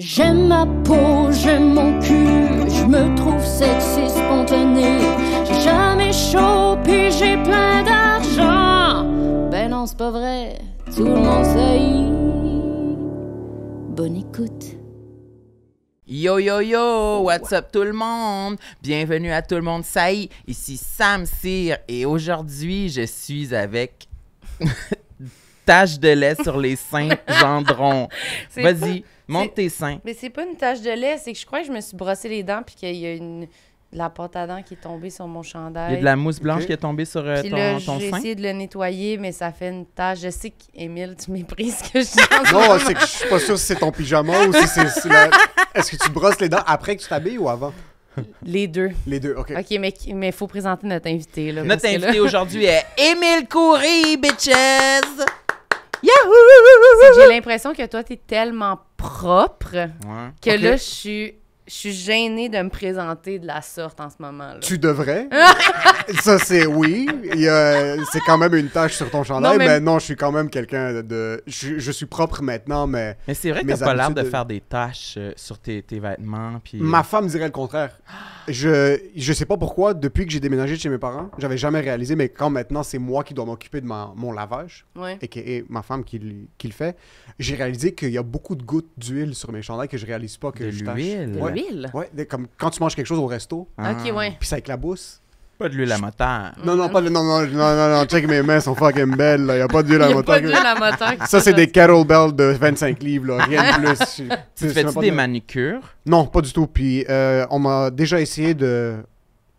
J'aime ma peau, j'aime mon cul, je me trouve sexy spontané. J'ai jamais chaud, puis j'ai plein d'argent. Ben non, c'est pas vrai, tout le monde sait. Bonne écoute. Yo yo yo, what's up tout le monde? Bienvenue à tout le monde, ça ici Sam Cyr et aujourd'hui je suis avec tache de lait sur les seins Gendrons. Vas-y. Monte tes seins. Mais c'est pas une tache de lait, c'est que je crois que je me suis brossé les dents puis qu'il y a une de la pâte à dents qui est tombée sur mon chandail. Il y a de la mousse blanche qui est tombée sur euh, ton, sein J'ai essayé de le nettoyer, mais ça fait une tache. Je sais qu'Emile tu méprises ce que je non, c'est que je suis pas sûr si c'est ton pyjama ou si c'est. Est-ce que tu brosses les dents après que tu t'habilles ou avant? Les deux. Les deux, OK. OK, mais il faut présenter notre invité. notre invité aujourd'hui est Emile Coury, bitches! Yahoo! J'ai l'impression que toi, t'es tellement propre que là, je suis je suis gênée de me présenter de la sorte en ce moment. -là. Tu devrais. ça, c'est oui. c'est quand même une tâche sur ton chandail, non, mais... non, je suis quand même quelqu'un de. Je, suis propre maintenant, mais. Mais c'est vrai que t'as pas l'air de... faire des tâches euh, sur tes, vêtements. Puis... Ma euh. femme dirait le contraire. je, je sais pas pourquoi, depuis que j'ai déménagé de chez mes parents, j'avais jamais réalisé, mais quand maintenant c'est moi qui dois m'occuper de mon lavage, et, ma femme qui, le fait, j'ai réalisé qu'il y a beaucoup de gouttes d'huile sur mes chandails que je réalise pas que je tâche. Oui, comme quand tu manges quelque chose au resto. Ah. Ok, ouais. Puis ça éclabousse. Pas de l'huile à moteur. Non, non, pas de. Non, non, non, non, non, check mes mains sont fucking belles, là. Y a pas d'huile à moteur. Pas d'huile à moteur. Ça, c'est des kettlebells de 25 livres, Rien de plus. Tu, fais-tu des manucures? Non, pas du tout. Puis, euh, on m'a déjà essayé de.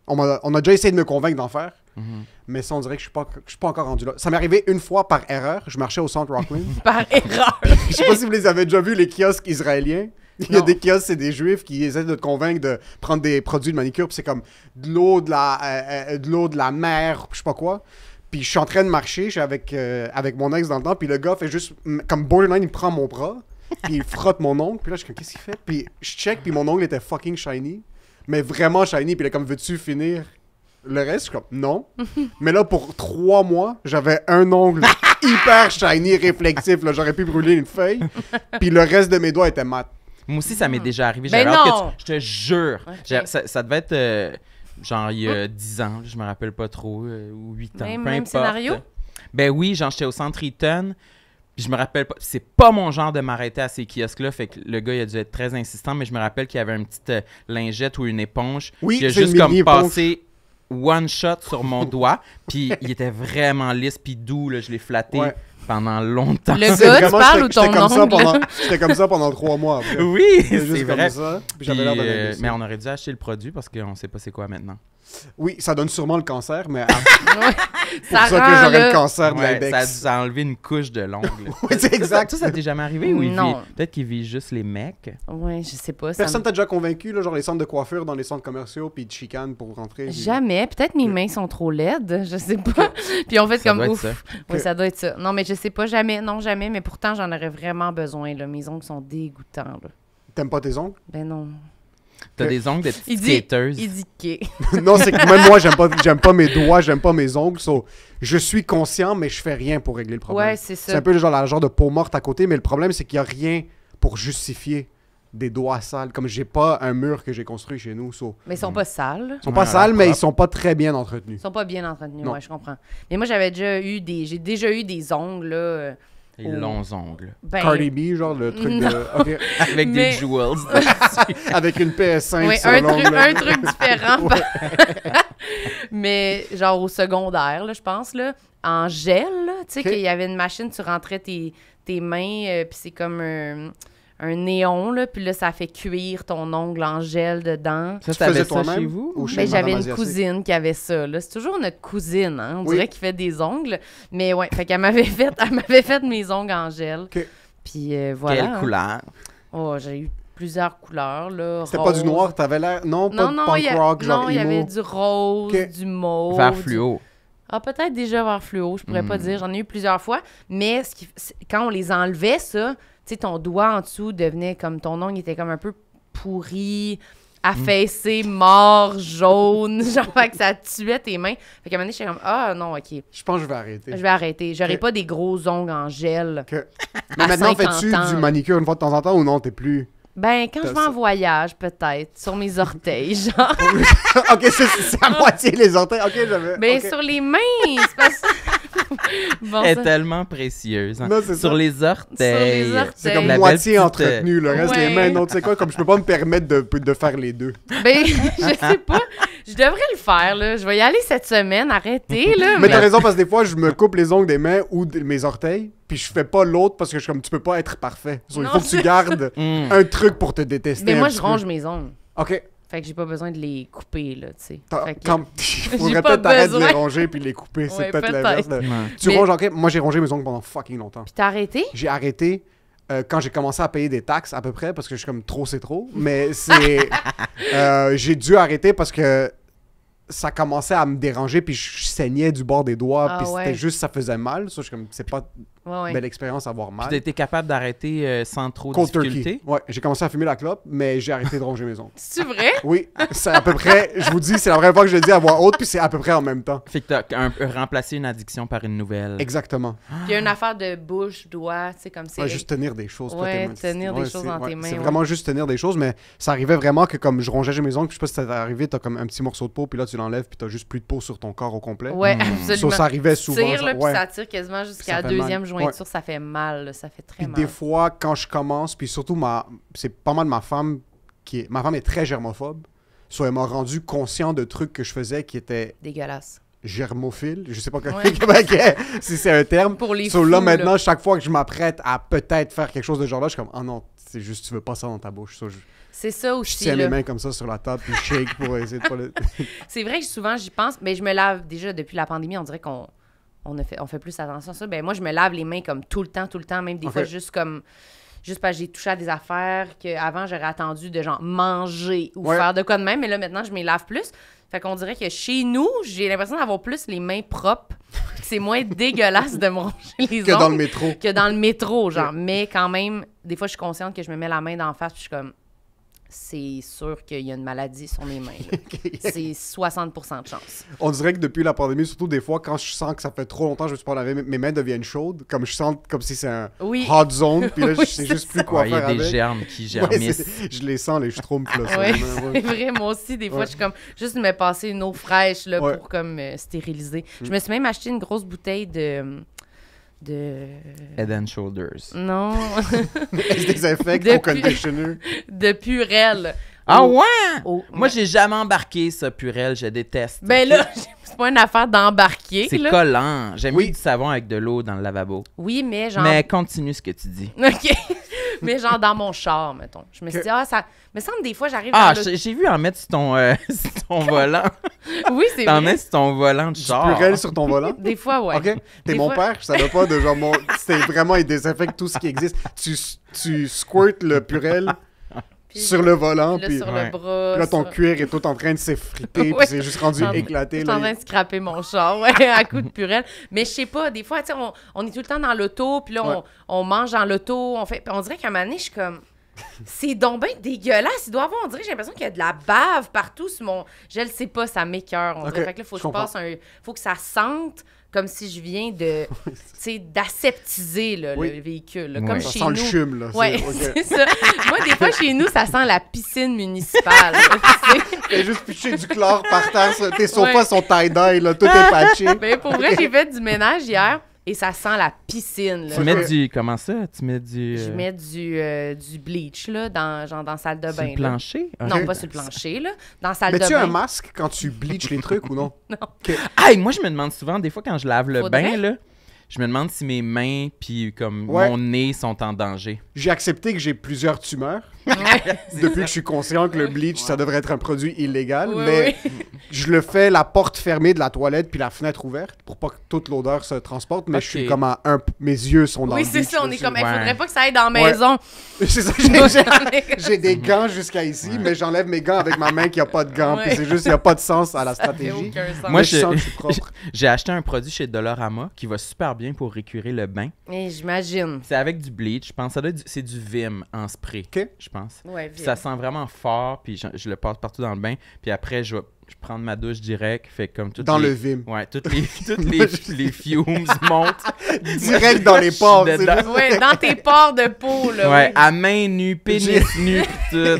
On a, on a déjà essayé de me convaincre d'en faire. Mhm. Mais ça, on dirait que je suis pas, suis pas encore rendu là. Ça m'est arrivé une fois par erreur. Je marchais au centre Rockland. par erreur. je sais pas si vous les avez déjà vus, les kiosques israéliens. Il y a des kiosques, c'est des juifs qui essaient de te convaincre de prendre des produits de manicure, puis c'est comme de l'eau de la euh, euh, de l'eau de la mer, je sais pas quoi. Puis je suis en train de marcher, je suis avec, euh, avec mon ex dans le temps, puis le gars fait juste comme borderline, il prend mon bras, puis il frotte mon ongle, puis là je suis comme qu'est-ce qu'il fait Puis je check, puis mon ongle était fucking shiny, mais vraiment shiny, puis là comme veux-tu finir le reste, je suis comme non. mais là pour trois mois, j'avais un ongle hyper shiny, réflexif, là j'aurais pu brûler une feuille, puis le reste de mes doigts était mat. Moi aussi, ça m'est hmm. déjà arrivé. Ben je te jure. Ça, devait être euh, genre il y a 10 hmm. ans, je me rappelle pas trop, euh, ou 8 ans. Même- scénario? Ben oui, genre j'étais au centre Eaton. Puis je me rappelle pas, c'est pas mon genre de m'arrêter à ces kiosques-là, fait que le gars a dû être très insistant, mais je me rappelle qu'il y avait une petite euh, lingette ou une éponge. Oui, a juste comme passé one shot sur mon doigt, puis il était vraiment lisse, puis doux, là, je l'ai flatté pendant longtemps. Le gars, tu parles ou ton comme ça J'étais comme ça pendant trois mois. Oui, c'est vrai. ça, euh, mais on aurait dû acheter le produit parce qu'on ne sait pas c'est quoi maintenant. Oui, ça donne sûrement le cancer, mais c'est ça, ça que j'aurais le... cancer de Ça, a enlevé une couche de l'ongle. oui, c'est exact. Ça, t'est jamais arrivé ou non. Peut-être qu'il vit juste les mecs. Oui, je sais pas. Personne t'a déjà convaincu, là, genre les centres de coiffure dans les centres commerciaux, puis de chicane pour rentrer. Jamais. Peut-être mes mains sont trop laides, je sais pas. puis on fait comme ouf. Oui, ça doit être ça. Non, mais je sais pas, jamais, non, jamais. Mais pourtant, j'en aurais vraiment besoin. Mes ongles sont dégoûtants. T'aimes pas tes ongles? Ben non. T'as des ongles de petite Il dit non, c'est que même moi, j'aime pas, j'aime pas mes doigts, j'aime pas mes ongles. je suis conscient, mais je fais rien pour régler le problème. Ouais, c'est ça. C'est un peu genre, la genre de peau morte à côté, mais le problème, c'est qu'il y a rien pour justifier des doigts sales. Comme j'ai pas un mur que j'ai construit chez nous. Mais ils sont pas sales. Ils sont pas sales, mais ils sont pas très bien entretenus. Ils sont pas bien entretenus, moi, je comprends. Mais moi, j'avais déjà eu des. J'ai déjà eu des ongles, euh, les longs ongles. Cardi B, genre le truc de. Avec des jewels. Avec une PS5 oui, un, truc, un truc différent. mais genre au secondaire, là, je pense, là, en gel, tu sais, qu'il y avait une machine, tu rentrais tes, tes mains, euh, puis c'est comme. un. Euh, un néon, là, puis là, ça fait cuire ton ongle en gel dedans. Ça, tu faisais ça chez vous? Ou chez ben, J'avais une cousine qui avait ça. Là. C'est toujours notre cousine, hein, on dirait, qu'il fait des ongles. Mais ouais, fait qu'elle m'avait fait, elle m'avait fait mes ongles en gel. Puis euh, voilà. Quelle couleur? Oh, j'ai eu plusieurs couleurs. Là, C'était pas du noir, t'avais l'air... Non, pas non, punk rock, genre Non, il y avait du rose, du mauve. Vert fluo. Ah, peut-être déjà vert fluo, je pourrais pas hmm. dire. J'en ai eu plusieurs fois. Mais quand on les enlevait, ça, tu sais, ton doigt en dessous devenait comme ton ongle était comme un peu pourri, mm. affaissé, mort, jaune, genre que ça tuait tes mains. Fait qu'à un moment donné, j'étais comme ah non, OK. Je pense que je vais arrêter. Je vais arrêter, j'aurai pas des gros ongles en gel. Mais maintenant fais-tu du manicure une fois de temps en temps ou non, t'es plus ben, quand je vais en voyage, peut-être, sur mes orteils, genre. ok, c'est à ah. moitié les orteils. Ok, j'avais. Ben, sur les mains, c'est parce que. bon, est tellement précieuse. Hein. Sur, les orteils. C'est comme moitié entretenu, le euh, reste mains. tu sais quoi, comme je peux pas me permettre de, faire les deux. Ben, je sais pas. Je devrais le faire, là. Je vais y aller cette semaine, arrêtez, là. Mais, t'as raison, parce que des fois, je me coupe les ongles des mains ou de mes orteils, puis je fais pas l'autre parce que je suis comme, tu peux pas être parfait. il faut que tu gardes mm. un truc pour te détester. Mais moi, je range mes ongles. OK. Fait que j'ai pas besoin de les couper, là, tu sais. Il faudrait peut-être arrêter de les ronger puis les couper. C'est peut-être l'inverse. Tu ronges, ok. Moi, j'ai rongé mes ongles pendant fucking longtemps. Puis t'as arrêté? J'ai arrêté. Euh, quand j'ai commencé à payer des taxes à peu près, parce que je suis comme trop, c'est trop. Mais c'est. Euh, j'ai dû arrêter parce que ça commençait à me déranger, puis je saignais du bord des doigts, ah puis c'était juste, ça faisait mal. Ça, je suis comme, c'est pas Ouais, Belle expérience à avoir mal. Tu étais capable d'arrêter euh, sans trop de difficulté. Ouais, j'ai commencé à fumer la clope, mais j'ai arrêté de ronger mes ongles. C'est vrai? Oui, c'est à peu près, je vous dis, c'est la première fois que je le dis à voix haute, puis c'est à peu près en même temps. Fait que t'as remplacé une addiction par une nouvelle. Exactement. Il y a une affaire de bouche, doigt, tu sais, comme c'est. Ouais, juste tenir des choses. Ouais, tenir des choses dans tes mains. C'est vraiment juste tenir des choses, mais ça arrivait vraiment que comme je rongeais mes ongles, puis je sais pas si ça t'est arrivé, t'as comme un petit morceau de peau, puis là tu l'enlèves, puis t'as juste plus de peau sur ton corps au complet. Ouais, hmm. absolument. Ça, arrivait souvent. Tire, ça tire quasiment jusqu'à deuxième ça fait mal, ça fait très mal. Des fois, quand je commence, puis surtout, ma... c'est pas mal de ma femme qui est. Ma femme est très germophobe. Soit elle m'a rendu conscient de trucs que je faisais qui étaient. Dégueulasses germophile, je sais pas ouais. si c'est un terme. Pour les so, là maintenant, chaque fois que je m'apprête à peut-être faire quelque chose de genre là, je suis comme oh non, c'est juste tu veux pas ça dans ta bouche. C'est ça aussi. Je tiens là. les mains comme ça sur la table puis je shake pour essayer de pas le. c'est vrai que souvent j'y pense, mais je me lave déjà depuis la pandémie, on dirait qu'on on, fait, on fait plus attention à ça. Ben moi, je me lave les mains comme tout le temps, tout le temps, même des fois juste comme juste parce que j'ai touché à des affaires que avant j'aurais attendu de genre manger ou faire de quoi de même, mais là maintenant je m'y lave plus. Fait qu'on dirait que chez nous, j'ai l'impression d'avoir plus les mains propres. C'est moins dégueulasse de manger, les que dans le métro. Que dans le métro, genre. Mais quand même, des fois, je suis consciente que je me mets la main d'en face, je suis comme c'est sûr qu'il y a une maladie sur mes mains. C'est 60 de chance. On dirait que depuis la pandémie, surtout des fois, quand je sens que ça fait trop longtemps que je me suis pas lavé, mes mains deviennent chaudes, comme je sens comme si c'est un hot zone, puis là, je sais juste plus quoi faire. Il y a des germes qui germissent. je les sens, les schtroumpfs. Là, c'est vrai, moi aussi, des fois, je suis comme, juste me passer une eau fraîche là, pour comme euh, stériliser. Je mm. me suis même acheté une grosse bouteille de hum, de... Head Shoulders. Non. Je des désinfecte ah au De Purel. Ah ouais? Moi, j'ai jamais embarqué ça, Purel. Je déteste. Ben là, c'est pas une affaire d'embarquer. C'est collant. J'aime du savon avec de l'eau dans le lavabo. Oui, mais genre... Mais continue ce que tu dis. OK. mais genre dans mon char, mettons. Je me suis dit, ah, ça. Me semble des fois, j'arrive Ah, j'ai vu en mettre sur ton, euh, ton volant. oui, c'est vrai. T'en mets sur ton volant de char. Tu peux sur ton volant? des fois, ouais. OK. T'es mon père, je savais pas de genre. Mon... C'est vraiment, il désinfecte tout ce qui existe. Tu, tu le purel sur le volant, puis sur le bras, là ton cuir est tout en train de s'effriter, puis c'est juste rendu éclaté. Je suis en train de scraper mon char, à coup de purelle. Mais je sais pas, des fois, on, est tout le temps dans l'auto, puis là, on, mange dans l'auto, on fait... On dirait qu'à un moment je suis comme... C'est donc bien dégueulasse. Il doit avoir, on dirait, j'ai l'impression qu'il y a de la bave partout sur mon... Je le sais pas, ça m'écœure. On que là, faut Faut que ça sente comme si je viens de d'aseptiser le, le véhicule. comme ça sent le chume, là. Moi, des fois, chez nous, ça sent la piscine municipale. T'as juste piché du chlore par terre. Tes sofas pas sont taille dye Tout est patché. Ben, pour vrai, j'ai fait du ménage hier et ça sent la piscine. Tu mets du. Comment ça? Tu mets du. Je euh, mets du, euh, du bleach, là, dans, genre, dans la salle de bain. Sur le plancher? Non, pas sur le plancher, là. Dans la salle de bain. Mets-tu un masque quand tu bleaches les trucs ou non? Non. Aïe, moi, je me demande souvent, des fois, quand je lave le bain, là. Je me demande si mes mains puis comme mon nez sont en danger. J'ai accepté que j'ai plusieurs tumeurs. Depuis que je suis conscient que le bleach, ça devrait être un produit illégal, mais je le fais la porte fermée de la toilette puis la fenêtre ouverte pour pas que toute l'odeur se transporte, mais je suis comme à un... Mes yeux sont dans oui, le Oui, c'est ça, on est comme... Il faudrait pas que ça aille dans la maison. C'est ça, j'ai des gants jusqu'à ici, mais j'enlève mes gants avec ma main qui a pas de gants, puis c'est juste, il y a pas de sens à la stratégie. Moi, J'ai acheté un produit chez Dollarama qui va super bien pour récurer le bain. Eh, j'imagine. C'est avec du bleach, je pense. C'est du Vim en spray, je pense ça sent vraiment fort, puis je, le passe partout dans le bain. Puis après, je je prends ma douche direct. Fait comme toutes Dans le vim. Ouais, toutes les, fumes montent. direct dans les pores. de Ouais, dans tes pores de peau, là. Ouais, à main nue, pénis nu, tout,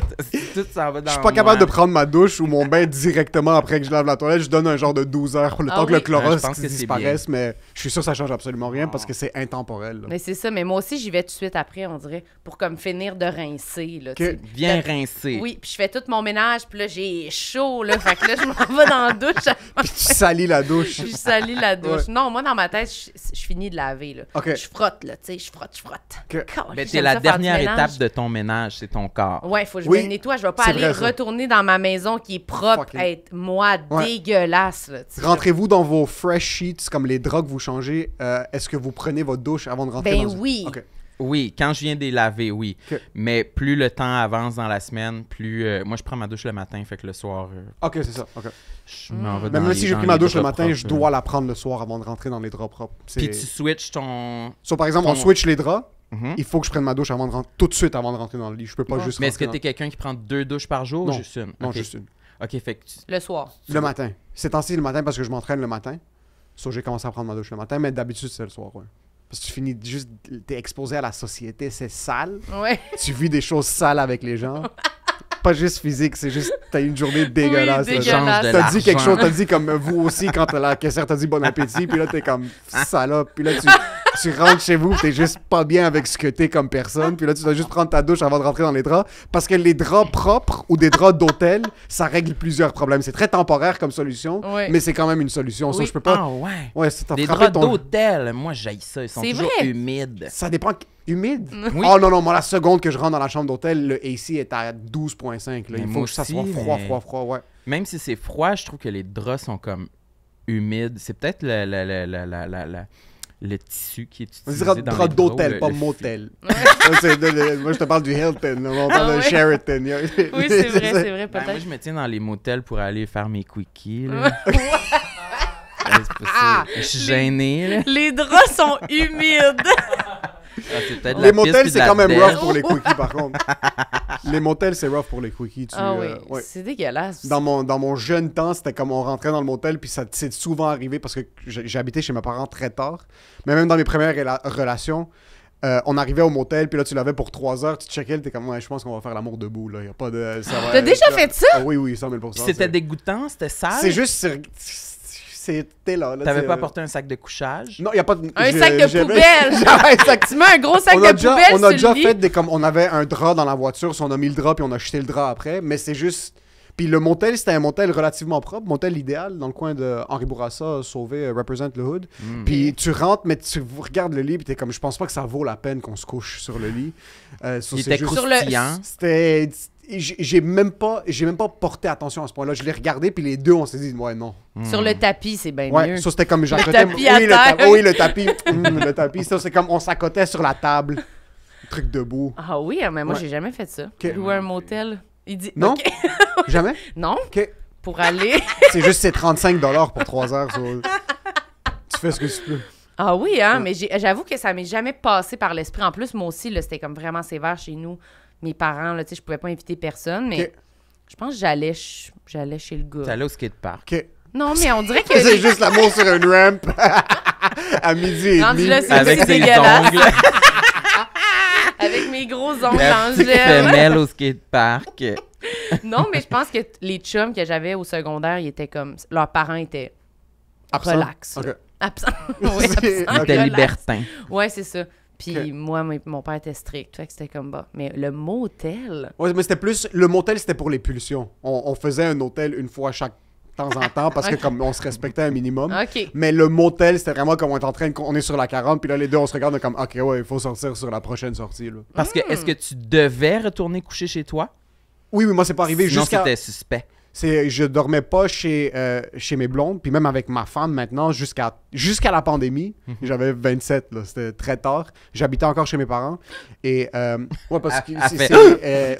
tout ça va dans Je suis pas capable de prendre ma douche ou mon bain directement après que je lave la toilette. Je donne un genre de 12 heures pour le ah temps que le chloros ouais, disparaisse, mais je suis sûr que ça change absolument rien parce ah. que c'est intemporel. Mais c'est ça, mais moi aussi, j'y vais tout de suite après, on dirait, pour comme finir de rincer. Là, que... Bien rincer. Oui, puis je fais tout mon ménage, puis là, j'ai chaud, là. fait que je m'en vais dans la douche. Puis tu salis la douche. je salis la douche. Non, moi, dans ma tête, je, finis de laver. Là. Je frotte, là, tu sais, je frotte, je frotte. Mais c'est la dernière étape de ton ménage, c'est ton corps. Ouais, il faut que je me nettoie. Je vais pas aller retourner dans ma maison qui est propre, être moi dégueulasse. Rentrez-vous dans vos fresh sheets, comme les draps que vous changez. Euh, est-ce que vous prenez votre douche avant de rentrer ben dans Ben oui. Oui, quand je viens des laver, oui. Mais plus le temps avance dans la semaine, plus. Euh, moi, je prends ma douche le matin, fait que le soir. Euh, ok, c'est ça. Je hmm. Même si j'ai pris ma douche le matin, je dois euh. la prendre le soir avant de rentrer dans les draps propres. Puis tu switches ton. So, par exemple, on switch les draps. Mhm. Il faut que je prenne ma douche avant de rentrer, tout de suite avant de rentrer dans le lit. Je peux pas juste. Mais est-ce que tu es quelqu'un qui prend deux douches par jour non. ou juste une Non, juste une. Ok, fait que Le soir. Le matin. C'est ainsi le matin parce que je m'entraîne le matin. que j'ai commencé à prendre ma douche le matin, mais d'habitude, c'est le soir. Ouais. Parce que tu finis juste, t'es exposé à la société, c'est sale. Ouais. Tu vis des choses sales avec les gens. Pas juste physique, c'est juste, t'as une journée dégueulasse. Oui, T'as dit quelque chose, t'as dit comme euh, vous aussi, quand la caissière, t'as dit bon appétit, puis là t'es comme ah. salope, puis là tu tu rentres chez vous, t'es juste pas bien avec ce que t'es comme personne. Puis là, tu dois juste prendre ta douche avant de rentrer dans les draps. Parce que les draps propres ou des draps d'hôtel, ça règle plusieurs problèmes. C'est très temporaire comme solution, mais c'est quand même une solution. je peux pas. Ah ouais. c'est Des draps d'hôtel, moi, j'aille ça. Ils sont toujours humides. Ça dépend. Humide? Oh non, non, moi, la seconde que je rentre dans la chambre d'hôtel, le AC est à 12,5. Il faut que ça soit froid, froid, froid, ouais. Même si c'est froid, je trouve que les draps sont comme humides. C'est peut-être la le tissu qui est utilisé on dans d'hôtel, pas motel. moi, je te parle du Hilton, on parle ah de Sheraton. oui, c'est vrai, c'est vrai, ben, peut-être. moi, je me tiens dans les motels pour aller faire mes quickies. Je suis les draps sont humides. Ah, les motels, c'est quand même rough pour les quickies, par contre. les motels, c'est rough pour les quickies. Tu, ah oui, euh, c'est dégueulasse. Dans mon, dans mon jeune temps, c'était comme on rentrait dans le motel, puis ça c'est souvent arrivé parce que j'habitais chez mes parents très tard. Mais même dans mes premières relations, euh, on arrivait au motel, puis là, tu l'avais pour 3 heures, tu checkais, t'es comme, je pense qu'on va faire l'amour debout, là. Y a pas de. T'as déjà fait ça? Ah oui, oui, 100 000 C'était dégoûtant, c'était sale. C'est juste c'était là. T'avais pas euh, apporté un sac de couchage? Non, il n'y a pas de. Un sac de poubelle! J'avais un un gros sac de déjà, poubelle, On a déjà fait des. Comme, on avait un drap dans la voiture, on a mis le drap puis on a jeté le drap après, mais c'est juste. Puis le motel, c'était un motel relativement propre, motel idéal dans le coin de Henri Bourassa, sauvé euh, Represent the Hood. Hmm. Puis tu rentres, mais tu regardes le lit, puis t'es comme, je pense pas que ça vaut la peine qu'on se couche sur le lit. Euh, Il était C'était j'ai même pas j'ai même pas porté attention à ce point-là. Je l'ai regardé puis les deux on s'est dit ouais non. Hmm. Sur le tapis, c'est bien mieux. ça c'était comme tapis oui, le tapis. Hmm, le tapis, ça c'est comme on s'accotait sur la table. Truc debout. Ah oui, hein, mais moi j'ai jamais fait ça. Louer un motel, il dit Non. jamais Non. Pour aller C'est juste c'est 35 dollars pour 3 heures. tu fais ce que tu peux. Ah oui, hein, mais j'avoue que ça m'est jamais passé par l'esprit. En plus, moi aussi, c'était comme vraiment sévère chez nous mes parents, là, tu sais, je pouvais pas inviter personne, mais je pense que j'allais, j'allais chez le gars. T'allais au skatepark. Non, mais on dirait que. c'est juste l'amour sur une ramp à midi et demi. Là, c'est Avec ses ongles. Avec mes gros ongles La en gel. au skatepark. non, mais je pense que les chums que j'avais au secondaire, ils étaient comme. Leurs parents étaient. Absent? Relax. Absents. Absent. Ils étaient libertins. Ouais, c'est ça. Puis moi, mon père était strict. Fait que c'était comme bah. Mais le motel. Oui, mais c'était plus. Le motel, c'était pour les pulsions. On, faisait un hôtel une fois chaque temps en temps parce qu'on que comme on se respectait un minimum. OK. Mais le motel, c'était vraiment comme on est en train de, on est sur la 40 puis là les deux on se regarde comme OK ouais, il faut sortir sur la prochaine sortie Parce que est-ce hmm. que tu devais retourner coucher chez toi Oui, oui, moi c'est pas arrivé jusqu'à Non, c'était suspect c'est je dormais pas chez, euh, chez mes blondes, puis même avec ma femme maintenant, jusqu'à jusqu'à la pandémie. Mhm. J'avais 27, c'était très tard. J'habitais encore chez mes parents. Et, euh, parce que. Euh,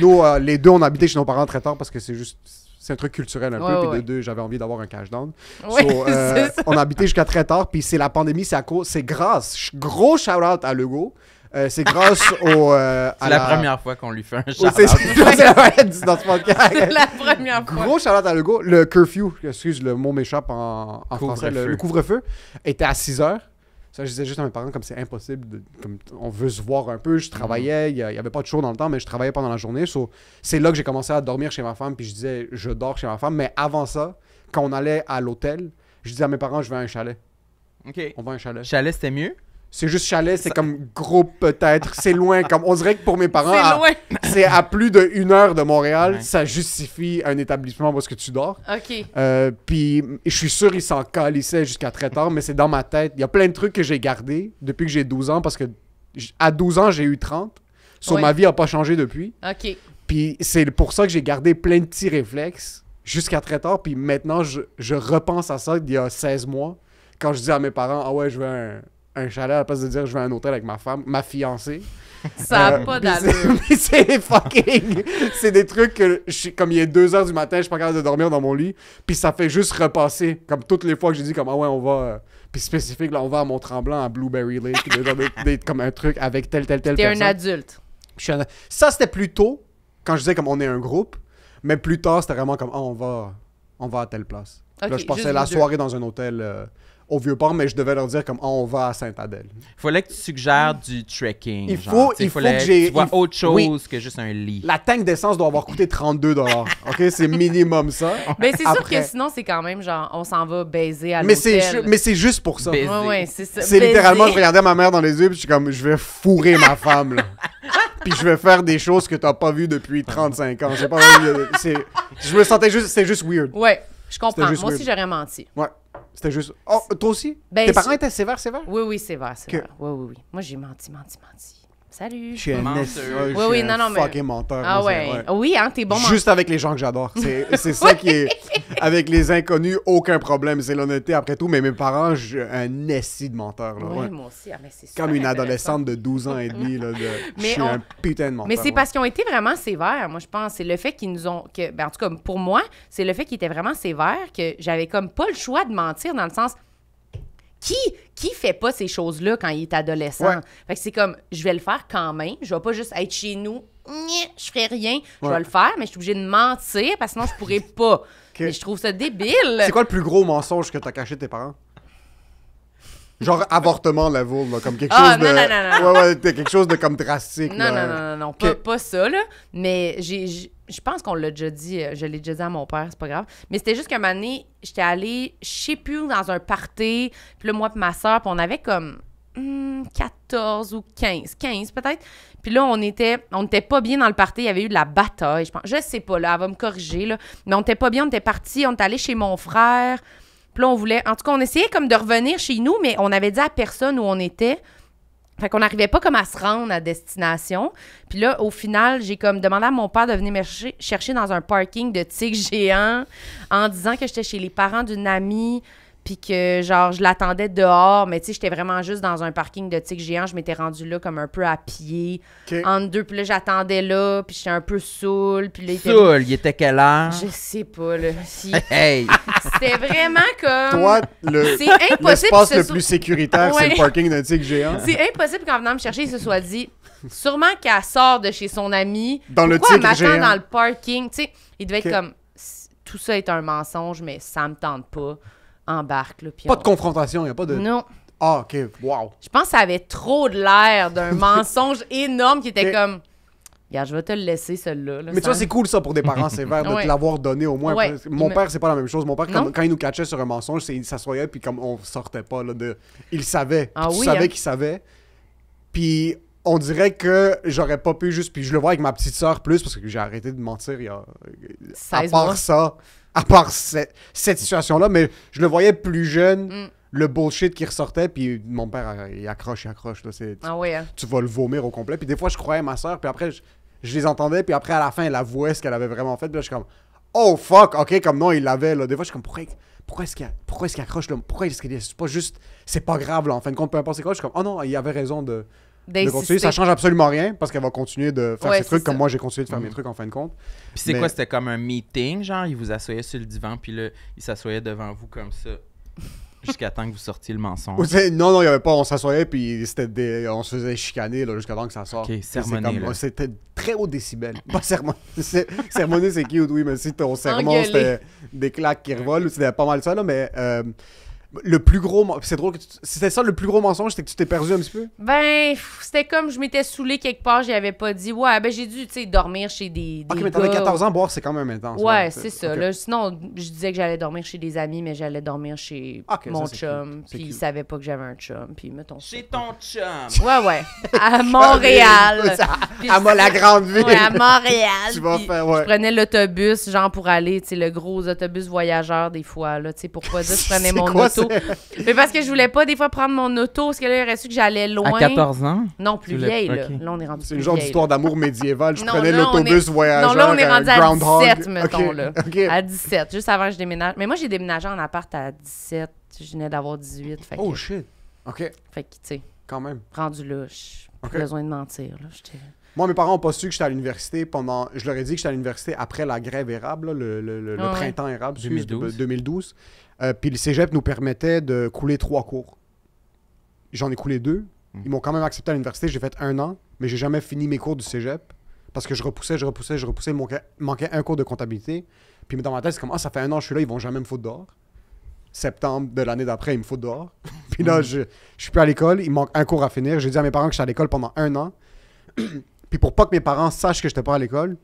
nous, les deux, on habitait chez nos parents très tard parce que c'est juste. C'est un truc culturel un peu. Puis les deux, j'avais envie d'avoir un cash down. So, on habitait jusqu'à très tard. Puis c'est la pandémie, c'est à cause, c'est grâce. Gros shout out à Lego euh, c'est grâce au. Euh, à c'est la, première fois qu'on lui fait un chalet. Oh, c'est la première fois. Gros shout à Le curfew, excuse le mot m'échappe en, en français, le, couvre-feu, était à 6 heures. Ça, je disais juste à mes parents, comme c'est impossible, comme on veut se voir un peu. Je travaillais, il n'y avait pas de show dans le temps, mais je travaillais pendant la journée. c'est là que j'ai commencé à dormir chez ma femme, puis je disais, je dors chez ma femme. Mais avant ça, quand on allait à l'hôtel, je disais à mes parents, je vais un chalet. OK. On va un chalet. Chalet, c'était mieux? C'est juste chalet, c'est comme groupe peut-être. C'est loin. comme On dirait que pour mes parents, c'est à, à, plus de heure de Montréal, ça justifie un établissement parce que tu dors. OK. Euh, puis je suis sûr ils s'en calissaient jusqu'à très tard, mais c'est dans ma tête. Il y a plein de trucs que j'ai gardés depuis que j'ai 12 ans parce que à 12 ans, j'ai eu 30. Sur ma vie n'a pas changé depuis. OK. Puis c'est pour ça que j'ai gardé plein de petits réflexes jusqu'à très tard. Puis maintenant, je, je repense à ça il y a 16 mois quand je dis à mes parents Ah ouais, je veux un un chalet à la place de dire je vais à un hôtel avec ma femme, ma fiancée. Ça n'a euh, pas d'allure. C'est fucking. c'est des trucs que, comme il est 2 h du matin, je suis pas capable de dormir dans mon lit. Puis ça fait juste repasser. Comme toutes les fois que j'ai dit, comme ah ouais, on va. Euh, puis spécifique, là, on va à Mont-Tremblant, à Blueberry Lake, des, comme un truc avec tel, tel, tel. T'es un adulte. Ça, c'était plus tôt, quand je disais comme on est un groupe. Mais plus tard, c'était vraiment comme ah, on va on va à telle place. là, je passais la soirée dans un hôtel. Euh, au Vieux-Port, mais je devais leur dire comme ah, on va à Sainte-Adèle. Il fallait que tu suggères du trekking. Il faut, il faut que j'ai. Tu vois autre chose que juste un lit. La tank d'essence doit avoir coûté 32 OK? C'est minimum ça. Mais ben, c'est sûr que sinon, c'est quand même genre on s'en va baiser à l'hôtel. Mais c'est juste pour ça. Ouais, ouais, c'est littéralement, je regardais ma mère dans les yeux puis je suis comme je vais fourrer ma femme. Là. puis je vais faire des choses que tu t'as pas vues depuis 35 ans. Pas, je me sentais juste, c'est juste weird. Ouais, je comprends. Moi aussi, j'aurais menti. Ouais. C'était juste. Oh, toi aussi? Ben, Tes parents étaient sévères, sévères? Oui, oui, sévères, sévères. Oui, oui, oui. Moi, j'ai menti, menti, menti. Salut. Je suis un Oui, oui, non, non, fucking menteur. Ah ouais. Oui, hein, t'es bon menteur. Juste avec les gens que j'adore. C'est ça qui est. Avec les inconnus, aucun problème. C'est l'honnêteté après tout. Mais mes parents, j'ai un essie de menteur. oui, moi aussi. Ah, mais c'est Comme une adolescente de 12 ans et demi. mais je suis un putain de menteur. Mais c'est parce qu'ils ont été vraiment sévères, moi, je pense. C'est le fait qu'ils nous ont. Que... Ben, en tout cas, pour moi, c'est le fait qu'ils étaient vraiment sévères que j'avais comme pas le choix de mentir dans le sens qui qui fait pas ces choses-là quand il est adolescent c'est comme je vais le faire quand même, je vais pas juste être chez nous, je ferai rien, je vais le faire mais je suis obligée de mentir parce que sinon je pourrais pas. je trouve ça débile. C'est quoi le plus gros mensonge que tu as caché de tes parents Genre avortement la là, comme quelque ah, chose non, de. Non, non, ouais, ouais, quelque chose de comme drastique. Non, non, non, non, pas, pas ça, là. Mais j'ai je pense qu'on l'a déjà dit, euh, je l'ai déjà dit à mon père, c'est pas grave. Mais c'était juste qu'un moment donné, j'étais allée, je sais plus, dans un party, puis là, moi puis ma soeur, puis on avait comme 14 hmm, ou 15, 15 peut-être. Puis là, on était, on pas bien dans le party, il y avait eu de la bataille, je pense. Je sais pas, là, elle va me corriger, là. Mais on était pas bien, on était parti, on est allé chez mon frère, on voulait. En tout cas, on essayait comme de revenir chez nous, mais on avait dit à personne où on était. Fait qu'on n'arrivait pas comme à se rendre à destination. Puis là, au final, j'ai comme demandé à mon père de venir me chercher, dans un parking de tiges géants en disant que j'étais chez les parents d'une amie. Puis que, genre, je l'attendais dehors, mais tu sais, j'étais vraiment juste dans un parking de tic géant. Je m'étais rendu là comme un peu à pied. En deux, puis là, j'attendais là, puis j'étais un peu saoul. Puis il était... il était quelle heure? Je sais pas, là. Hey! C'était vraiment comme. Toi, le. C'est le plus sécuritaire, c'est le parking d'un tic géant. C'est impossible qu'en venant me chercher, il se soit dit. Sûrement qu'elle sort de chez son ami. Dans le tic géant. dans le parking. Tu sais, il devait être comme. Tout ça est un mensonge, mais ça me tente pas embarque. pas de confrontation, il n'y a pas de. Non. Ah, OK, wow. Je pense que ça avait trop de l'air d'un mensonge énorme qui était comme. Regarde, je vais te le laisser, celle là mais tu vois, c'est cool ça pour des parents sévères de te l'avoir donné au moins. Mon père, c'est pas la même chose. Mon père, quand, il nous cachait sur un mensonge, il s'assoyait puis comme on sortait pas là, de. Il savait. Ah, tu hein. qu'il savait. Puis on dirait que j'aurais pas pu juste. Puis je le vois avec ma petite soeur plus parce que j'ai arrêté de mentir il y a. 16 à part ça, à part cette, situation-là, mais je le voyais plus jeune. Mm. le bullshit qui ressortait, puis mon père, euh, il accroche, il accroche. Là, tu, ah hein. tu vas le vomir au complet. Puis des fois, je croyais ma soeur, puis après, je, les entendais, puis après, à la fin, elle avouait ce qu'elle avait vraiment fait. Puis là, je suis comme, oh fuck, ok, comme non, il l'avait. Là. Des fois, je suis comme, pourquoi, est-ce qu'il, accroche là? Pourquoi est-ce qu'il est pas juste, c'est pas grave, là, en fin de compte, peu importe c'est quoi. Je suis comme, oh non, il avait raison de, ça change absolument rien parce qu'elle va continuer de faire ses trucs comme moi j'ai continué de faire mes mm. trucs en fin de compte. Puis c'est quoi C'était comme un meeting, genre il vous asseyait sur le divan puis là il s'assoyait devant vous comme ça. jusqu'à temps que vous sortiez le mensonge. Non, non, il n'y avait pas. On s'assoyait puis des, on se faisait chicaner jusqu'à temps que ça sorte. C'était très haut décibel. Pas sermonné. sermonner, c'est cute, oui, mais si ton sermon, c'était des claques qui revolent, c'était pas mal ça, là, mais. Euh, le plus gros. C'est drôle. C'était ça le plus gros mensonge, c'était que tu t'es perdu un petit peu? Ben, c'était comme je m'étais saoulé quelque part, avais pas dit. Ouais, ben j'ai dû, tu sais, dormir chez des. des ok, mais t'avais 14 ans, boire, c'est quand même intense. Ouais, c'est ça. sinon, je disais que j'allais dormir chez des amis, mais j'allais dormir chez ah, mon chum. Puis il savait pas que j'avais un chum. Puis mettons. Chez ton chum. Ouais, ouais. À ah, Montréal. à, moi la grande ville. Ouais, à Montréal. tu vas faire, ouais. Je prenais l'autobus, genre pour aller, tu sais, le gros autobus voyageur des fois, là, tu sais, pourquoi je prenais mon mais parce que je voulais pas des fois prendre mon auto, parce que là, il aurait su que j'allais loin. À 14 ans? Non, plus vieille, là. on est rendu C'est une genre d'histoire d'amour médiéval. Je prenais l'autobus est... Non, là, on est euh, rendu à 17, mettons, là. À 17, juste avant que je déménage. Mais moi, j'ai déménagé en appart à 17. Je venais d'avoir 18. oh, shit. OK. Fait que, tu sais. Quand même. Rendu là, j'ai besoin de mentir, là. Moi, mes parents n'ont pas su que j'étais à l'université pendant. Je leur ai dit que j'étais à l'université après la grève érable, le, le, printemps érable 2012. 2012. Euh, puis le cégep nous permettait de couler trois cours. J'en ai coulé deux. Hmm. Ils m'ont quand même accepté à l'université. J'ai fait un an, mais j'ai jamais fini mes cours du cégep parce que je repoussais, je repoussais, je repoussais. Il manquait, un cours de comptabilité. Puis dans ma tête, c'est comme ah, ça fait un an, je suis là, ils vont jamais me foutre dehors. Septembre de l'année d'après, ils me foutent dehors. puis là, hmm. je, je suis plus à l'école. Il manque un cours à finir. J'ai dit à mes parents que je suis à l'école pendant un an. puis pour pas que mes parents sachent que j'étais pas à l'école,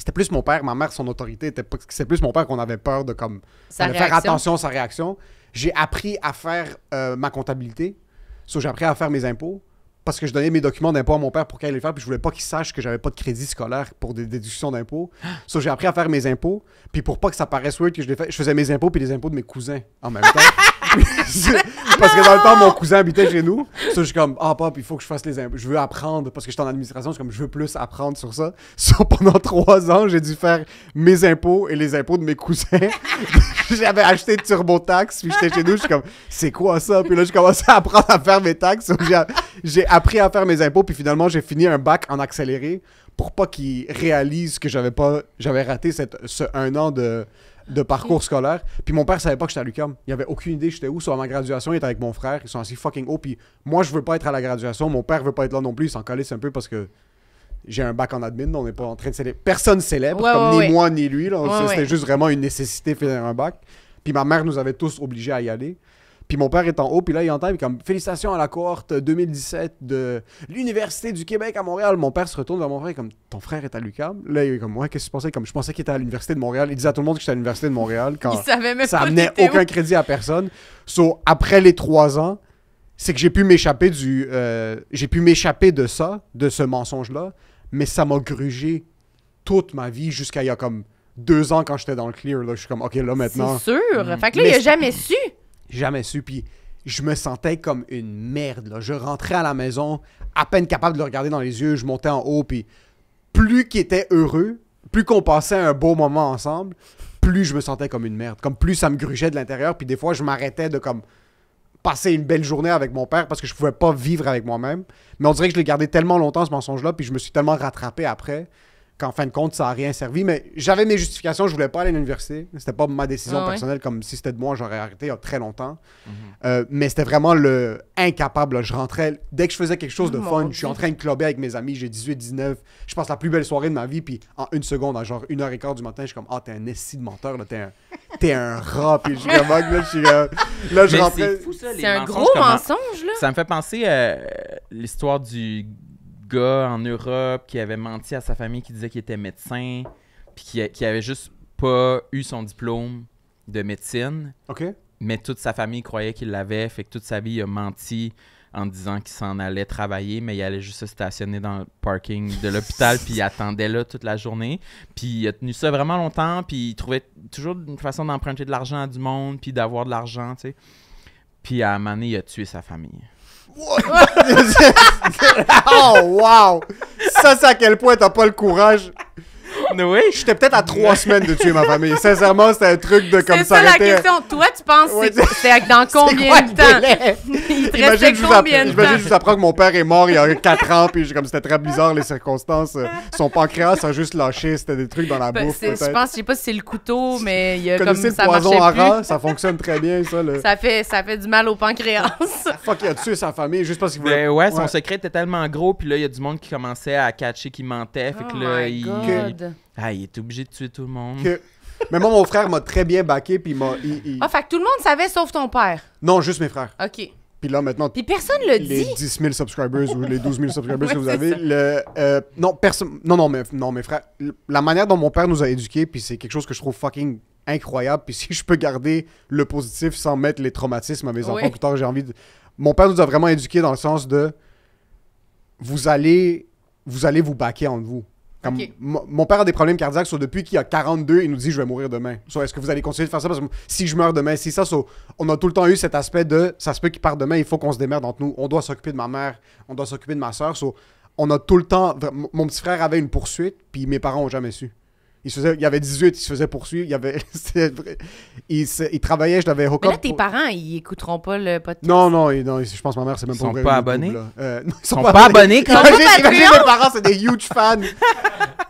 c'était plus mon père, ma mère, son autorité C'était c'est plus mon père qu'on avait peur de comme faire attention à sa réaction. J'ai appris à faire euh, ma comptabilité, so, j'ai appris à faire mes impôts, parce que je donnais mes documents d'impôt à mon père pour qu'il les faire, puis je voulais pas qu'il sache que j'avais pas de crédit scolaire pour des déductions d'impôts. Ça, j'ai appris à faire mes impôts, puis pour pas que ça paraisse weird que je les fais, je faisais mes impôts puis les impôts de mes cousins en même temps. parce que dans le temps, mon cousin habitait chez nous. Ça, je suis comme, ah, oh, pop, il faut que je fasse les impôts. Je veux apprendre, parce que j'étais en administration, je suis comme, je veux plus apprendre sur ça. So, pendant trois ans, j'ai dû faire mes impôts et les impôts de mes cousins. J'avais acheté TurboTax, puis j'étais chez nous, je suis comme, c'est quoi ça? Puis là, je commencé à apprendre à faire mes taxes. j'ai appris à faire mes impôts, puis finalement, j'ai fini un bac en accéléré pour pas qu'ils réalisent que j'avais pas j'avais raté ce un an de, de parcours scolaire. Puis mon père savait pas que j'étais à l'UQAM. Il avait aucune idée j'étais où. Sur ma graduation, il était avec mon frère. Ils sont assis fucking haut. Puis moi, je veux pas être à la graduation. Mon père veut pas être là non plus. Il s'en c'est un peu parce que j'ai un bac en admin. On n'est pas en train de célébrer. Personne célèbre, comme ni moi ni lui. C'était juste vraiment une nécessité de faire un bac. Puis ma mère nous avait tous obligés à y aller. Puis mon père est en haut, puis là, il entend, comme félicitations à la cohorte 2017 de l'Université du Québec à Montréal. Mon père se retourne vers mon frère, comme ton frère est à l'UQAM. Là, il est comme, ouais, qu'est-ce que tu pensais Comme je pensais qu'il était à l'Université de Montréal. Il disait à tout le monde que j'étais à l'Université de Montréal. Quand il savait même ça amenait aucun crédit à personne. So, après les trois ans, c'est que j'ai pu m'échapper du. Euh, j'ai pu m'échapper de ça, de ce mensonge-là, mais ça m'a grugé toute ma vie jusqu'à il y a comme deux ans quand j'étais dans le clear. Là, je suis comme, OK, là maintenant. C'est sûr. Mm. Fait que là, il a jamais su jamais su. Puis je me sentais comme une merde. Là. Je rentrais à la maison, à peine capable de le regarder dans les yeux, je montais en haut, puis plus qu'il était heureux, plus qu'on passait un beau moment ensemble, plus je me sentais comme une merde. Comme plus ça me grugeait de l'intérieur, puis des fois je m'arrêtais de comme passer une belle journée avec mon père parce que je pouvais pas vivre avec moi-même. Mais on dirait que je l'ai gardé tellement longtemps ce mensonge-là, puis je me suis tellement rattrapé après qu'en fin de compte, ça n'a rien servi. Mais j'avais mes justifications, je voulais pas aller à l'université. C'était pas ma décision ah personnelle, comme si c'était de moi, j'aurais arrêté il y a très longtemps. Mhm. Euh, mais c'était vraiment le incapable. Je rentrais, dès que je faisais quelque chose de fun, je suis en train de clubber avec mes amis, j'ai 18, 19, je passe la plus belle soirée de ma vie, puis en une seconde, genre une heure et quart du matin, je suis comme, ah, oh, t'es un essai de menteur, t'es un, es un rat, puis je suis comme, là, je suis. C'est un gros mensonge, là. Ça me fait penser à euh, l'histoire du gars en Europe qui avait menti à sa famille, qui disait qu'il était médecin, puis qui, qui avait juste pas eu son diplôme de médecine. Mais toute sa famille croyait qu'il l'avait, fait que toute sa vie, il a menti en disant qu'il s'en allait travailler, mais il allait juste se stationner dans le parking de l'hôpital, puis il attendait là toute la journée. Puis il a tenu ça vraiment longtemps, puis il trouvait toujours une façon d'emprunter de l'argent à du monde, puis d'avoir de l'argent, tu sais. Puis à un moment donné, il a tué sa famille. oh, wow! Ça, c'est à quel point t'as pas le courage oui, j'étais peut-être à trois semaines de tuer ma famille. Sincèrement, c'était un truc de comme ça. C'est ça la question. Toi, tu penses que c'est dans combien de temps Il te je vous, combien de je vous apprends que mon père est mort il y a quatre ans, puis comme c'était très bizarre les circonstances. Son pancréas a juste lâché, c'était des trucs dans la ben, bouffe. Je pense, je sais pas si c'est le couteau, mais il y a comme le ça poison à rat, ça fonctionne très bien ça. Ça fait, ça fait du mal au pancréas. Fuck, il a tué sa famille juste parce qu'il voulait. Ben ouais, son secret était tellement gros, puis là il y a du monde qui commençait à catcher qui mentait, fait que oh là ah, il est obligé de tuer tout le monde. Mais moi, mon frère m'a très bien baqué, puis m'a. Ah, fait que tout le monde savait sauf ton père. Non, juste mes frères. OK. Puis là, maintenant, Puis personne le les dit. 10 000 subscribers ou les 12 000 subscribers que vous avez. Euh, non, personne. Non, non, mais, non, mes frères. La manière dont mon père nous a éduqués, puis c'est quelque chose que je trouve fucking incroyable. Puis si je peux garder le positif sans mettre les traumatismes à mes enfants plus tard, j'ai envie de. Mon père nous a vraiment éduqués dans le sens de. Vous allez. Vous allez vous baquer entre vous. Mon père a des problèmes cardiaques, depuis qu'il a 42, il nous dit je vais mourir demain. soit Est-ce que vous allez continuer de faire ça si je meurs demain, si ça, on a tout le temps eu cet aspect de ça se peut qu'il part demain, il faut qu'on se démerde entre nous. On doit s'occuper de ma mère, on doit s'occuper de ma soeur. on a tout le temps. Mon petit frère avait une poursuite, puis mes parents ont jamais su. Il, y il avait 18, il se faisait poursuivre. Il, avait, il, se, il travaillait, je l'avais Mais là, tes parents, ils écouteront pas le podcast. Non, non, non je pense que ma mère, c'est même ils pas Sont pas abonnés? Euh, ils sont, sont pas, abonnés. quand mes parents, c'est des huge fans.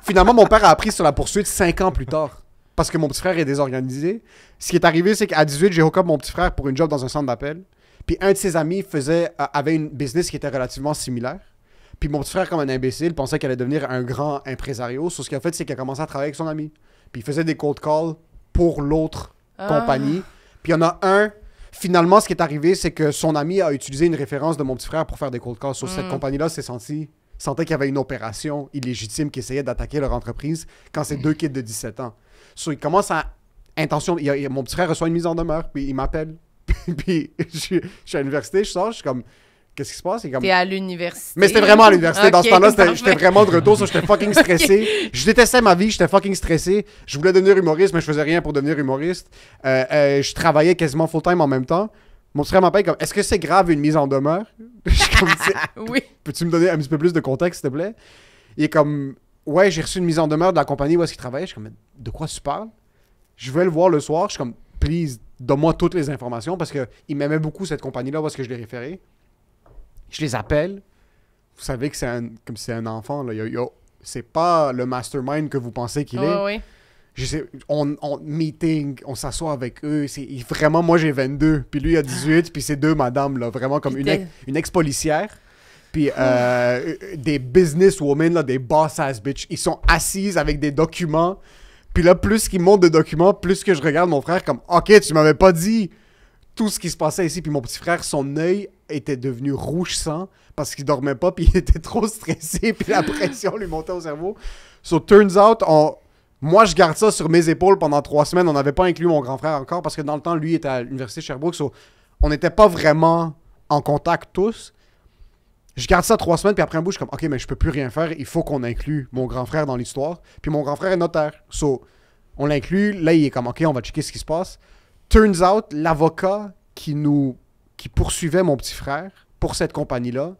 Finalement, mon père a appris sur la poursuite 5 ans plus tard. Parce que mon petit frère est désorganisé. Ce qui est arrivé, c'est qu'à 18, j'ai recopé mon petit frère pour une job dans un centre d'appel. Puis un de ses amis faisait, euh, avait une business qui était relativement similaire. Puis mon petit frère, comme un imbécile, pensait qu'elle allait devenir un grand impresario. Sauf ce qu'il a fait, c'est qu'il a commencé à travailler avec son ami. Puis il faisait des cold calls pour l'autre ah. compagnie. Puis il y en a un. Finalement, ce qui est arrivé, c'est que son ami a utilisé une référence de mon petit frère pour faire des cold calls. Sur cette hmm. compagnie-là, s'est senti sentait qu'il y avait une opération illégitime qui essayait d'attaquer leur entreprise quand c'est deux kids de 17 ans. Sauf il commence à intention. mon petit frère reçoit une mise en demeure, puis il m'appelle. puis, je, je, suis à l'université, je sors, je suis comme qu'est-ce qui se passe? Comme... T'es à l'université. Mais c'était vraiment à l'université. dans ce temps-là, j'étais vraiment de retour. J'étais fucking stressé. Je détestais ma vie. J'étais fucking stressé. Je voulais devenir humoriste, mais je faisais rien pour devenir humoriste. Euh, euh, je travaillais quasiment full-time en même temps. Mon frère m'appelle comme Est-ce que c'est grave une mise en demeure Oui. Peux-tu me donner un petit peu plus de contexte, s'il te plaît Il est comme Ouais, j'ai reçu une mise en demeure de la compagnie où est-ce qu'il travaillait. Je suis comme De quoi tu parles Je vais le voir le soir. Je suis comme Please, donne-moi toutes les informations parce qu'il m'aimait beaucoup cette compagnie-là parce que je l'ai référé. Je les appelle. Vous savez que c'est un, comme c'est un enfant. Là. Il c'est pas le mastermind que vous pensez qu'il est. Je sais, on, meeting, on s'assoit avec eux. C'est, vraiment, moi j'ai 22, puis lui il a 18, puis c'est deux madames, là, vraiment comme une, ex-policière, puis euh, euh, des businesswomen, là, des boss-ass bitch. Ils sont assises avec des documents. Puis là, plus qu'ils montent de documents, plus que je regarde mon frère comme « Ok, tu m'avais pas dit tout ce qui se passait ici. » Puis mon petit frère, son œil était devenu rouge sang parce qu'il dormait pas, puis il était trop stressé, puis la pression lui montait au cerveau. So, turns out, on... moi, je garde ça sur mes épaules pendant trois semaines. On n'avait pas inclus mon grand frère encore parce que dans le temps, lui était à l'université Sherbrooke. So, on n'était pas vraiment en contact tous. Je garde ça trois semaines, puis après un bout, je suis comme, OK, mais je peux plus rien faire. Il faut qu'on inclue mon grand frère dans l'histoire. Puis mon grand frère est notaire. So, on l'inclut. Là, il est comme, OK, on va checker ce qui se passe. Turns out, l'avocat qui nous qui poursuivait mon petit frère pour cette compagnie-là,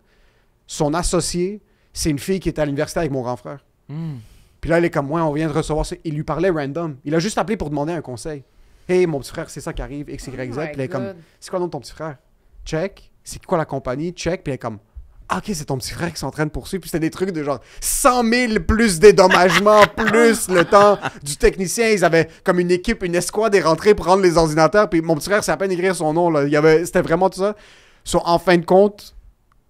son associé, c'est une fille qui était à l'université avec mon grand frère. Hmm. Puis là, elle est comme, moi, on vient de recevoir ça. Il lui parlait random. Il a juste appelé pour demander un conseil. Hey, mon petit frère, c'est ça qui arrive, XYZ. Oh Puis elle est comme, c'est quoi le nom de ton petit frère? Check. C'est quoi la compagnie? Check. Puis elle est comme, ok, c'est ton petit frère qui s'entraîne en train de poursuivre. Puis c'était des trucs de genre 100 000 plus dédommagement, plus le temps du technicien. Ils avaient comme une équipe, une escouade et pour prendre les ordinateurs. Puis mon petit frère, c'est à peine écrire son nom. Il y avait, c'était vraiment tout ça. So, en fin de compte,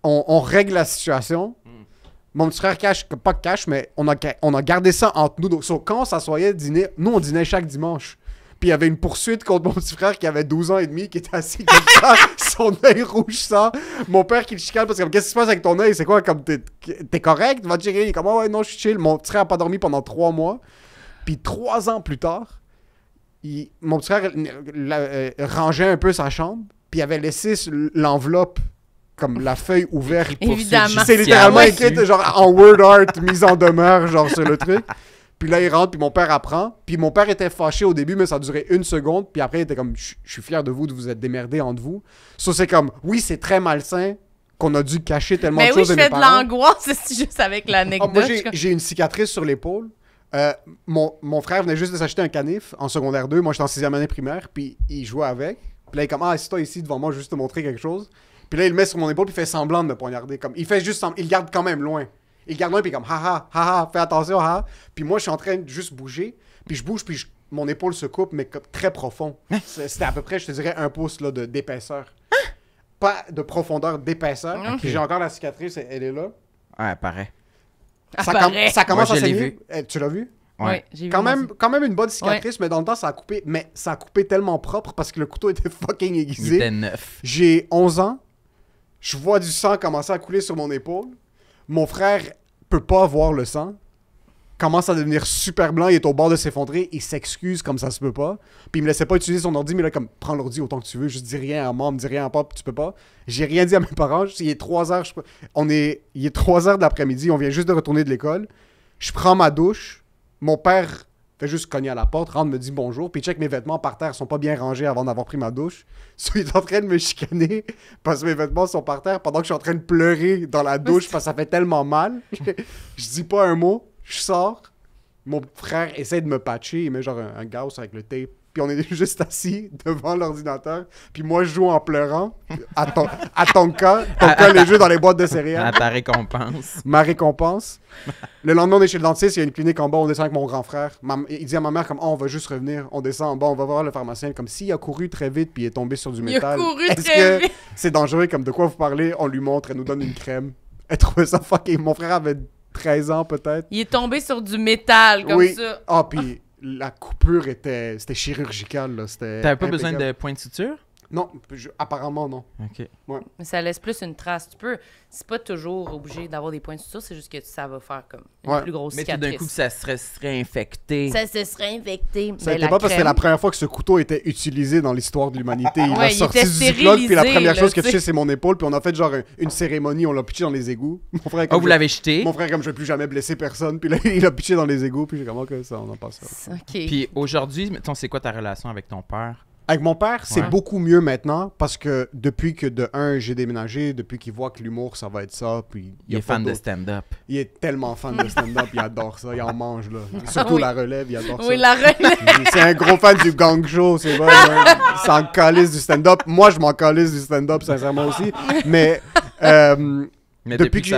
on, règle la situation. Hmm. Mon petit frère cache, pas cache, mais on a, gardé ça entre nous. Donc, quand on s'assoyait dîner, nous on dînait chaque dimanche. Puis il y avait une poursuite contre mon petit frère qui avait 12 ans et demi, qui était assis comme ça, son œil rouge sang. Mon père qui le chicane parce que qu'est-ce qui se passe avec ton œil C'est quoi Comme t'es, correct Va te Il est comme oh, ouais, non, je suis chill. Mon petit frère n'a pas dormi pendant trois mois. Puis trois ans plus tard, mon petit frère euh, rangeait un peu sa chambre, puis il avait laissé l'enveloppe comme la feuille ouverte Évidemment. C'est littéralement ah écrit genre en word art mise en demeure genre sur le truc. Puis là, il rentre, puis mon père apprend. Puis mon père était fâché au début, mais ça durait une seconde. Puis après, il était comme, je suis fier de vous, de vous être démerdé entre vous. Ça, c'est comme, oui, c'est très malsain qu'on a dû cacher tellement de choses. Mais oui, je fais de l'angoisse juste avec ah, l'anecdote. j'ai une cicatrice sur l'épaule. Euh, mon, frère venait juste de s'acheter un canif en secondaire 2. Moi, j'étais en sixième année primaire, puis il jouait avec. Puis là, il est comme, ah, toi ici devant moi, juste te montrer quelque chose. Puis là, il le met sur mon épaule, puis il fait semblant de me poignarder. Comme, il fait juste il garde quand même loin il regarde loin, puis comme, haha, haha, fais attention, haha. Puis moi, je suis en train de juste bouger. Puis je bouge, puis mon épaule se coupe, mais très profond. Hein? C'était à peu près, je te dirais, un pouce là, de, d'épaisseur. Hein? Pas de profondeur, d'épaisseur. Puis j'ai encore la cicatrice, elle est là. Ouais, pareil. Ça, commence à saigner. Eh, tu l'as vu? Ouais. j'ai quand, vu même, quand même une bonne cicatrice, mais dans le temps, ça a coupé. Mais ça a coupé tellement propre parce que le couteau était fucking aiguisé. neuf. J'ai 11 ans. Je vois du sang commencer à couler sur mon épaule. Mon frère peut pas voir le sang, commence à devenir super blanc, il est au bord de s'effondrer, il s'excuse comme ça se peut pas. Puis il me laissait pas utiliser son ordi, mais là, comme, prends l'ordi autant que tu veux, je dis rien à maman, me dis rien à papa, tu peux pas. J'ai rien dit à mes parents, il est 3 heures, on est, il est 3 heures de l'après-midi, on vient juste de retourner de l'école. Je prends ma douche, mon père fait juste cogner à la porte, rentre, me dit bonjour, puis check mes vêtements par terre, sont pas bien rangés avant d'avoir pris ma douche. So, il est en train de me chicaner parce que mes vêtements sont par terre pendant que je suis en train de pleurer dans la douche parce que ça fait tellement mal. je, dis pas un mot, je sors. Mon frère essaie de me patcher, il met genre un, un gauss avec le tape puis on est juste assis devant l'ordinateur, puis moi je joue en pleurant à, ton, à ton cas les jeux dans les boîtes de céréales. À ta récompense. Ma récompense. Le lendemain, on est chez le dentiste, il y a une clinique en bas, on descend avec mon grand frère. il dit à ma mère comme ah, on va juste revenir, on descend en bas, on va voir le pharmacien comme s'il a couru très vite puis il est tombé sur du métal. Il a couru très vite. c'est dangereux comme de quoi vous parlez On lui montre, elle nous donne une crème. Elle trouvait ça fucking mon frère avait 13 ans peut-être. Il est tombé sur du métal comme oui. Ah puis la coupure était, c'était chirurgicale. T'avais pas besoin de points de suture non, apparemment non. OK. Mais ça laisse plus une trace. Tu peux. C'est pas toujours obligé d'avoir des points de suture, c'est juste que ça va faire comme une plus grosse Mais tout d'un coup, ça serait, serait infecté. Ça se serait infecté. Ça n'était pas parce que c'est la première fois que ce couteau était utilisé dans l'histoire de l'humanité. Il Ouais, a sorti du ziploc, puis la première chose que tu sais. c'est mon épaule, puis on a fait genre une cérémonie, on l'a pitché dans les égouts. Mon Oh, vous l'avez jeté. mon frère, comme je vais plus jamais blesser personne, puis il a pitché dans les égouts, puis j'ai vraiment que ça, on en passe ça. OK. Puis aujourd'hui, mettons, c'est quoi ta relation avec ton père? Avec mon père, c'est beaucoup mieux maintenant parce que depuis que de un, j'ai déménagé, depuis qu'il voit que l'humour, ça va être ça. Puis il, il est fan de stand-up. Il est tellement fan de stand-up, il adore ça, il en mange. là. Surtout la relève, il adore ça. Oui, la relève. C'est un gros fan du gang show, c'est vrai. Il s'en calisse du stand-up. Moi, je m'en calisse du stand-up, sincèrement aussi. Mais. Euh, mais depuis, que,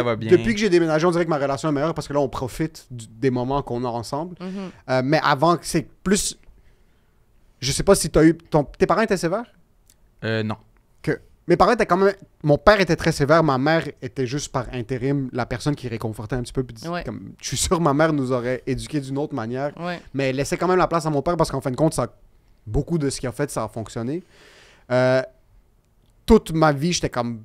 j'ai déménagé, on dirait que ma relation est meilleure parce que là, on profite des moments qu'on a ensemble. Mm-hmm. Euh, mais avant, c'est plus je sais pas si tu as eu. tes parents étaient sévères euh, Non. Que, mes parents étaient quand même. Mon père était très sévère, ma mère était juste par intérim la personne qui réconfortait un petit peu. Puis comme, je suis sûr ma mère nous aurait éduqués d'une autre manière. Mais elle laissait quand même la place à mon père parce qu'en fin de compte, ça, beaucoup de ce qu'il a fait, ça a fonctionné. Euh, toute ma vie, j'étais comme.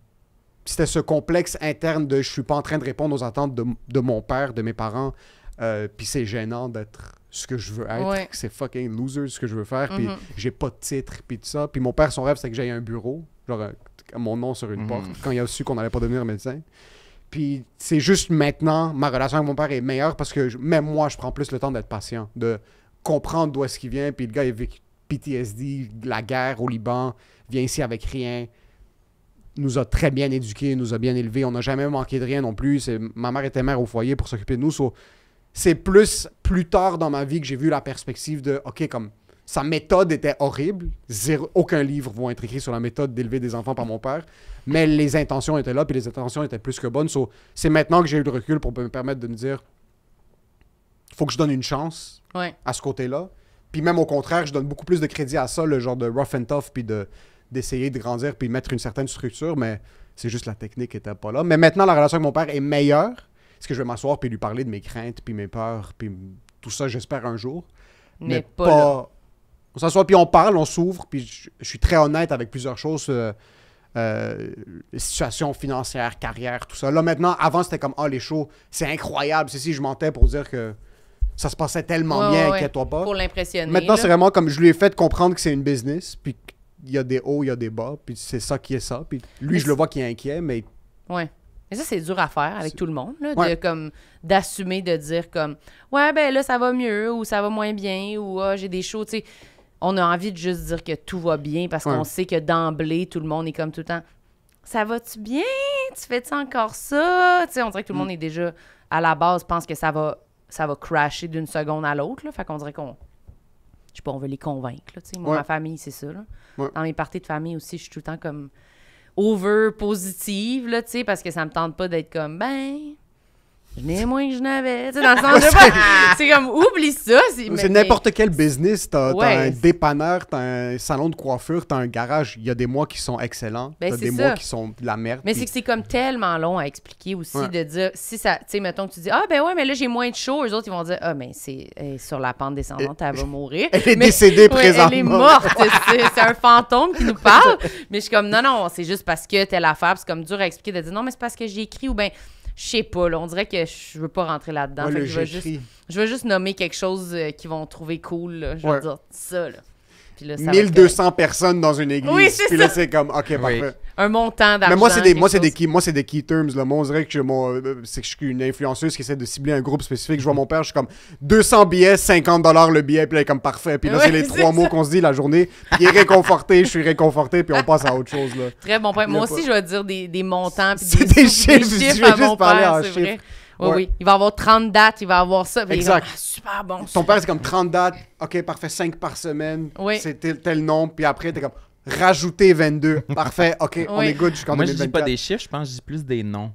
C'était ce complexe interne de je suis pas en train de répondre aux attentes de, mon père, de mes parents. Euh, puis c'est gênant d'être ce que je veux être, c'est fucking loser ce que je veux faire, pis puis mm-hmm. j'ai pas de titre, puis tout ça. Puis mon père, son rêve, c'est que j'aille un bureau, genre mon nom sur une mm-hmm. porte, quand il a su qu'on allait pas devenir médecin. Puis c'est juste maintenant, ma relation avec mon père est meilleure parce que même moi, je prends plus le temps d'être patient, de comprendre d'où est-ce qu'il vient. Puis le gars, il a vécu PTSD, la guerre au Liban, vient ici avec rien, nous a très bien éduqués, nous a bien élevés, on n'a jamais manqué de rien non plus. Ma mère était mère au foyer pour s'occuper de nous c'est plus plus tard dans ma vie que j'ai vu la perspective de, OK, comme sa méthode était horrible. aucun livre vont être écrit sur la méthode d'élever des enfants par mon père. Mais les intentions étaient là, puis les intentions étaient plus que bonnes. c'est maintenant que j'ai eu le recul pour me permettre de me dire, faut que je donne une chance à ce côté-là. Puis même au contraire, je donne beaucoup plus de crédit à ça, le genre de rough and tough, puis de, d'essayer de grandir, puis mettre une certaine structure. Mais c'est juste la technique n'était pas là. Mais maintenant, la relation avec mon père est meilleure. Est-ce que je vais m'asseoir puis lui parler de mes craintes, puis mes peurs, puis tout ça, j'espère un jour. Mais, pas. On s'assoit, puis on parle, on s'ouvre, puis je, suis très honnête avec plusieurs choses. Euh, euh, situation financière, carrière, tout ça. Là, maintenant, avant, c'était comme, ah, oh, les shows, c'est incroyable. c'est si, je mentais pour dire que ça se passait tellement bien, inquiète-toi pas. Pour l'impressionner. Maintenant, c'est vraiment comme, je lui ai fait comprendre que c'est une business, puis il y a des hauts, il y a des bas, puis c'est ça qui est ça. Puis lui, je le vois qui est inquiet, mais. Ouais. Mais ça, c'est dur à faire avec tout le monde, là, de, comme d'assumer, de dire comme Ouais, ben là, ça va mieux ou ça va moins bien ou ah, j'ai des choses. » tu sais. On a envie de juste dire que tout va bien parce qu'on sait que d'emblée, tout le monde est comme tout le temps Ça va-tu bien? Tu fais-tu encore ça? Tu sais, on dirait que tout le mm. monde est déjà à la base pense que ça va ça va crasher d'une seconde à l'autre. là Fait qu'on dirait qu'on je sais pas, on veut les convaincre. Là, Moi, ma famille, c'est ça. Dans mes parties de famille aussi, je suis tout le temps comme over positive, là, tu sais, parce que ça me tente pas d'être comme, ben, je moins que je n'avais. Tu c'est comme, oublie ça. C'est n'importe quel business. T'as un dépanneur, t'as un salon de coiffure, t'as un garage. Il y a des mois qui sont excellents, ben, t'as des mois qui sont de la merde. Mais c'est que c'est comme tellement long à expliquer aussi de dire, si ça, tu sais, mettons que tu dis, ah ben ouais, mais là j'ai moins de chaud. Les autres, ils vont dire, ah, ben, c'est sur la pente descendante, elle va mourir. elle est décédée présentement. Elle est morte. c'est un fantôme qui nous parle. mais je suis comme, non, non, c'est juste parce que telle affaire. C'est comme dur à expliquer de dire, non, mais c'est parce que j'ai écrit ou ben je sais pas, on dirait que je veux pas rentrer là-dedans. je, veux juste, nommer quelque chose euh, qu'ils vont trouver cool. je veux dire ça, là. Là, ça 1200 personnes dans une église. Oui, puis là, c'est comme, OK, parfait. Un montant d'argent. Mais moi, c'est des, moi, c'est des, key, moi, des key terms. Là. Moi, on dirait que euh, je, moi, que suis une influenceuse qui essaie de cibler un groupe spécifique. Je vois mon père, je suis comme 200 billets, 50 dollars le billet, puis là, comme parfait. Puis là, c'est les trois mots qu'on se dit la journée. Puis il est réconforté, je suis réconforté, puis on passe à autre chose. Là. Très bon point. Moi aussi, je vais dire des, des montants. Puis des, chiffres. juste parler en chiffres. Oui, oui. Il va avoir 30 dates, il va avoir ça. Exact. Ah, super bon. Ton père, c'est comme 30 dates. OK, parfait, 5 par semaine. Oui. C'est tel, nom, nombre. Puis après, t'es comme rajouter 22. Parfait, OK, on est good jusqu'en Moi, je dis pas des chiffres, je pense je dis plus des noms.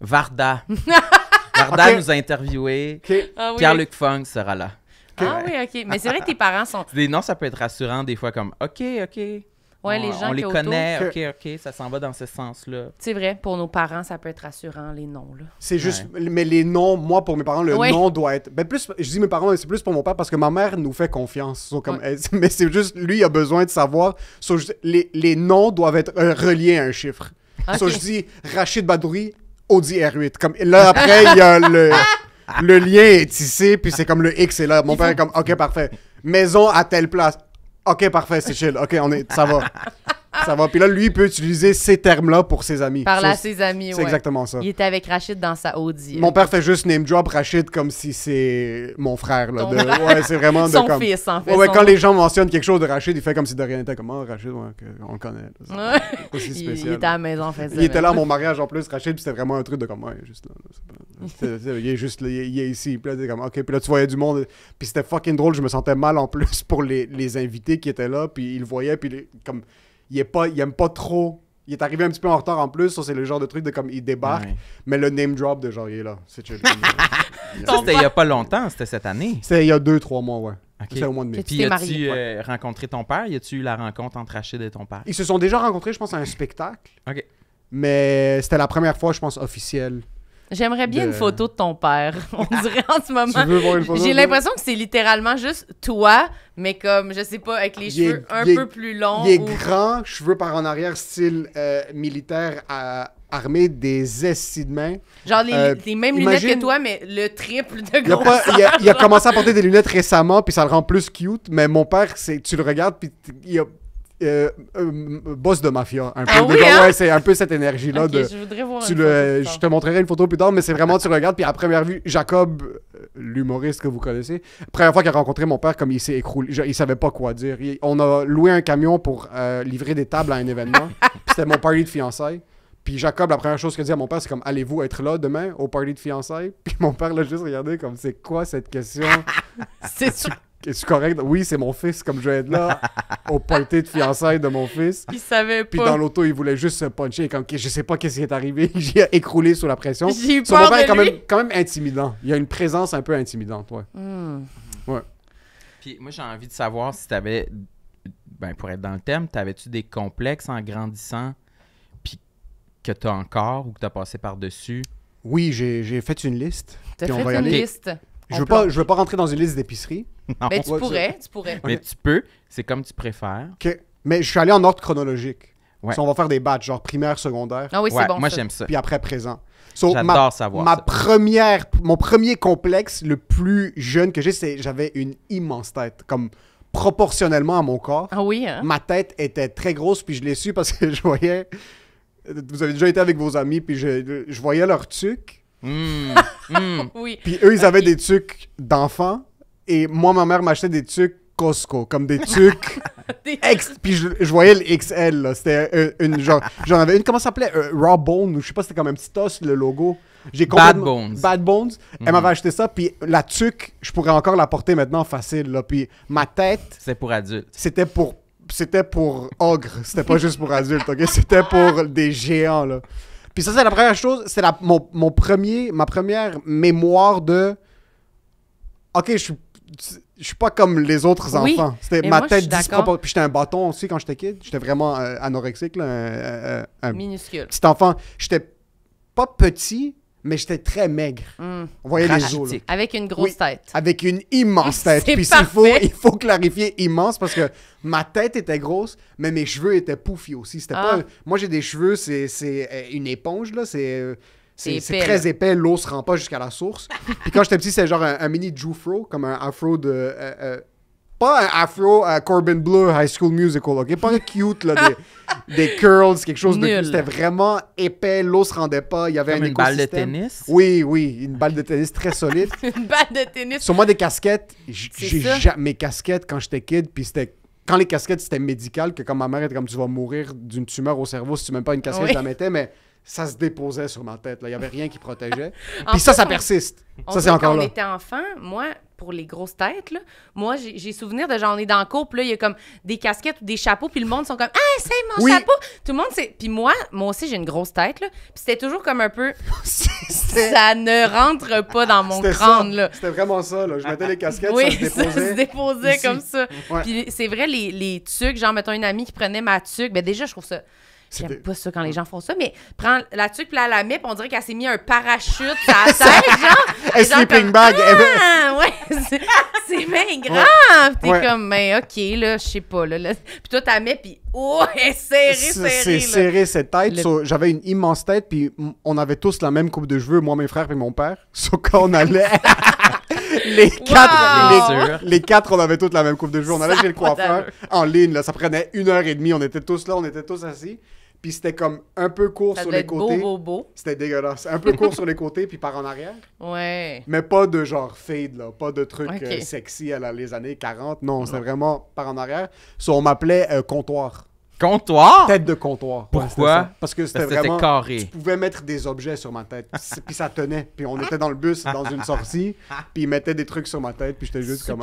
Varda. Varda nous a interviewés. OK. Ah Pierre-Luc Fung sera là. Ah oui, OK. Mais c'est vrai que tes parents sont... Des noms, ça peut être rassurant des fois, comme OK, OK. Ouais, les gens on les connaît, ok, ok, ça s'en va dans ce sens-là. C'est vrai, pour nos parents, ça peut être rassurant, les noms. Là. C'est juste, mais les noms, moi, pour mes parents, le nom doit être. Ben, plus, je dis mes parents, mais c'est plus pour mon père parce que ma mère nous fait confiance. comme, Mais c'est juste, lui, il a besoin de savoir. les, les noms doivent être euh, reliés à un chiffre. Okay. je dis Rachid Badouri, Audi R8. Comme, là, après, il y a le, le lien est tissé, puis c'est comme le X est là. Mon père est comme, ok, parfait. Maison à telle place. Ok, parfait, c'est chill. Ok, on est, ça va. ça va. Puis là, lui il peut utiliser ces termes-là pour ses amis. Parle à ses amis, C'est exactement ça. Il était avec Rachid dans sa Audi. Hein. Mon père fait juste name drop Rachid comme si c'est mon frère. Là, Ouais, c'est vraiment Son de comme... fils, en fait. Ouais, quand les gens mentionnent quelque chose de Rachid, il fait comme si de rien n'était. Comment ah, Rachid, on le connaît. aussi spécial. Il, était à la maison, en fait Il était là à mon mariage en plus, Rachid, puis c'était vraiment un truc de comme, ouais, juste là. il est juste là, il est ici. Puis là, ok. Puis là, tu voyais du monde. Puis c'était fucking drôle, je me sentais mal en plus pour les, les invités qui étaient là. Puis ils le voyaient, puis comme il est pas, il aime pas trop. Il est arrivé un petit peu en retard en plus, ça c'est le genre de truc de comme il débarque, mais le name drop de genre il est là, c'était il y a pas longtemps, c'était cette année. C'était il y a deux trois mois, ouais. C'était au mois de mai. Puis as-tu euh, rencontré ton père Y a-tu eu la rencontre entre Rachid et ton père Ils se sont déjà rencontrés, je pense, à un spectacle. Ok. Mais c'était la première fois, je pense, officielle J'aimerais bien une photo de ton père, on dirait en ce moment. J'ai l'impression que c'est littéralement juste toi, mais comme, je sais pas, avec les cheveux un peu plus longs. Il est grand, cheveux par en arrière, style euh, militaire à, armé des essis de main. Genre les, euh, mêmes lunettes que toi, mais le triple de il il, a, a, commencé à porter des lunettes récemment, puis ça le rend plus cute, mais mon père, tu le regardes, puis il a euh, euh, euh, boss de mafia. Un ah peu. Hein? c'est un peu cette énergie-là. de, je te montrerai une photo plus tard, mais c'est vraiment, tu regardes, puis à première vue, Jacob, l'humoriste que vous connaissez, première fois qu'il a rencontré mon père, comme il s'est écroulé, il savait pas quoi dire. on a loué un camion pour livrer des tables à un événement. c'était mon party de fiançailles. Puis Jacob, la première chose qu'il dit à mon père, c'est comme Allez-vous être là demain au party de fiançailles Puis mon père l'a juste regardé comme C'est quoi cette question C'est super est-ce est-ce correct? Oui, c'est mon fils, comme je vais être là, au party de fiançailles de mon fils. Il savait pas. Puis dans l'auto, il voulait juste se puncher. Comme, je sais pas qu'est-ce qui est arrivé. J'ai écroulé sous la pression. J'ai quand, Même, quand même intimidant. Il y a une présence un peu intimidante, hmm. ouais. Puis moi, j'ai envie de savoir si t'avais, ben, pour être dans le thème, t'avais-tu des complexes en grandissant, puis que as encore ou que tu as passé par-dessus? Oui, j'ai fait une liste. as fait une liste. Je veux, veux pas rentrer dans une liste d'épicerie, mais ben, tu pourrais, tu pourrais. Mais tu peux, c'est comme tu préfères. Mais je suis allé en ordre chronologique. on va faire des batchs, genre primaire, secondaire. Ah oui, c'est bon. Moi, j'aime ça. Puis après, présent. J'adore savoir. Ma Première, mon premier complexe, le plus jeune que j'ai, c'est j'avais une immense tête. Comme proportionnellement à mon corps. Ah oui, hein? Ma tête était très grosse, puis je l'ai su parce que je voyais. Vous avez déjà été avec vos amis, puis je, voyais leurs tucs. Mmh. Mmh. Puis eux, ils ah, avaient des tucs d'enfants. Et moi, ma mère m'achetait des trucs Costco, comme des trucs X. Puis je, voyais le XL, C'était euh, une, genre. J'en avais une, comment ça s'appelait euh, Raw Bone, ou je sais pas, c'était comme un petit os, le logo. J'ai Bad Bones. Bad Bones. Elle mm-hmm. m'avait acheté ça, puis la tuc, je pourrais encore la porter maintenant facile, là. Puis ma tête. C'était pour adultes. C'était pour. C'était pour ogre. C'était pas juste pour adultes, ok? C'était pour des géants, là. Puis ça, c'est la première chose. C'est mon, mon premier, ma première mémoire de. Ok, je suis je suis pas comme les autres enfants. C'était ma tête Puis j'étais un bâton aussi quand j'étais kid. J'étais vraiment euh, anorexique, minuscule. Petit enfant. J'étais pas petit, mais j'étais très maigre. Mm. On voyait les os. Avec une grosse tête. Avec une immense tête. Puis il faut, il faut clarifier immense parce que ma tête était grosse, mais mes cheveux étaient pouffis aussi. Ah. Moi j'ai des cheveux, c'est euh, une éponge là, c'est euh, c'est très épais, l'eau se rend pas jusqu'à la source. Puis quand j'étais petit, c'était genre un, mini Jufro, comme un afro de. Euh, euh, pas un afro à euh, Corbin Bleu High School Musical, ok? Pas un cute, là, des, curls, quelque chose de C'était vraiment épais, l'eau se rendait pas, il y avait une balle de tennis? Oui, oui, une balle de tennis très solide. une balle de tennis? Sur moi, des casquettes, j'ai mes casquettes quand j'étais kid, puis c'était quand les casquettes c'était médical que comme ma mère était comme tu vas mourir d'une tumeur au cerveau si tu mets pas une casquette oui. mettais mais ça se déposait sur ma tête. Il n'y avait rien qui protégeait. Puis ça, ça persiste. Ça, c'est encore quand on était enfant, moi, pour les grosses têtes, moi, j'ai souvenir de genre, on est dans le cours, là, il y a comme des casquettes ou des chapeaux, puis le monde sont comme « Ah, c'est mon chapeau! » Tout le monde, c'est... Puis moi, moi aussi, j'ai une grosse tête, là, puis c'était toujours comme un peu... ça ne rentre pas dans mon crâne, là. C'était vraiment ça, là. Je mettais les casquettes, ça se déposait. ça comme ça. Puis c'est vrai, les, les tucs, genre, mettons, une amie qui prenait ma tuc, ben déjà, je trouve ça J'aime pas ça quand les gens font ça, mais prends la tuque puis la la met, on dirait qu'elle s'est mis un parachute à la tête, genre. Un sleeping bag. Ah, ouais, c'est bien grave. T'es comme, mais ben, OK, là, je sais pas. Là, Puis toi, t'as mets, puis oh, elle est serrée, serrée. C'est serré cette tête. J'avais une immense tête, puis on avait tous la même coupe de cheveux, moi, mes frères et mon père. Sauf qu'on quand on allait. les quatre, quatre, on avait toutes la même coupe de cheveux. On allait chez le coiffeur en ligne. Là, ça prenait une heure et demie. On était tous là, on était tous assis. Puis c'était comme un peu court sur les côtés. C'était dégueulasse. Un peu court sur les côtés, puis par en arrière. Ouais. Mais pas de genre fade, là. Pas de truc euh, sexy à la, les années 40. Non, c'était vraiment par en arrière. So, on m'appelait euh, comptoir. Comptoir? Tête de comptoir. Pourquoi? Parce que c'était vraiment... carré. Tu pouvais mettre des objets sur ma tête. puis ça tenait. Puis on était dans le bus, dans une sortie. Puis ils mettaient des trucs sur ma tête. Puis j'étais juste comme...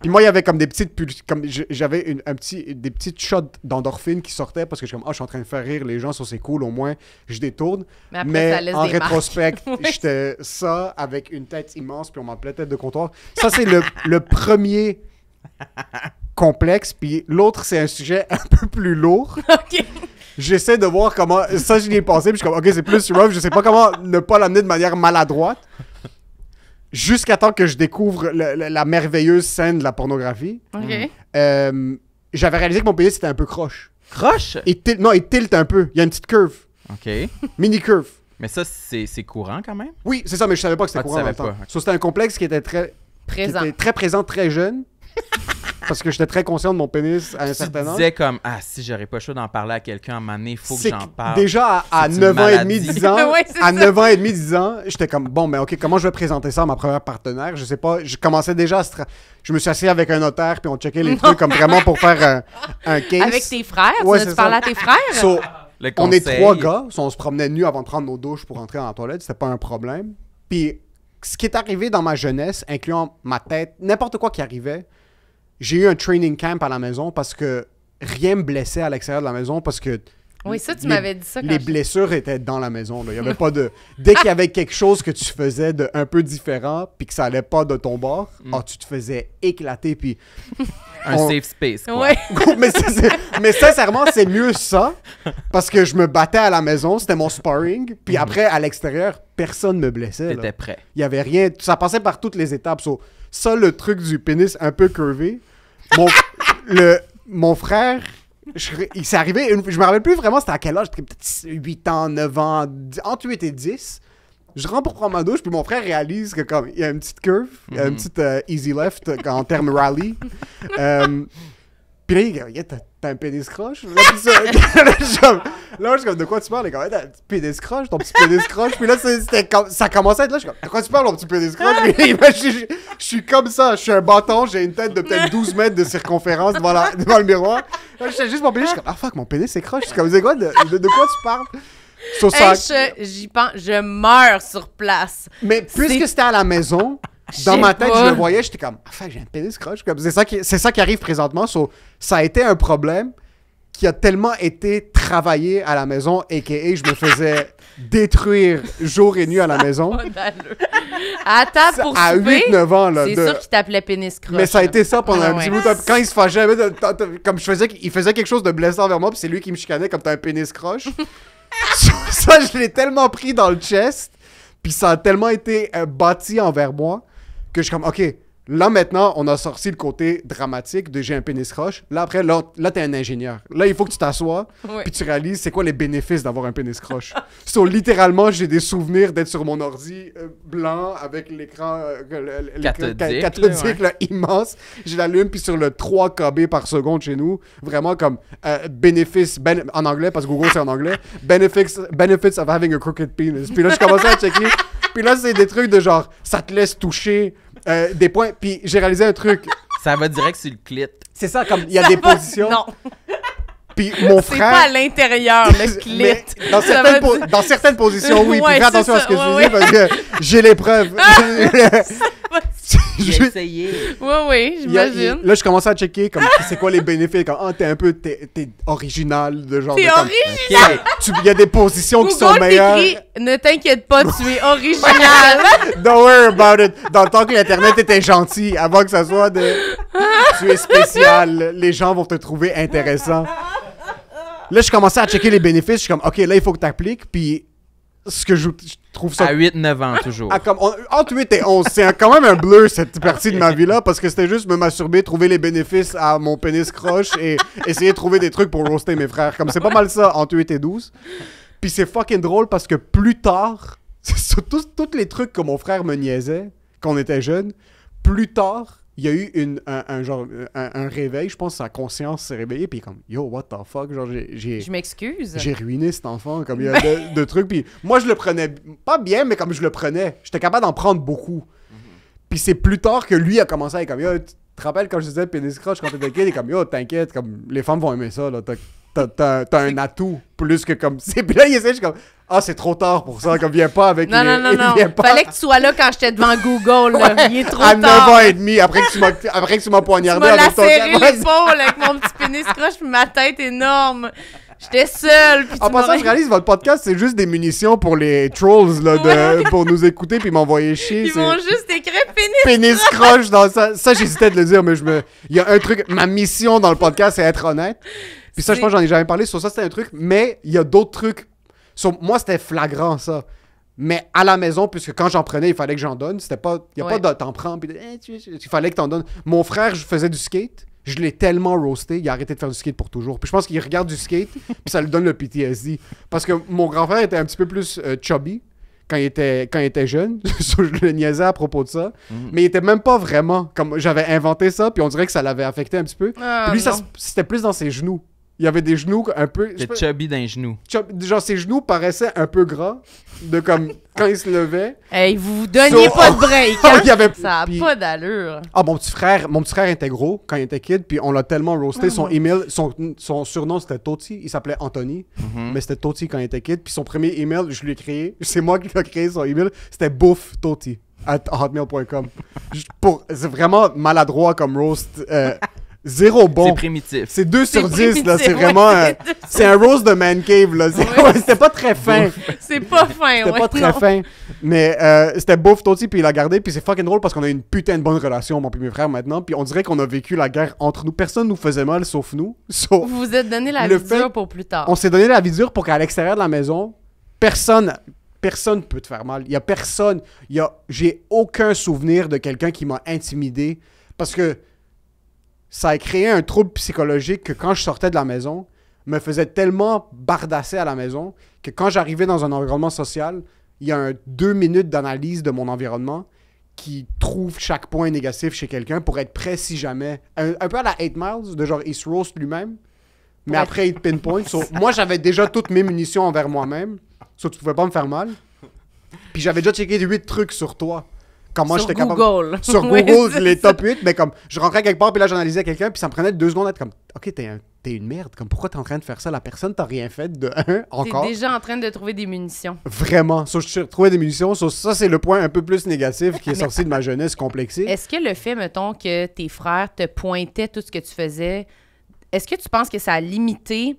Puis moi, il y avait comme des petites... Comme J'avais un petit, des petites shots d'endorphine qui sortaient parce que je comme, oh, je suis en train de faire rire les gens, ça c'est cool, au moins, je détourne. Mais, en rétrospective. rétrospect, j'étais ça avec une tête immense, puis on m'appelait tête de comptoir. Ça, c'est le, le premier complexe, puis l'autre, c'est un sujet un peu plus lourd. J'essaie de voir comment. Ça, je l'ai pensé puis je suis comme, OK, c'est plus rough, je sais pas comment ne pas l'amener de manière maladroite. Jusqu'à temps que je découvre la merveilleuse scène de la pornographie, mm. euh, j'avais réalisé que mon pays c'était un peu croche. Croche? non, il tilte un peu. Il y a une petite curve, OK. mini curve. Mais ça, c'est courant quand même? Oui, c'est ça, mais je savais pas que c'était ah, courant temps. c'était un complexe qui était très, était très présent, très jeune. Parce que j'étais très conscient de mon pénis à un certain âge. Je disais comme, ah, si j'aurais pas chaud d'en parler à quelqu'un à un moment il faut que j'en parle. Déjà à, 9 ans et demi, 10 ans, à 9 ans et demi, 10 ans, j'étais comme, bon, mais OK, comment je vais présenter ça à ma première partenaire? Je sais pas, je commençais déjà à Je me suis assis avec un notaire, puis on checkait les trucs comme vraiment pour faire un, case. Avec tes frères? tu parlais à tes frères? on est trois gars, on se promenait nu avant de prendre nos douches pour entrer dans la toilette, c'était pas un problème. Puis ce qui est arrivé dans ma jeunesse, incluant ma tête, n'importe quoi qui arrivait, j'ai eu un training camp à la maison parce que rien me blessait à l'extérieur de la maison parce que. Oui, ça, tu m'avais dit ça. Quand les blessures étaient dans la maison. Il y avait pas de. Dès qu'il y avait quelque chose que tu faisais de un peu différent, puis que ça allait pas de ton bord, mm. ah, tu te faisais éclater. Puis un safe space. mais, sincèrement, c'est mieux ça parce que je me battais à la maison, c'était mon sparring. Puis mm. après, à l'extérieur, personne ne me blessait. T'étais prêt. Il y avait rien. Ça passait par toutes les étapes. Ça, le truc du pénis un peu curvé. Mon, le, mon frère, il s'est arrivé, une, je me rappelle plus vraiment c'était à quel âge, peut-être 8 ans, 9 ans, 10, entre 8 et 10. Je rentre pour prendre ma douche, puis mon frère réalise que il y a une petite curve, une mhm. petite euh, easy left en termes rally. Euh, puis là, il regarde, t'as un pénis croche? Là, je, suis comme, de quoi tu parles? Il t'as un petit pénis croche, ton petit pénis croche. Puis là, comme, ça commençait à être là, je suis comme, de quoi tu parles, mon petit pénis croche? je, suis comme ça, je suis un bâton, j'ai une tête de peut-être 12 mètres de circonférence devant, devant le miroir. je suis juste mon pénis, je suis comme, ah fuck, mon pénis c'est croche. Je suis comme, c'est quoi, de, quoi tu parles? je, je meurs sur place. Mais puisque c'était à la maison, dans ma tête, je le voyais, j'étais comme, enfin, ah, j'ai un pénis croche. C'est ça, qui, ça qui arrive présentement. ça a été un problème qui a tellement été travaillé à la maison, et je me faisais détruire jour et nuit à la maison. pour À 8-9 ans, là. C'est sûr qu'il t'appelait pénis croche. Mais ça a été ça pendant ah un petit bout. Quand il se fâchait, comme je faisais, il faisait quelque chose de blessant vers moi, puis c'est lui qui me chicanait comme t'as un pénis croche. ça, je l'ai tellement pris dans le chest, puis ça a tellement été euh, bâti envers moi que je suis comme, OK, là maintenant, on a sorti le côté dramatique de j'ai un pénis croche. Là après, là, là t'es un ingénieur. Là, il faut que tu t'assoies, puis tu réalises c'est quoi les bénéfices d'avoir un pénis croche. so, littéralement, j'ai des souvenirs d'être sur mon ordi euh, blanc avec l'écran euh, cathodique, immense. J'ai la lune, puis sur le 3 KB par seconde chez nous, vraiment comme bénéfices euh, » bénéfice, ben, en anglais, parce que Google c'est en anglais, benefits, benefits of having a crooked penis. Puis là, je commençais à checker. Puis là, c'est des trucs de genre, ça te laisse toucher euh, des points. Puis j'ai réalisé un truc. Ça va direct sur le clit. C'est ça, comme il y a des positions. Non. Puis mon frère. C'est pas à l'intérieur, le clit. dans, certaines positions, oui. Ouais, puis fais attention à ce que tu je dis parce que j'ai les preuves. J'ai essayé. Oui, oui, j'imagine. Là, je commence à checker comme c'est quoi les bénéfices. Comme, ah, t'es un peu t'es, original de genre. T'es original. Il y a des positions qui sont meilleures. Écrit, ne t'inquiète pas, tu es original. Don't worry about it. Dans le temps que l'internet était gentil, avant que ça soit de, tu es spécial. Les gens vont te trouver intéressant. Là, je commençais à checker les bénéfices. Je suis comme, OK, là, il faut que tu appliques. Puis ce que je, trouve ça. À 8-9 ans, toujours. Ah, comme, entre 8 et 11. C'est quand même un bleu, cette partie de ma vie-là, parce que c'était juste me masturber, trouver les bénéfices à mon pénis croche et essayer de trouver des trucs pour roaster mes frères. Comme c'est pas mal ça, entre 8 et 12. Puis c'est fucking drôle parce que plus tard, tous les trucs que mon frère me niaisait quand on était jeune, plus tard, il y a eu une, un, genre, euh, un, réveil, je pense, sa conscience s'est réveillée, puis comme, yo, what the fuck, genre, j'ai... Je m'excuse. J'ai ruiné cet enfant, comme il y a de, trucs, puis moi, je le prenais, pas bien, mais comme je le prenais, j'étais capable d'en prendre beaucoup. Mm-hmm. Puis c'est plus tard que lui a commencé à être comme, yo, tu te rappelles quand je disais pénis croche quand t'étais kid, il est comme, yo, t'inquiète, comme, les femmes vont aimer ça, là, t'as un atout plus que comme. Puis là, il essaie, je suis comme. Ah, c'est trop tard pour ça, comme viens pas avec Non, non, non, non. Pas... Fallait que tu sois là quand j'étais devant Google, là. Il est trop à tard. À 9h30, après que tu m'as poignardé avec ton l'épaule avec mon petit pénis croche puis ma tête énorme. J'étais seule. Puis en passant, je réalise votre podcast, c'est juste des munitions pour les trolls là, pour nous écouter puis m'envoyer chier. Ils vont juste écrire pénis. Pénis croche dans ça. Ça, j'hésitais de le dire, mais je me. Il y a un truc. Ma mission dans le podcast, c'est être honnête. Puis ça, je pense que j'en ai jamais parlé. Sur ça, c'était un truc. Mais il y a d'autres trucs. Sur moi, c'était flagrant, ça. Mais à la maison, puisque quand j'en prenais, il fallait que j'en donne. C'était pas. Il n'y a pas de t'en prends. Puis eh, il fallait que t'en donnes. Mon frère, je faisais du skate. Je l'ai tellement roasté, il a arrêté de faire du skate pour toujours. Puis je pense qu'il regarde du skate, puis ça lui donne le PTSD. Parce que mon grand frère était un petit peu plus euh, chubby quand il était, quand il était jeune. je le niaisais à propos de ça. Mm. Mais il était même pas vraiment. comme J'avais inventé ça, puis on dirait que ça l'avait affecté un petit peu. Ah, lui, c'était plus dans ses genoux il y avait des genoux un peu. le chubby d'un genou. genre, ses genoux paraissaient un peu gras de comme quand il se levait. Hey, vous vous donniez pas de break. Oh, il hein? avait... Ça pas d'allure. Ah, mon petit frère, mon petit frère était gros quand il était kid, puis on l'a tellement roasté. son oh. email, son, surnom c'était Toti, il s'appelait Anthony, mm-hmm. mais c'était Toti quand il était kid. Puis son premier email, je lui ai créé, c'est moi qui l'ai créé son email, c'était bouffe Toti at hotmail.com. C'est vraiment maladroit comme roast. Euh, Zéro bon. C'est primitif. C'est 2 sur 10, là. C'est vraiment. c'est un rose de man cave, là. C'était pas très fin. C'est pas fin, C'était pas très fin. Mais euh, c'était beau photo puis il a gardé. Puis c'est fucking drôle parce qu'on a une putain de bonne relation, mon puis frère, maintenant. Puis on dirait qu'on a vécu la guerre entre nous. Personne nous faisait mal, sauf nous. Sauf... Vous vous êtes donné la vie dure pour plus tard. On s'est donné la vie dure pour qu'à l'extérieur de la maison, personne personne peut te faire mal. Il n'y a personne. Il y a... J'ai aucun souvenir de quelqu'un qui m'a intimidé. Parce que ça a créé un trouble psychologique que quand je sortais de la maison, me faisait tellement bardasser à la maison que quand j'arrivais dans un environnement social, il y a deux minutes d'analyse de mon environnement qui trouve chaque point négatif chez quelqu'un pour être prêt si jamais. Un, peu à la 8 Miles, de genre il se roast lui-même, mais après il pinpoint. moi j'avais déjà toutes mes munitions envers moi-même, so tu pouvais pas me faire mal. Puis j'avais déjà checké 8 trucs sur toi comment j'étais capable. Sur Google. Sur Google, les top 8, mais comme je rentrais quelque part, puis là j'analysais quelqu'un, puis ça me prenait deux secondes d'être comme, ok, t'es une merde. Comme pourquoi t'es en train de faire ça? La personne t'a rien fait de un encore. T'es déjà en train de trouver des munitions. Vraiment. So, je des munitions. ça, c'est le point un peu plus négatif qui est sorti de ma jeunesse complexée. Est-ce que le fait, mettons, que tes frères te pointaient tout ce que tu faisais, est-ce que tu penses que ça a limité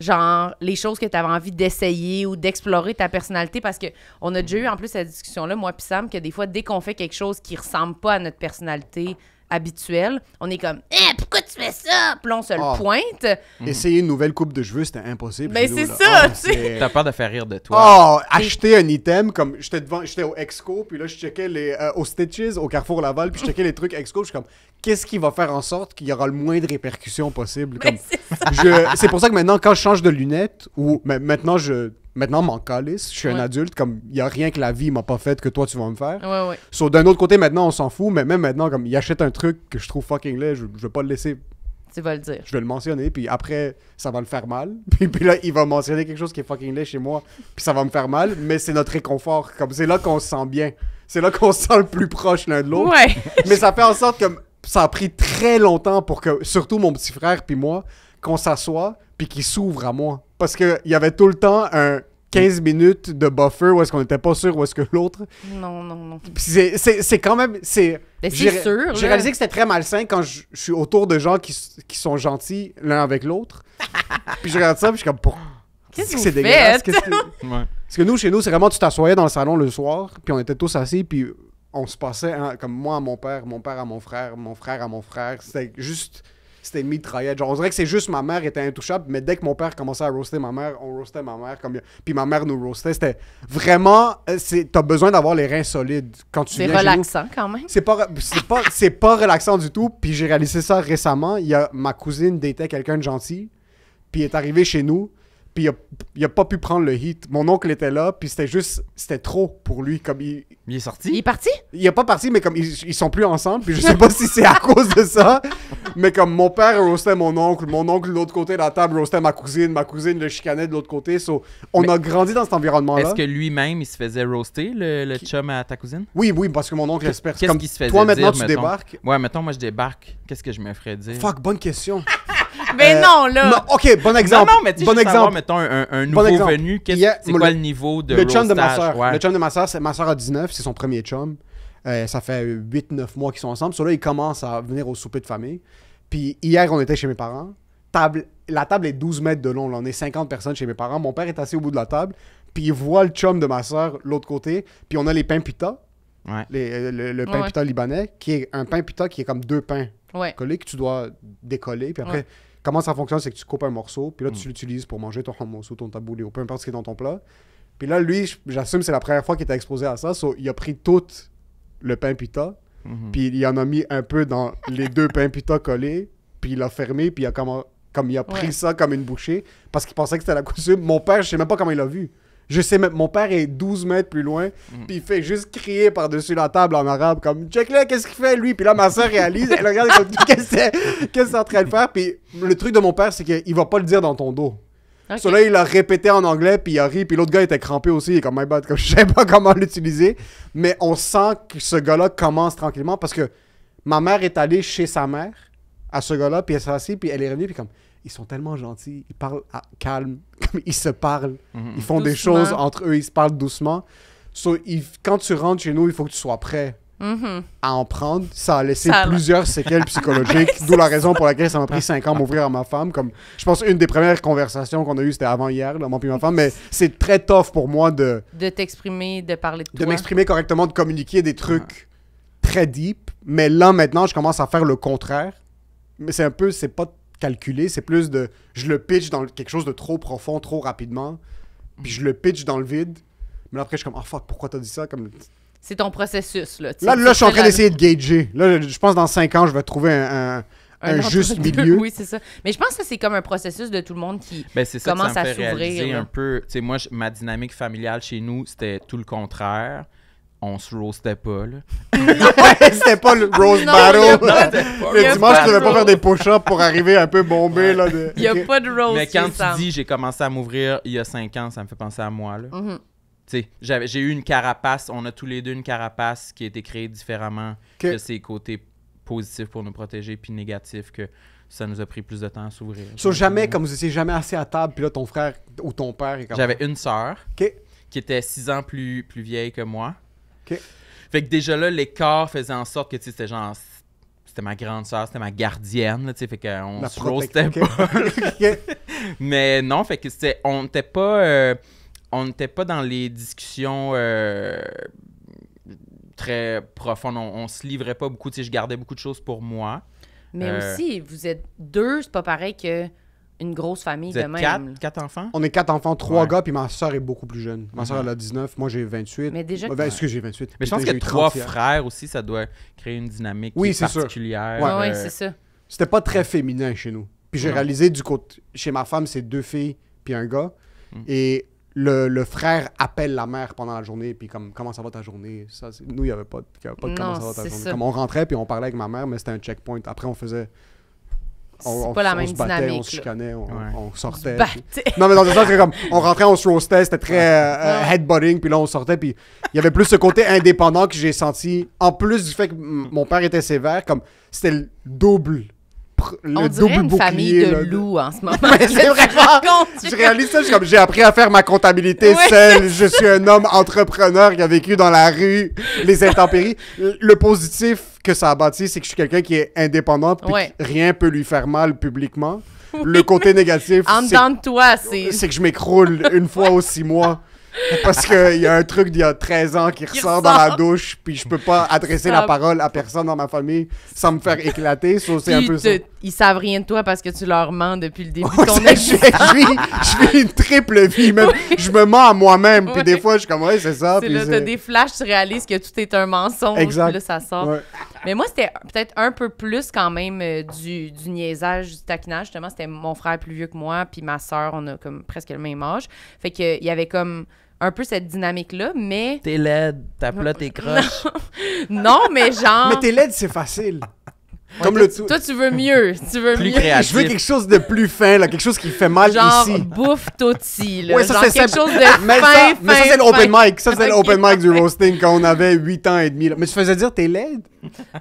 genre les choses que tu avais envie d'essayer ou d'explorer ta personnalité parce que on a déjà eu en plus cette discussion là moi puis Sam que des fois dès qu'on fait quelque chose qui ressemble pas à notre personnalité habituel, on est comme Eh, pourquoi tu fais ça? Puis là, on se le ah. pointe. Mhm. Essayer une nouvelle coupe de cheveux, c'était impossible. Mais ben, c'est ça, ah, tu T'as peur de faire rire de toi. Ah, acheter un item comme j'étais devant, j'étais au Exco, puis là je checkais les euh, au Stitches, au Carrefour Laval, puis je checkais les trucs Exco, je suis comme qu'est-ce qui va faire en sorte qu'il y aura le moins de répercussions possible. Ben, c'est- pour ça que maintenant quand je change de lunettes ou maintenant je maintenant mon calisse, je suis un adulte, comme il n'y a rien que la vie m'a pas fait que toi tu vas me faire. Ouais, So, d'un autre côté maintenant on s'en fout, mais même maintenant comme il achète un truc que je trouve fucking laid, je, ne vais pas le laisser tu vas le dire. Je vais le mentionner, puis après, ça va le faire mal. Puis, puis là, il va mentionner quelque chose qui est fucking laid chez moi, puis ça va me faire mal, mais c'est notre réconfort. Comme c'est là qu'on se sent bien. C'est là qu'on se sent le plus proche l'un de l'autre. mais ça fait en sorte que ça a pris très longtemps pour que, surtout mon petit frère puis moi, qu'on s'assoie, puis qu'il s'ouvre à moi parce qu'il y avait tout le temps un 15 minutes de buffer où est-ce qu'on n'était pas sûr où est-ce que l'autre. Non, non, non. C'est quand même. C'est sûr. J'ai réalisé que c'était très malsain quand je, suis autour de gens qui, qui sont gentils l'un avec l'autre. puis je regarde ça, puis je suis comme. Qu'est-ce que c'est dégueulasse? Parce que nous, chez nous, c'est vraiment tu t'assoyais dans le salon le soir, puis on était tous assis, puis on se passait hein, comme moi à mon père, mon père à mon frère, mon frère à mon frère. C'était juste c'était mitraillette. Genre, on dirait que c'est juste ma mère était intouchable, mais dès que mon père commençait à roaster ma mère, on roastait ma mère. Comme... Puis ma mère nous roastait. C'était vraiment. Euh, t'as besoin d'avoir les reins solides quand tu C'est relaxant quand même. C'est pas, pas, relaxant du tout. Puis j'ai réalisé ça récemment. Il y ma cousine datait quelqu'un de gentil, puis est arrivé chez nous. Puis il a, pas pu prendre le hit. Mon oncle était là, puis c'était juste, c'était trop pour lui. Comme il, est sorti. Il est parti. Il est pas parti, mais comme ils, ils sont plus ensemble, puis je sais pas si c'est à cause de ça, mais comme mon père roastait mon oncle, mon oncle de l'autre côté de la table roastait ma cousine, ma cousine le chicanait de l'autre côté. on a grandi dans cet environnement-là. Est-ce que lui-même, il se faisait roaster, le, chum à ta cousine Oui, oui, parce que mon oncle espère. Qu'est-ce qu'il se faisait Toi, maintenant, tu débarques. Ouais, mettons, moi, je débarque. Qu'est-ce que je me ferais dire Fuck, bonne question. Mais ben euh, non, là. Non, ok, bon exemple. Non, non mais tu sais, bon exemple. Savoir, mettons, un, nouveau venu, c'est -ce, quoi le, niveau de. Le chum de ma soeur. Le chum de ma soeur, ma soeur a 19, c'est son premier chum. Euh, ça fait 8-9 mois qu'ils sont ensemble. Sur là, ils commencent à venir au souper de famille. Puis hier, on était chez mes parents. Table, la table est 12 mètres de long. On est 50 personnes chez mes parents. Mon père est assis au bout de la table. Puis il voit le chum de ma soeur l'autre côté. Puis on a les pains pita. Euh, le, pain pita libanais, qui est un pain pita qui est comme deux pains collés que tu dois décoller. Puis après, comment ça fonctionne, c'est que tu coupes un morceau. Puis là, tu mm. l'utilises pour manger ton hummus ou ton taboulé ou peu importe ce qui est dans ton plat. Puis là, lui, j'assume, c'est la première fois qu'il était exposé à ça. il a pris toute le pain pita. Mhm. Puis il en a mis un peu dans les deux pains pita collés. Puis il a fermé. Puis il a comme, comme il a pris ça comme une bouchée parce qu'il pensait que c'était la coutume. Mon père, je sais même pas comment il l'a vu. Je sais même, mon père est 12 mètres plus loin, mhm. puis il fait juste crier par-dessus la table en arabe, comme check là, qu'est-ce qu'il fait lui? Puis là, ma soeur réalise, elle regarde, qu'est-ce qu'il est en train de faire? Puis le truc de mon père, c'est qu'il va pas le dire dans ton dos là, il l'a répété en anglais, puis il a ri, puis l'autre gars était crampé aussi, il est comme my bad, comme je sais pas comment l'utiliser. Mais on sent que ce gars-là commence tranquillement parce que ma mère est allée chez sa mère à ce gars-là, puis elle s'est assise, puis elle est revenue, puis comme ils sont tellement gentils, ils parlent à, calme, ils se parlent, mhm. ils font des choses entre eux, ils se parlent doucement. So, quand tu rentres chez nous, il faut que tu sois prêt Mm-hmm. à en prendre, ça a laissé plusieurs séquelles psychologiques, d'où la raison pour laquelle ça m'a pris 5 ans m'ouvrir à ma femme. Comme, je pense une des premières conversations qu'on a eues, c'était avant hier, là, mon puis ma femme, mais c'est très tough pour moi de... De t'exprimer, de parler de, toi. De m'exprimer correctement, de communiquer des trucs très deep, mais là, maintenant, je commence à faire le contraire. Mais c'est un peu, c'est pas calculé, c'est plus de... Je le pitch dans quelque chose de trop profond, trop rapidement, puis je le pitch dans le vide. Mais après, je suis comme, ah oh, fuck, pourquoi t'as dit ça? Comme, c'est ton processus, là. Là, là je suis en train d'essayer de gager. Là, je pense que dans cinq ans, je vais trouver un, un juste milieu. Oui, c'est ça. Mais je pense que c'est comme un processus de tout le monde qui ben, commence à s'ouvrir. un peu. Tu sais, moi, ma dynamique familiale chez nous, c'était tout le contraire. On se roastait pas, là. c'était pas le rose barrel. le dimanche, tu devais pas faire des push-ups pour arriver un peu bombé, là. Il y a pas de rose Mais quand tu dis j'ai commencé à m'ouvrir il y a cinq ans, ça me fait penser à moi, là. Mm-hmm j'ai eu une carapace, on a tous les deux une carapace qui a été créée différemment, que ses côtés positifs pour nous protéger, puis négatif que ça nous a pris plus de temps à s'ouvrir. Sur jamais, euh, comme vous étiez jamais assez à table, puis là, ton frère ou ton père... J'avais une sœur qui était six ans plus, plus vieille que moi. Fait que déjà là, l'écart faisait en sorte que, tu sais, c'était genre... C'était ma grande sœur, c'était ma gardienne, là, tu sais, fait qu'on se rose. pas. Mais non, fait que c'était... On n'était pas... Euh, on n'était pas dans les discussions euh, très profondes. On, ne se livrait pas beaucoup. Tu sais, je gardais beaucoup de choses pour moi. Mais euh, aussi, vous êtes deux, c'est pas pareil que une grosse famille de même. Quatre, quatre enfants? On est quatre enfants, trois gars, puis ma soeur est beaucoup plus jeune. Ma soeur, mhm. elle a 19, moi j'ai 28. Mais déjà. Ben, j'ai 28. Mais je pense que trois frères aussi, ça doit créer une dynamique particulière. Oui, ouais, euh, c'est ça. C'était pas très féminin chez nous. Puis j'ai réalisé du côté. Chez ma femme, c'est deux filles, puis un gars. Mhm. Et le, frère appelle la mère pendant la journée, puis comme comment ça va ta journée. Ça, nous, il n'y avait pas pas comment ça va ta journée. Comme on rentrait, puis on parlait avec ma mère, mais c'était un checkpoint. Après, on faisait. On, pas la même se on se chicanait, on, sortait. Non, mais dans le sens comme, on rentrait, on se roastait, c'était très euh, euh, headbutting, puis là, on sortait, puis il y avait plus ce côté indépendant que j'ai senti, en plus du fait que mon père était sévère, comme c'était le double le On double une bouclier, famille de en ce moment. c'est Je réalise ça, j'ai appris à faire ma comptabilité seule. Je suis un homme entrepreneur qui a vécu dans la rue, les intempéries. le positif que ça a bâti, c'est que je suis quelqu'un qui est indépendant, puis rien peut lui faire mal publiquement. Le côté négatif, en c'est que je m'écroule une fois ou six mois. Parce qu'il y a un truc d'il y a 13 ans qui ressort, dans la douche, puis je peux pas adresser la parole à personne dans ma famille sans me faire éclater. So, c'est un peu ça ils savent rien de toi parce que tu leur mens depuis le début de ton je, je une triple vie. Même. Je me mens à moi-même. Puis des fois, je suis comme, ouais, c'est ça. Puis là, des flashs, tu réalises que tout est un mensonge. Exact. là, ça sort. Mais moi, c'était peut-être un peu plus quand même euh, du, du, niaisage, du taquinage. Justement, c'était mon frère plus vieux que moi, puis ma soeur, on a comme presque le même âge. Fait qu'il y avait comme un peu cette dynamique-là, mais. T'es laide, t'as plat, t'es croche. Non. non, mais genre. Mais t'es laide, c'est facile. Comme le Toi, tu veux mieux. Tu veux mieux. Je veux quelque chose de plus fin, là, quelque chose qui fait mal Genre, ici. bouffe toti, là. ça, Genre quelque chose de fin, ça, fin, mais ça c'est l'open mic. Ça, c'est l'open mic du roasting quand on avait 8 ans et demi. Mais tu faisais dire t'es laide?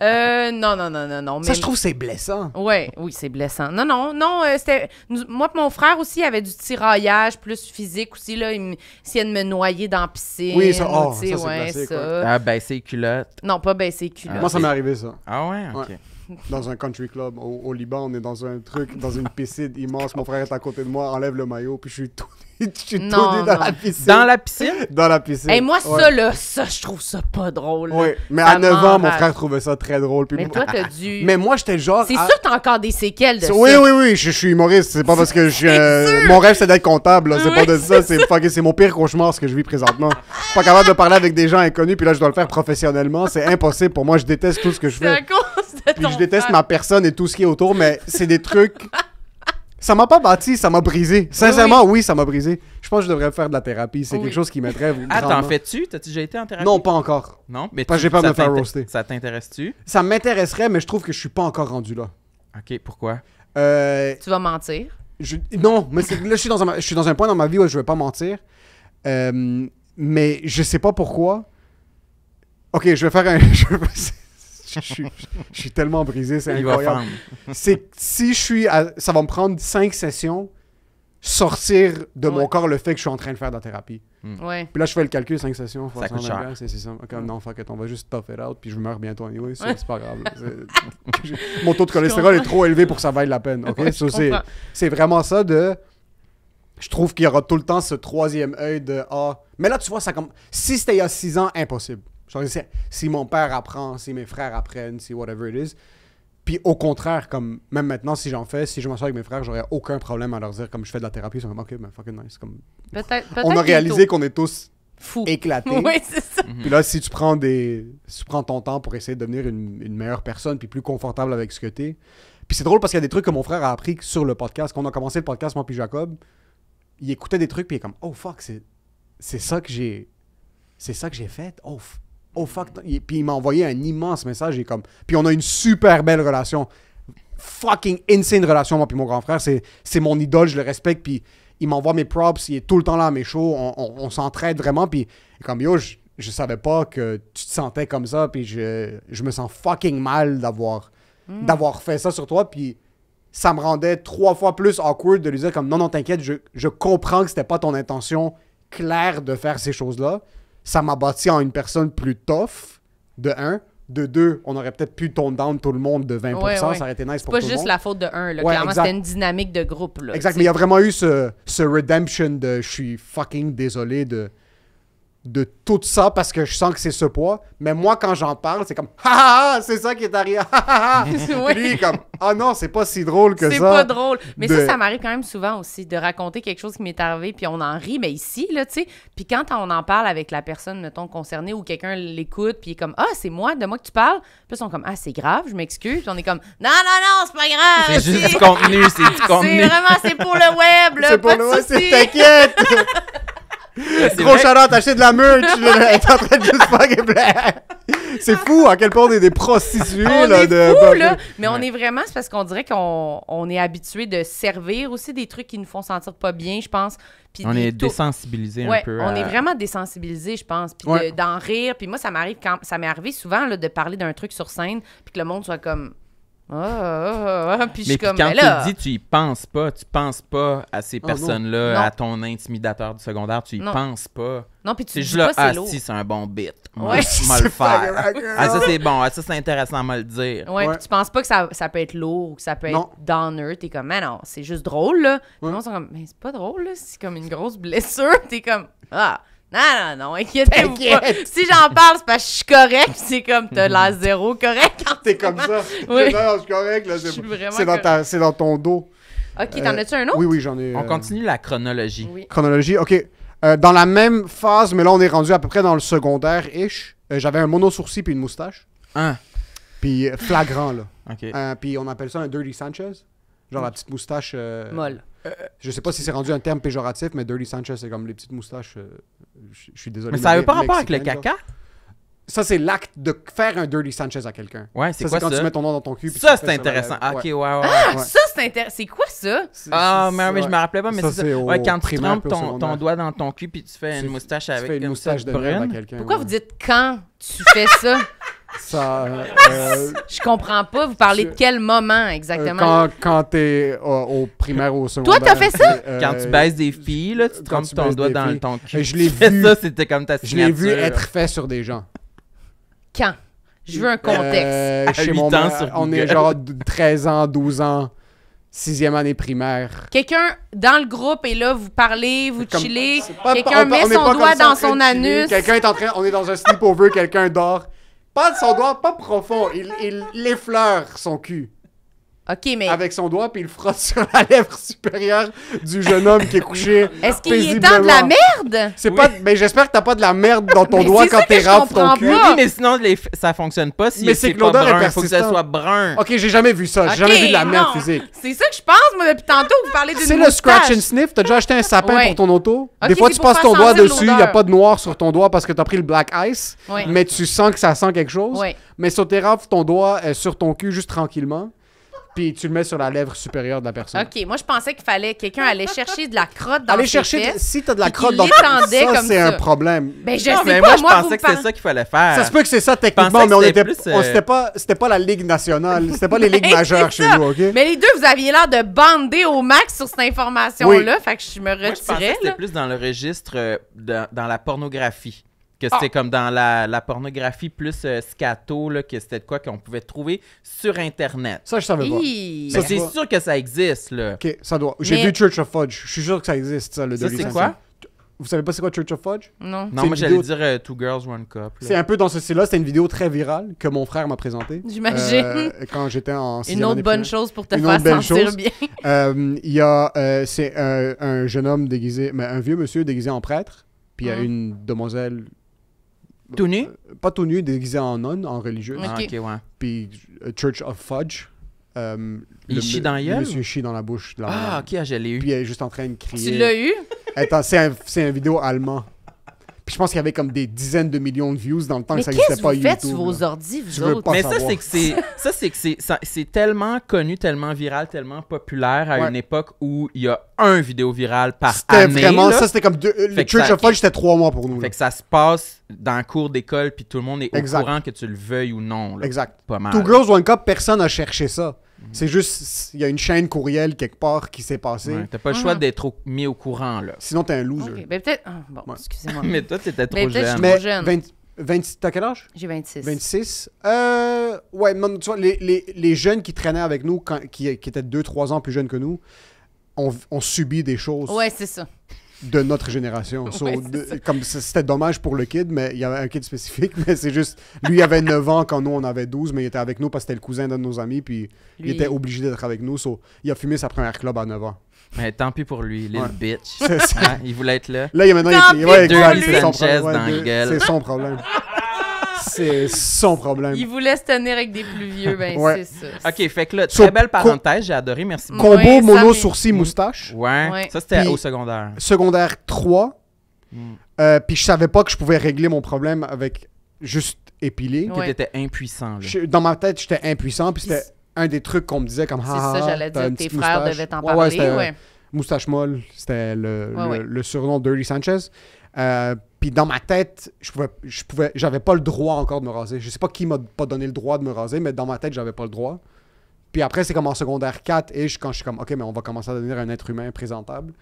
Euh, non, non, non, non, non. Ça, je trouve c'est blessant. Ouais, oui, c'est blessant. Non, non, non, euh, c'était... Moi mon frère aussi Il avait du tiraillage plus physique aussi, là. Il essayait de me noyer dans la piscine. Oui, ça, oh, ça, ouais, ça. Ah, baisser les culottes. Non, pas baisser les culottes. Moi, ça m'est arrivé, ça. Ah ouais? OK. dans un country club au, Liban, on est dans un truc, dans une piscine immense. Mon frère est à côté de moi, enlève le maillot, puis je suis tout je suis dans la piscine. Dans la piscine? Dans la piscine. Et moi, ça, là, ça, je trouve ça pas drôle. Oui, mais à 9 ans, mon frère trouvait ça très drôle. mais moi... toi, t'as dû. Mais moi, j'étais genre. C'est sûr t'as encore des séquelles de ça. Oui, oui, oui, je, suis humoriste. C'est pas parce que je. Euh, mon rêve, c'est d'être comptable. C'est pas de ça. C'est mon pire cauchemar, ce que je vis présentement. Je suis pas capable de parler avec des gens inconnus, puis là, je dois le faire professionnellement. C'est impossible pour moi. Je déteste tout ce que je fais je déteste ma personne et tout ce qui est autour, mais c'est des trucs. ça m'a pas bâti, ça m'a brisé. Sincèrement, oui, ça m'a brisé. Je pense que je devrais faire de la thérapie. C'est quelque chose qui m'aiderait. Ah, t'en fais-tu T'as-tu déjà été en thérapie Non, pas encore. Non, mais j'ai peur de me faire roaster. Ça t'intéresse-tu Ça m'intéresserait, mais je trouve que je suis pas encore rendu là. Ok, pourquoi euh, Tu vas mentir je... Non, mais là, je suis, dans un... je suis dans un point dans ma vie où je vais pas mentir. Euh, mais je sais pas pourquoi. Ok, je vais faire un. je, suis, tellement brisé, c'est incroyable. C'est si je suis ça va me prendre cinq sessions sortir de mon corps le fait que je suis en train de faire de la thérapie. Hmm. Puis là, je fais le calcul, cinq sessions, ça C'est ça. non, fuck it, on va juste tough it out, puis je meurs bientôt anyway, c'est pas grave. mon taux de cholestérol est trop élevé pour que ça vaille la peine. c'est vraiment ça de... Je trouve qu'il y aura tout le temps ce troisième œil de « Ah, mais là, tu vois, ça comme... Si c'était il y a six ans, impossible. » si mon père apprend, si mes frères apprennent, si whatever it is. Puis au contraire, comme même maintenant, si j'en fais, si je m'en sors avec mes frères, j'aurais aucun problème à leur dire comme je fais de la thérapie. Ils sont comme, ok, ben, fucking nice. Peut -être, on a réalisé qu'on est tous fous éclatés. c'est ça. Mhm. Puis là, si tu prends des, tu prends ton temps pour essayer de devenir une, meilleure personne, puis plus confortable avec ce que t'es. Puis c'est drôle parce qu'il y a des trucs que mon frère a appris sur le podcast. Quand on a commencé le podcast, moi puis Jacob, il écoutait des trucs puis il est comme, oh fuck, c'est, c'est ça que j'ai, c'est ça que j'ai fait. Oh. Puis il m'a envoyé un immense message. Et comme... Puis on a une super belle relation. Fucking insane relation, moi, puis mon grand frère. C'est mon idole, je le respecte. Puis il m'envoie mes props, il est tout le temps là à mes shows. On, s'entraide vraiment. Puis comme yo, je, savais pas que tu te sentais comme ça. Puis je, je me sens fucking mal d'avoir hmm. d'avoir fait ça sur toi. Puis ça me rendait trois fois plus awkward de lui dire comme non, non, t'inquiète, je, je comprends que c'était pas ton intention claire de faire ces choses-là ça m'a bâti en une personne plus tough, de un. De deux, on aurait peut-être pu tone down tout le monde de 20 ça aurait été nice pour tout le monde. pas juste la faute de un, là. Clairement, c'était une dynamique de groupe, Exact, mais il y a vraiment eu ce redemption de je suis fucking désolé de de tout ça parce que je sens que c'est ce poids. Mais moi, quand j'en parle, c'est comme ah, c'est ça qui est arrivé. Ah, Lui, comme ah non, c'est pas si drôle que ça. C'est pas drôle. Mais ça, ça m'arrive quand même souvent aussi de raconter quelque chose qui m'est arrivé, puis on en rit, mais ici, là, tu sais. Puis quand on en parle avec la personne, mettons, concernée ou quelqu'un l'écoute, puis est comme ah, c'est moi, de moi que tu parles. Puis ils sont comme ah, c'est grave, je m'excuse. Puis on est comme non, non, non, c'est pas grave. C'est juste du contenu, c'est du contenu. vraiment, c'est pour le web, C'est pour le web, t'inquiète. Gros de la en train de C'est fou à quel point on est des prostituées. On est fou, là. Mais on est vraiment, c'est parce qu'on dirait qu'on est habitué de servir aussi des trucs qui nous font sentir pas bien, je pense. on est désensibilisé un peu. On est vraiment désensibilisé, je pense. Puis d'en rire. Puis moi, ça m'arrive quand ça m'est arrivé souvent de parler d'un truc sur scène, puis que le monde soit comme ah, ah, ah, comme, quand mais tu le dis, tu y penses pas. Tu penses pas à ces personnes-là, à ton intimidateur du secondaire. Tu y penses pas. Non, puis tu C'est juste ah, si, c'est un bon bit. Moi, ouais, le faire. ah, ça, c'est bon. Ah, ça, c'est intéressant, me le dire. Ouais, tu penses pas que ça, ça peut être lourd ou que ça peut être être downer. es comme, mais non, c'est juste drôle, là. les comme, mais c'est pas drôle, là. C'est comme une grosse blessure. es comme, ah. Non, non, non, inquiétez-vous pas. Si j'en parle, c'est parce que je suis correct. C'est comme, t'as la zéro correct. t'es comme ça. je suis correct. Là, c'est, dans c'est dans ton dos. OK, t'en euh, as-tu un autre? Oui, oui, j'en ai. On euh, continue la chronologie. Chronologie, OK. Euh, dans la même phase, mais là, on est rendu à peu près dans le secondaire-ish. j'avais un mono-sourcil puis une moustache. Hein? Puis flagrant, là. OK. puis on appelle ça un Dirty Sanchez. Genre la petite moustache. Molle je sais pas si c'est rendu un terme péjoratif, mais Dirty Sanchez, c'est comme les petites moustaches. Euh, je suis désolé. Mais ça n'a pas rapport avec le caca? Ça, c'est l'acte de faire un Dirty Sanchez à quelqu'un. Ouais, c'est quoi ça? quand tu mets ton nom dans ton cul. Ça, c'est intéressant. Ah, ok, ouais, ouais. Ah, ça, c'est intéressant. C'est quoi ça? Ah, mais, je me rappelais pas, mais c'est ça. quand tu trempes ton, doigt dans ton cul puis tu fais une moustache avec une moustache de brune. à quelqu'un. Pourquoi vous dites quand tu fais ça? Ça, euh, euh, je comprends pas. Vous parlez de quel moment euh, exactement? quand, tu t'es au primaire ou au secondaire. Toi, t'as fait ça? quand tu baisses des filles, là, tu trompes ton doigt dans le ton cul. Je l'ai vu. ça, c'était comme ta signature. Je l'ai vu être fait sur des gens. Quand? Je veux un contexte. chez mon ans on est genre 13 ans, 12 ans. Sixième année primaire. Quelqu'un dans le groupe est là, vous parlez, vous chillez. Quelqu'un met son doigt dans son anus. Quelqu'un est en train, on est dans un sleepover, quelqu'un dort pas son doigt, pas profond. Il, il effleure son cul. OK, mais. Avec son doigt, puis il frotte sur la lèvre supérieure du jeune homme qui est couché. Est-ce qu'il est dans de la merde? C'est pas. Mais j'espère que t'as pas de la merde dans ton doigt quand t'es rave ton cul. mais sinon, les... ça fonctionne pas. Si mais c'est que l'odeur est Faut que ça soit brun. OK, j'ai jamais vu ça. J'ai jamais vu de la merde non. physique. C'est ça que je pense, moi, depuis tantôt, vous parlez de. C'est le scratch and sniff. T'as déjà acheté un sapin pour ton auto? Des fois, tu passes ton doigt dessus, y a pas de noir sur ton doigt parce que t'as pris le black ice. Mais tu sens que ça sent quelque chose. Mais sur tes ton doigt sur ton cul juste tranquillement puis tu le mets sur la lèvre supérieure de la personne. OK, moi je pensais qu'il fallait quelqu'un allait chercher de la crotte dans Aller ses chercher fesses, chercher... si t'as de la crotte dans ça, comme c'est un problème. Ben je sais mais pas, moi, je pensais que c'est ça qu'il fallait faire. Ça se peut que c'est ça techniquement, mais on était, c'était euh, pas, c'était pas la ligue nationale, c'était pas les ben, ligues majeures chez nous, ok Mais les deux, vous aviez l'air de bander au max sur cette information-là, fait que je me Moi, je pensais c'était plus dans le registre, euh, dans la pornographie que c'était ah! comme dans la, pornographie plus euh, scato, que c'était de quoi qu'on pouvait trouver sur Internet. Ça, je savais pas. c'est sûr que ça existe, là. OK, ça doit. J'ai vu Church of Fudge. Je suis sûr que ça existe, ça, le Ça, c'est quoi? Vous savez pas c'est quoi Church of Fudge? Non. Non, moi j'allais dire euh, Two Girls, One Cup. C'est un peu dans ce style-là. C'était une vidéo très virale que mon frère m'a présentée. J'imagine. Euh, quand j'étais en Une autre bonne chose pour te faire sentir bien. Il y a... c'est un jeune homme déguisé... Mais un vieux monsieur déguisé en prêtre. Puis il y a mm. une demoiselle tout nu? Euh, pas tout nu, déguisé en nonne, en religieux. Ah, ok, ouais. Puis euh, Church of Fudge. Euh, il le, chie dans la gueule? Monsieur chie dans la bouche. Là, ah, ok, ah, je l'ai eu. Puis est juste en train de crier. Tu l'as eu? Attends, C'est un, un vidéo allemand je pense qu'il y avait comme des dizaines de millions de views dans le temps que ça n'existait pas vous faites sur vos ordi, vous autres? Pas mais ça, c'est que c'est, ça, c'est que c'est, c'est tellement connu, tellement viral, tellement populaire à une époque où il y a un vidéo virale par année. C'était vraiment ça, c'était comme deux, euh, le Church of Fudge, c'était trois mois pour nous. Fait que ça se passe dans le cours d'école, puis tout le monde est au courant que tu le veuilles ou non. Là. Exact. Pas mal. Two Girls One Cup, personne n'a cherché ça. Mm. C'est juste, il y a une chaîne courriel quelque part qui s'est passée. Ouais, t'as pas le choix ah. d'être mis au courant, là. Sinon, t'es un loser. Mais Ben, peut-être. Ah, bon, excusez-moi. mais toi, t'étais trop mais ben, jeune. Mais trop jeune. 20... 20... T'as quel âge? J'ai 26. 26. Euh, ouais, tu vois, les, les, les, jeunes qui traînaient avec nous, qui, étaient 2-3 ans plus jeunes que nous, ont subi des choses. Ouais, c'est ça de notre génération. comme c'était dommage pour le kid, mais il y avait un kid spécifique, mais c'est juste, lui avait 9 ans quand nous on avait 12, mais il était avec nous parce que c'était le cousin de nos amis, puis il était obligé d'être avec nous. il a fumé sa première club à 9 ans. Mais tant pis pour lui, little bitch. Hein, il voulait être là. Là, il, maintenant, il, pis ouais, C'est son, c'est son problème c'est son problème. Il vous laisse tenir avec des plus vieux, ben c'est ça. OK, fait que là, très belle parenthèse, j'ai adoré, merci beaucoup. Combo, mono, sourcil, mm. moustache. Ouais, ça c'était au secondaire. Secondaire 3, mm. euh, puis je savais pas que je pouvais régler mon problème avec juste épiler. qui était impuissant. dans ma tête, j'étais impuissant, puis c'était un des trucs qu'on me disait comme ah, C'est ça, ah, j'allais dire, tes frères moustache. devaient t'en parler. Ouais, Moustache molle, c'était le, le, surnom Dirty Sanchez. Euh, puis dans ma tête, je pouvais, je pouvais, j'avais pas le droit encore de me raser. Je sais pas qui m'a pas donné le droit de me raser, mais dans ma tête, j'avais pas le droit. Puis après, c'est comme en secondaire 4, et je, quand je suis comme, OK, mais on va commencer à devenir un être humain présentable,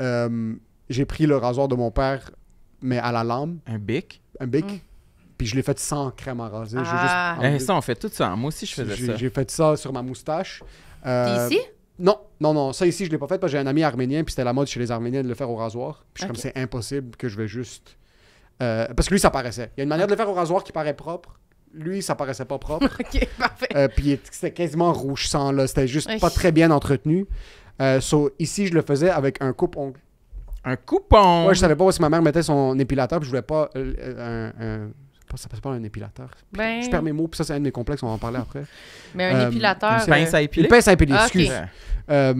euh, j'ai pris le rasoir de mon père, mais à la lame. Un bic. Un bic. Mm. Puis je l'ai fait sans crème à raser. Ah. Eh, ça, on fait tout ça. Moi aussi, je faisais ça. J'ai fait ça sur ma moustache. Euh, ici? Non, non, non. Ça ici, je l'ai pas fait parce que j'ai un ami arménien, puis c'était la mode chez les Arméniens de le faire au rasoir. Puis je comme, c'est impossible que je vais juste euh, parce que lui, ça paraissait. Il y a une manière de le faire au rasoir qui paraît propre. Lui, ça paraissait pas propre. ok, parfait. Euh, puis c'était quasiment rouge sang, là. C'était juste pas très bien entretenu. Euh, ici, je le faisais avec un coupe Un coupon! Ouais, je savais pas si ma mère mettait son épilateur, je voulais pas euh, un, ça passe pas un épilateur. Ben. Je perds mes mots, puis ça, c'est un de mes complexes, on va en parler après. Mais un épilateur. Une pince à épiler. Ah,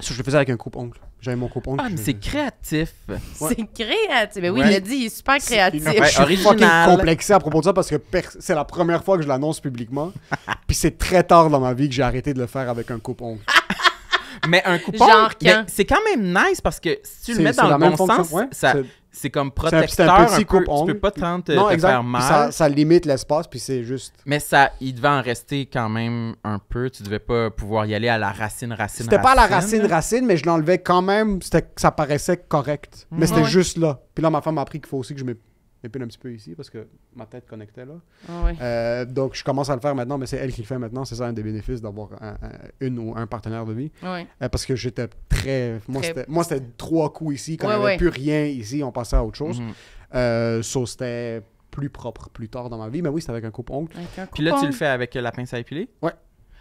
ça, je le faisais avec un coupe-ongle. J'avais mon coupe oncle Ah, mais c'est créatif. C'est créatif. Mais oui, il l'a dit, il est super créatif. Est... je suis fucking à propos de ça parce que c'est la première fois que je l'annonce publiquement. Puis c'est très tard dans ma vie que j'ai arrêté de le faire avec un coupe oncle mais un coupon, ben, c'est quand même nice parce que si tu le mets dans le bon sens, c'est comme protecteur un, petit tu peux pas te, euh, faire mal. Ça, ça, limite l'espace, puis c'est juste... Mais ça, il devait en rester quand même un peu. Tu devais pas pouvoir y aller à la racine, racine, C'était pas à la racine, racine, mais je l'enlevais quand même. Ça paraissait correct. Mais mm. c'était juste là. Puis là, ma femme m'a appris qu'il faut aussi que je me m'épile un petit peu ici parce que ma tête connectait là. Ah euh, donc, je commence à le faire maintenant, mais c'est elle qui le fait maintenant. C'est ça un des bénéfices d'avoir une ou un partenaire de vie. Euh, parce que j'étais très. Moi, c'était trois coups ici. Quand il n'y avait plus rien ici, on passait à autre chose. Mhm. Euh, sauf c'était plus propre plus tard dans ma vie. Mais oui, c'était avec un coupe-ongle. Puis là, tu le fais avec la pince à épiler Ouais.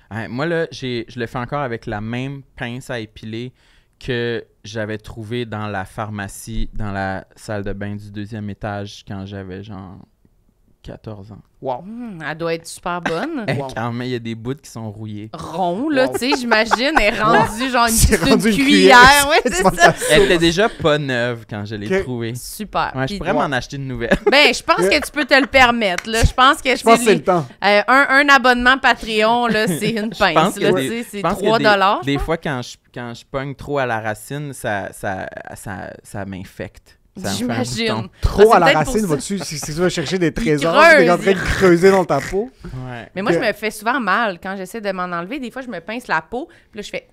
Hein, moi, là, je le fais encore avec la même pince à épiler que j'avais trouvé dans la pharmacie, dans la salle de bain du deuxième étage quand j'avais genre 14 ans. Wow. Hmm, elle doit être super bonne. Quand même, il y a des bouts qui sont rouillés. Rond, là, tu sais, j'imagine, est rendue genre une, cuillère. c'est ça. Elle était déjà pas neuve quand je l'ai trouvée. Super. je pourrais m'en acheter une nouvelle. Ben, je pense que tu peux te le permettre, là. Je pense que c'est le temps. Euh, un, abonnement Patreon, là, c'est une pince, c'est 3 dollars. Des fois, quand je, quand je pogne trop à la racine, ça, ça, ça m'infecte. J'imagine. Bah, trop à la racine, vas-tu si, tu vas chercher des trésors, tu es en train de creuser dans ta peau. Mais moi, je me fais souvent mal quand j'essaie de m'en enlever. Des fois, je me pince la peau, puis là, je fais.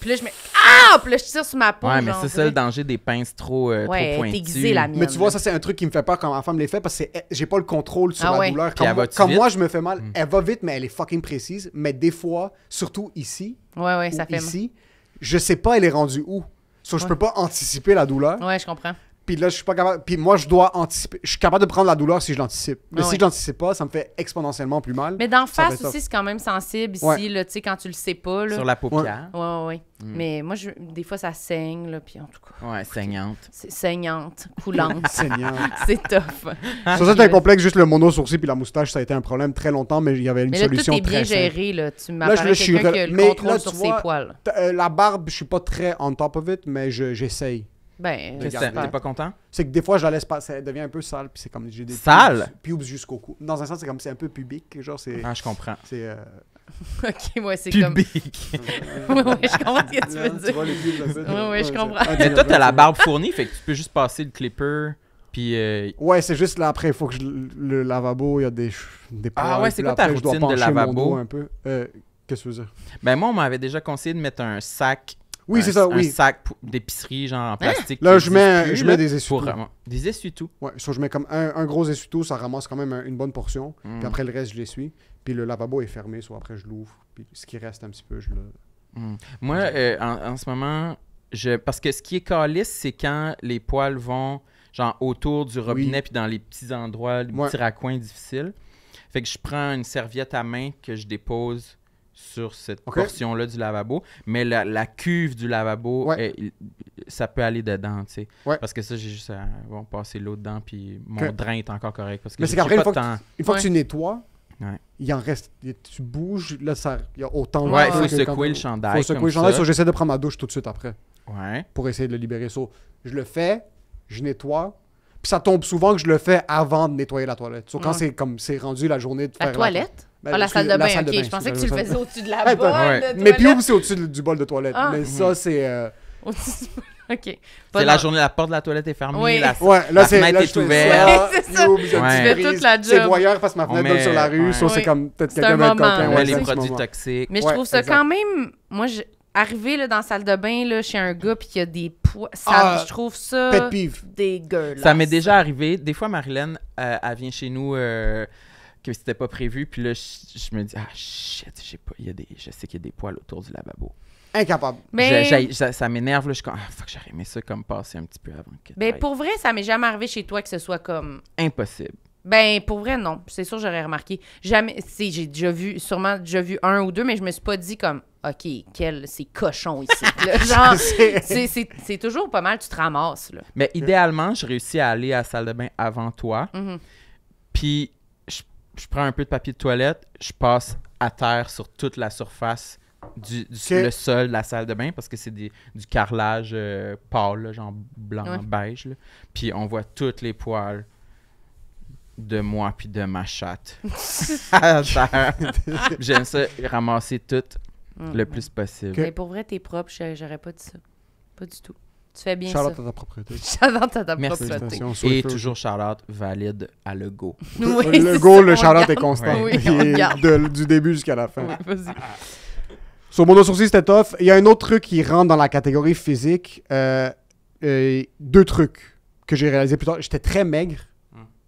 Puis là, je me. Ah! Puis là, je tire sur ma peau. Ouais, mais c'est ça le danger des pinces trop, euh, ouais, trop pointues. la mienne, mais tu vois, ça, c'est un truc qui me fait peur quand ma femme les fait parce que eh, j'ai pas le contrôle sur la ah douleur. comme, comme moi, je me fais mal, mm. elle va vite, mais elle est fucking précise. Mais des fois, surtout ici. Ouais, ouais, ça fait Ici, je sais pas, elle est rendue où. Soit je peux pas anticiper la douleur. Ouais, je comprends. Puis là, je suis pas capable. Puis moi, je dois anticiper. Je suis capable de prendre la douleur si je l'anticipe. Mais si je l'anticipe pas, ça me fait exponentiellement plus mal. Mais d'en face aussi, c'est quand même sensible ici, tu sais, quand tu le sais pas. Sur la paupière. Ouais, ouais, mm. Mais moi, je... des fois, ça saigne, là, puis en tout cas. Ouais, saignante. saignante, coulante. saignante. c'est tough. Ça, ça, un complexe, juste le mono sourcil puis la moustache, ça a été un problème très longtemps, mais il y avait une solution tout est bien géré, là. Tu m'as quelqu'un suis... qui le contrôle sur ses poils. Euh, la barbe, je suis pas très on top of it, mais j'essaye. Ben, t'es pas content? C'est que des fois, je la laisse passer, ça devient un peu sale, puis c'est comme j'ai des sale? jusqu'au cou. Dans un sens, c'est comme c'est un peu public, genre c'est. Ah, je comprends. C'est. Euh, ok, moi, c'est comme. oui, je comprends ce que tu veux dire. je comprends. Mais toi, t'as la barbe fournie, fait que tu peux juste passer le clipper. Puis, euh, Ouais, c'est juste là après, il faut que je, le lavabo, il y a des. des ah ouais, c'est quoi ta après, routine je dois de lavabo? Un peu. Euh, qu'est-ce que tu veux dire? Ben, moi, on m'avait déjà conseillé de mettre un sac oui, c'est ça, un sac d'épicerie, genre en hein? plastique. Là, je mets, je mets des essuie-tout. Des essuie-tout. Ouais, soit je mets comme un, gros essuie-tout, ça ramasse quand même une bonne portion. Puis mm. après, le reste, je l'essuie. Puis le lavabo est fermé, soit après, je l'ouvre. Puis ce qui reste un petit peu, je le. Mm. Moi, euh, en, ce moment, je parce que ce qui est calice, c'est quand les poils vont genre autour du robinet, puis dans les petits endroits, les petits raccoins difficiles. Fait que je prends une serviette à main que je dépose sur cette portion-là du lavabo. Mais la, cuve du lavabo, ça peut aller dedans, tu sais. Parce que ça, j'ai juste à passer l'eau dedans, puis mon drain est encore correct. Parce que Mais c'est qu'après, une, fois que tu, une fois que tu nettoies, il en reste. Tu bouges, là, ça, il y a autant de Ouais, il faut secouer le chandail. Il faut secouer le j'essaie de prendre ma douche tout de suite après. Pour essayer de le libérer. ça. je le fais, je nettoie, puis ça tombe souvent que je le fais avant de nettoyer la toilette. quand c'est comme c'est rendu la journée de faire. La toilette? Ben, la salle de bain, ok. je pensais que tu le faisais au-dessus de la boîte. Mais Piouf, c'est au-dessus du bol de toilette. Ah. Mais ça, c'est. Euh, OK. C'est la journée, la porte de la toilette est fermée, oui. la, ouais, là, la fenêtre là, est ouverte. c'est ça. je Tu fais toute la job. C'est voyeur face ma fenêtre sur la rue. Ça, c'est comme peut-être quelqu'un va être les produits toxiques. Mais je trouve ça quand même. Moi, arriver là, dans la salle de bain là, chez un gars puis il y a des poids, ah, je trouve ça dégueulasse. Ça m'est déjà arrivé. Des fois, Marilyn, euh, elle vient chez nous euh, que c'était pas prévu. Puis là, je, me dis, ah shit, j'ai pas, y a des, je sais qu'il y a des poils autour du lavabo. Incapable. Mais... ça, m'énerve, là. Je suis comme, ah, fuck, j'aurais aimé ça comme passer un petit peu avant. Que ben, pour vrai, ça m'est jamais arrivé chez toi que ce soit comme. Impossible. Ben, pour vrai, non. C'est sûr, j'aurais remarqué. Jamais. j'ai déjà vu, sûrement déjà vu un ou deux, mais je me suis pas dit comme, OK, quel, c'est cochon ici. genre, c'est toujours pas mal, tu te ramasses, Mais idéalement, je réussis à aller à la salle de bain avant toi. Mm-hmm. Puis je prends un peu de papier de toilette, je passe à terre sur toute la surface du, le sol de la salle de bain parce que c'est du carrelage euh, pâle, genre blanc, beige. Puis on voit toutes les poils de moi puis de ma chatte. J'aime ça, ramasser tout le plus possible. Mais pour vrai, t'es propre, j'aurais pas dit ça. Pas du tout. Tu fais bien Charlotte ça. à ta propriété. Charlotte à ta propriété. Et toujours Charlotte valide à Lego. Oui, le go, le Charlotte est constant. du début jusqu'à la fin. vas-y. Sur mon sourcil, c'était tough. Il y a un autre truc qui rentre dans la catégorie physique. Euh, euh, deux trucs que j'ai réalisé plus tard. J'étais très maigre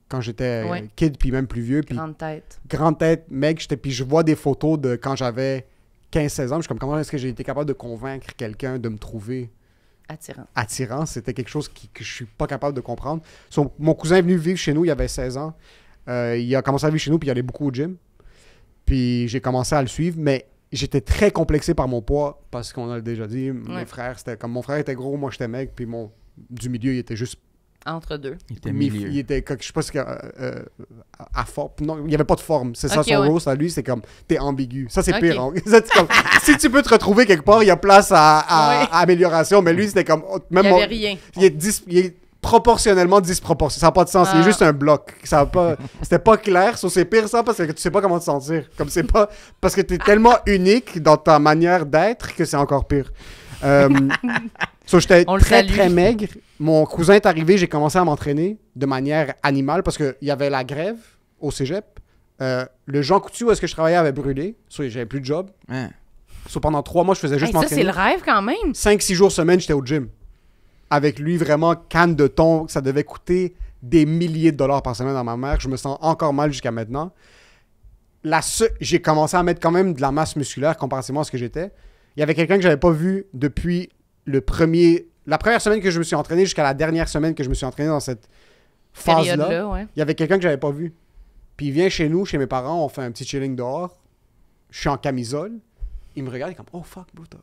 quand j'étais kid, puis même plus vieux. Grande tête. Grande tête. maigre. puis je vois des photos de quand j'avais 15-16 ans. Je suis comme, comment est-ce que j'ai été capable de convaincre quelqu'un de me trouver Attirant. Attirant, c'était quelque chose que je suis pas capable de comprendre. mon cousin est venu vivre chez nous, il avait 16 ans. Euh, il a commencé à vivre chez nous, puis il allait beaucoup au gym. Puis j'ai commencé à le suivre, mais j'étais très complexé par mon poids parce qu'on a déjà dit, mes frères, c'était comme mon frère était gros, moi j'étais mec, puis mon du milieu, il était juste entre deux. Il était milieu. Il était, je sais pas que, euh, euh, à forme. Non, il n'y avait pas de forme. C'est ça son ouais. à lui, c'est comme t'es ambigu. Ça c'est pire. Hein. si tu peux te retrouver quelque part, il y a place à, amélioration. Mais lui, c'était comme oh, même. Il n'y avait rien. Il est, proportionnellement disproportionné. Ça n'a pas de sens. Il est ah. juste un bloc. Ça pas. C'était pas clair. c'est pire ça parce que tu sais pas comment te sentir. Comme c'est pas parce que t'es tellement unique dans ta manière d'être que c'est encore pire. Euh, So, j'étais très, très maigre. Mon cousin est arrivé, j'ai commencé à m'entraîner de manière animale parce qu'il y avait la grève au cégep. Euh, le Jean Coutu où est-ce que je travaillais avait brûlé. So, j'avais plus de job. pendant trois mois, je faisais juste m'entraîner. Ça, c'est le rêve quand même. Cinq, six jours semaine, j'étais au gym. Avec lui, vraiment, canne de thon. Ça devait coûter des milliers de dollars par semaine dans ma mère. Je me sens encore mal jusqu'à maintenant. La J'ai commencé à mettre quand même de la masse musculaire comparativement à ce que j'étais. Il y avait quelqu'un que j'avais pas vu depuis le premier, la première semaine que je me suis entraîné jusqu'à la dernière semaine que je me suis entraîné dans cette phase-là, il y avait quelqu'un que j'avais pas vu. Puis il vient chez nous, chez mes parents, on fait un petit chilling dehors. Je suis en camisole. Il me regarde, il est comme Oh fuck, bro, t'as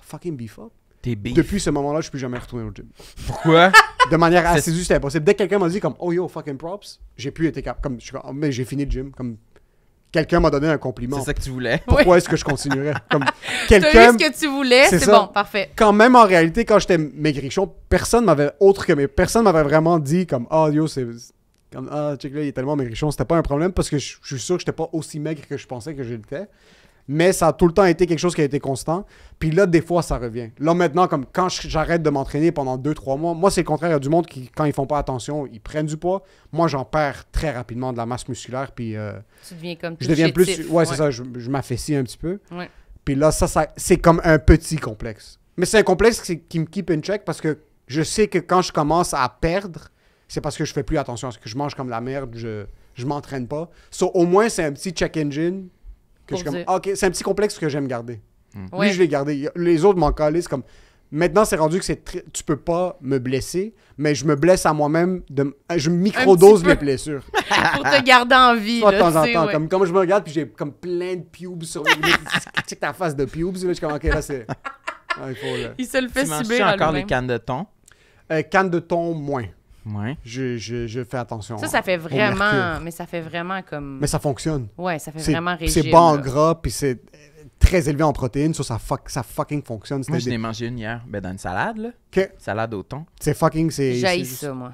fucking beef up. Depuis ce moment-là, je suis plus jamais retourné au gym. Pourquoi De manière juste, c'était impossible. Dès que quelqu'un m'a dit comme Oh yo, fucking props, j'ai pu été capable. Comme, oh, mais j'ai fini le gym. Comme quelqu'un m'a donné un compliment. C'est ça que tu voulais. Pourquoi est-ce que je continuerais? Comme quelqu'un. ce que tu voulais, c'est bon, parfait. Quand même, en réalité, quand j'étais maigrichon, personne m'avait, autre que mais personne m'avait vraiment dit comme, ah, oh, yo, c'est. Comme, ah, check là, il est tellement maigrichon, c'était pas un problème parce que je, suis sûr que je j'étais pas aussi maigre que je pensais que j'étais mais ça a tout le temps été quelque chose qui a été constant. Puis là, des fois, ça revient. Là, maintenant, comme quand j'arrête de m'entraîner pendant 2-3 mois, moi, c'est le contraire. Il y a du monde qui, quand ils font pas attention, ils prennent du poids. Moi, j'en perds très rapidement de la masse musculaire. Puis. Euh, tu deviens comme plus Je deviens plus. Ouais, c'est ça. Je, m'affaissis un petit peu. Puis là, ça, c'est comme un petit complexe. Mais c'est un complexe qui, me keep in check parce que je sais que quand je commence à perdre, c'est parce que je fais plus attention à ce que je mange comme la merde. Je, je m'entraîne pas. So, au moins, c'est un petit check engine ah, ok, c'est un petit complexe que j'aime garder. Hmm. Oui, je l'ai gardé. Les autres m'en calaient. comme, maintenant, c'est rendu que c'est tu peux pas me blesser, mais je me blesse à moi-même. De... Ah, je microdose dose mes blessures. pour te garder en vie. de temps en temps. Comme, comme je me regarde, puis j'ai comme plein de pubes sur mes Tu sais ta face de pubes, je suis comme, ok, là, c'est. il se le fait cibler encore les cannes de thon? Euh, de thon, moins. Ouais. Je, je, je, fais attention. Ça, ça fait vraiment. Mais ça fait vraiment comme. Mais ça fonctionne. Ouais, ça fait vraiment régime. C'est bon en gras, puis c'est euh, très élevé en protéines. Ça, ça, ça fucking fonctionne. Moi, je l'ai mangé une hier ben, dans une salade, là. Salade au thon. C'est fucking. J'haïs ça, moi.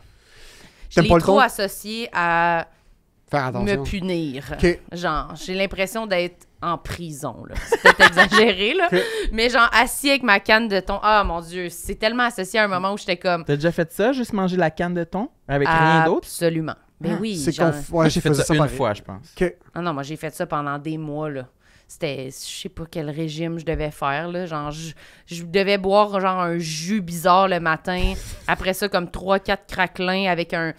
Je l'ai trop associé à. Faire attention. Me punir. Genre, j'ai l'impression d'être en prison. C'est exagéré, là. mais genre, assis avec ma canne de thon. Ah, mon Dieu, c'est tellement associé à un moment où j'étais comme. T'as déjà fait ça, juste manger la canne de thon avec rien d'autre? Absolument. Ben ah, oui. C'est j'ai fait, ça, une fois, je pense. Ah non, moi, j'ai fait ça pendant des mois, là. C'était, je sais pas quel régime je devais faire, là. Genre, je, devais boire, genre, un jus bizarre le matin. Après ça, comme trois quatre craquelins avec un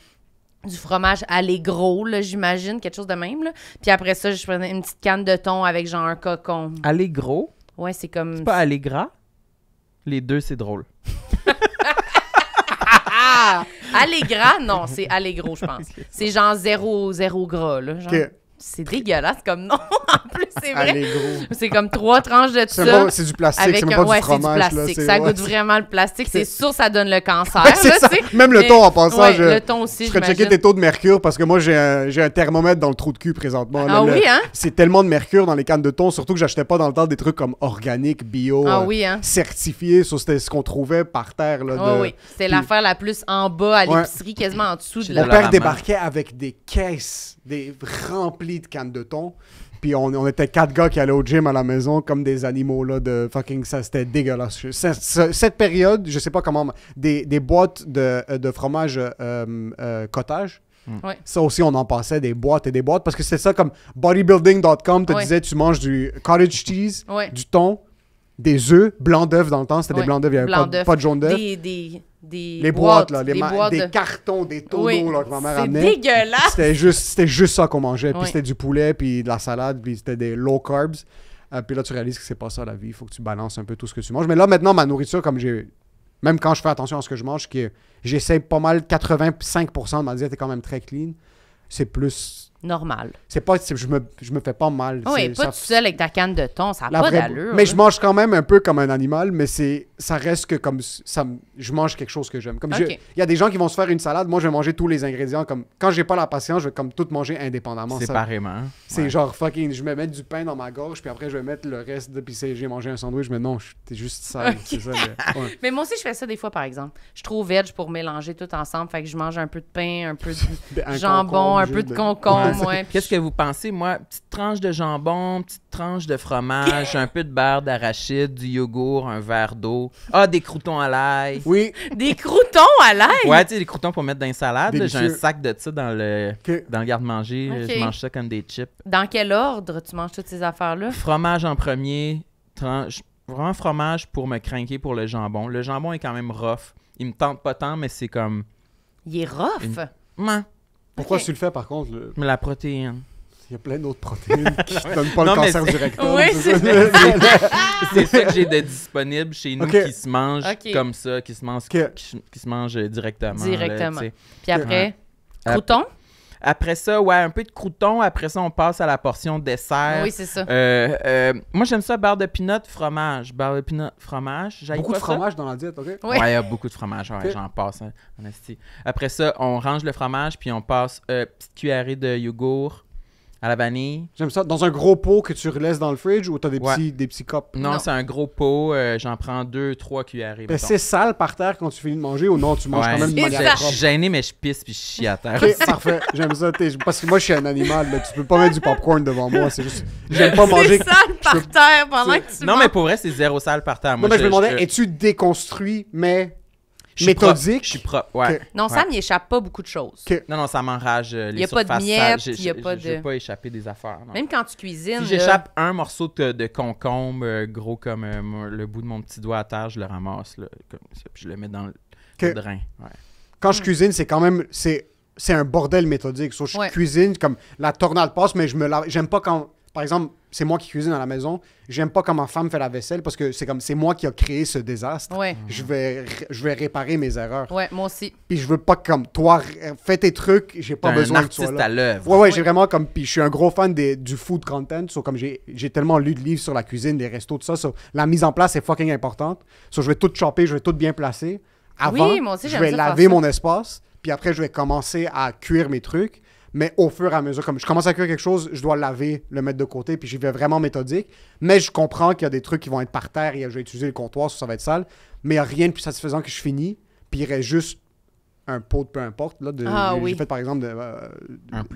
du fromage allégro, là, j'imagine, quelque chose de même. Là. Puis après ça, je prenais une petite canne de thon avec genre un cocon. gros Ouais, c'est comme. C'est pas gras Les deux, c'est drôle. Allégras? non, c'est allégro, je pense. C'est genre zéro, zéro gras, là c'est dégueulasse comme nom. en plus, c'est vrai. C'est comme trois tranches de ça. C'est du plastique, c'est du plastique. ça goûte vraiment le plastique. C'est sûr, ça donne le cancer. Même le ton, en passant. je, le aussi, je ferais checker tes taux de mercure parce que moi, j'ai un, thermomètre dans le trou de cul présentement. ah oui, hein? C'est tellement de mercure dans les cannes de thon, surtout que j'achetais pas dans le temps des trucs comme organique, bio, ah, euh, oui, hein. certifié. C'était ce qu'on trouvait par terre. Là, ah oui, c'est l'affaire la plus en bas à l'épicerie, quasiment en dessous de la père débarquait avec des caisses des remplis de cannes de thon. Puis on, on, était quatre gars qui allaient au gym à la maison comme des animaux là de fucking ça c'était dégueulasse. Cette, période, je sais pas comment des, des boîtes de, euh, de fromage euh, euh, cottage. Mm. Ça aussi, on en passait des boîtes et des boîtes parce que c'est ça comme bodybuilding.com te disais disait tu manges du cottage cheese, du thon, des œufs, blanc d'œufs dans le temps, c'était des blancs d'œufs, il y avait pas, de jaune d'œuf des les boîtes, des, cartons, des tonneaux que ma mère amenait. C'est dégueulasse! C'était juste, ça qu'on mangeait. Puis c'était du poulet, puis de la salade, puis c'était des low carbs. Euh, puis là, tu réalises que c'est pas ça la vie. Il faut que tu balances un peu tout ce que tu manges. Mais là, maintenant, ma nourriture, comme j'ai. Même quand je fais attention à ce que je mange, j'essaie pas mal 85% de ma diète est quand même très clean. C'est plus normal. C'est pas, je me, je me fais pas mal. Oui, pas tout seul avec ta canne de thon, ça n'a pas d'allure. Mais je mange quand même un peu comme un animal, mais c'est, ça reste que comme ça, je mange quelque chose que j'aime. Comme il y a des gens qui vont se faire une salade, moi je vais manger tous les ingrédients. Comme quand j'ai pas la patience, je vais comme tout manger indépendamment. Séparément. Hein. C'est genre fucking, je vais mettre du pain dans ma gorge, puis après je vais mettre le reste. De, puis j'ai mangé un sandwich, mais non, c'est juste ça. ça mais, moi aussi je fais ça des fois par exemple. Je trouve veg pour mélanger tout ensemble, fait que je mange un peu de pain, un peu de ben, jambon, un peu de, concombre. Qu'est-ce que vous pensez, moi? Petite tranche de jambon, petite tranche de fromage, un peu de beurre d'arachide, du yogourt, un verre d'eau. Ah, des croutons à l'ail. Oui. Des croutons à l'ail? Ouais, tu sais, des croutons pour mettre dans les salade J'ai un sac de ça dans le, dans le garde-manger. Euh, je mange ça comme des chips. Dans quel ordre tu manges toutes ces affaires-là? Fromage en premier, tranche, vraiment fromage pour me craquer pour le jambon. Le jambon est quand même rough. Il me tente pas tant, mais c'est comme... Il est rough? Pourquoi tu le fais, par contre? Le... Mais la protéine. Il y a plein d'autres protéines qui ne donnent pas le cancer directement Oui, c'est ça. que j'ai de disponible chez nous qui se mange comme ça, qui se mange, qui, se mange directement. Directement. Puis après, ouais. Après ça, ouais, un peu de crouton. Après ça, on passe à la portion dessert. Oui, c'est ça. Euh, euh, moi, j'aime ça, barre de pinot, fromage. Barre de pinot, fromage. Beaucoup de fromage dans la diète, OK? Oui, il ouais, y a beaucoup de fromage. J'en passe. Hein, Après ça, on range le fromage, puis on passe euh, petite cuillerée de yogourt à la vanille. J'aime ça. Dans un gros pot que tu laisses dans le fridge ou t'as des petits, des petits cups? Non, c'est un gros pot. Euh, j'en prends deux, trois cuillères. Ben, c'est sale par terre quand tu finis de manger ou non, tu manges quand même de manière propre. Je suis gêné, mais je pisse puis je chie à terre. parfait. J'aime ça. Parce que moi, je suis un animal. Là. Tu peux pas mettre du popcorn devant moi. C'est juste. J'aime pas manger. C'est sale par terre pendant que tu Non, mais pour vrai, c'est zéro sale par terre. Moi, je me demandais, es-tu déconstruit, mais méthodique. Je suis propre, ouais. Non, ça m'échappe pas beaucoup de choses. Non, non, ça m'enrage euh, les surfaces. Il n'y a pas de miettes, il pas échapper des affaires. Même quand tu cuisines... Si j'échappe un morceau de, concombre euh, gros comme euh, le bout de mon petit doigt à terre, je le ramasse, là, comme ça, puis je le mets dans le, drain. Quand je hmm. cuisine, c'est quand même... c'est un bordel méthodique. je cuisine comme la tornade passe, mais je me J'aime pas quand par exemple, c'est moi qui cuisine à la maison. J'aime pas quand ma femme fait la vaisselle parce que c'est comme c'est moi qui a créé ce désastre. Ouais. Je vais je vais réparer mes erreurs. Ouais, moi aussi. Puis je veux pas comme toi fais tes trucs, j'ai pas besoin de toi. là. Un artiste à l'œuvre. Ouais, ouais, j'ai vraiment comme puis je suis un gros fan des, du food content, so, comme j'ai tellement lu de livres sur la cuisine, des restos tout ça, la mise en place est fucking importante. je vais tout chopper, je vais tout bien placer avant. Oui, moi je vais laver mon espace, puis après je vais commencer à cuire mes trucs mais au fur et à mesure, comme je commence à cuire quelque chose, je dois laver, le mettre de côté, puis j'y vais vraiment méthodique. Mais je comprends qu'il y a des trucs qui vont être par terre et je vais utiliser le comptoir, ça va être sale. Mais il n'y a rien de plus satisfaisant que je finis, puis il reste juste un pot de peu importe. Là, de, ah J'ai fait par exemple euh,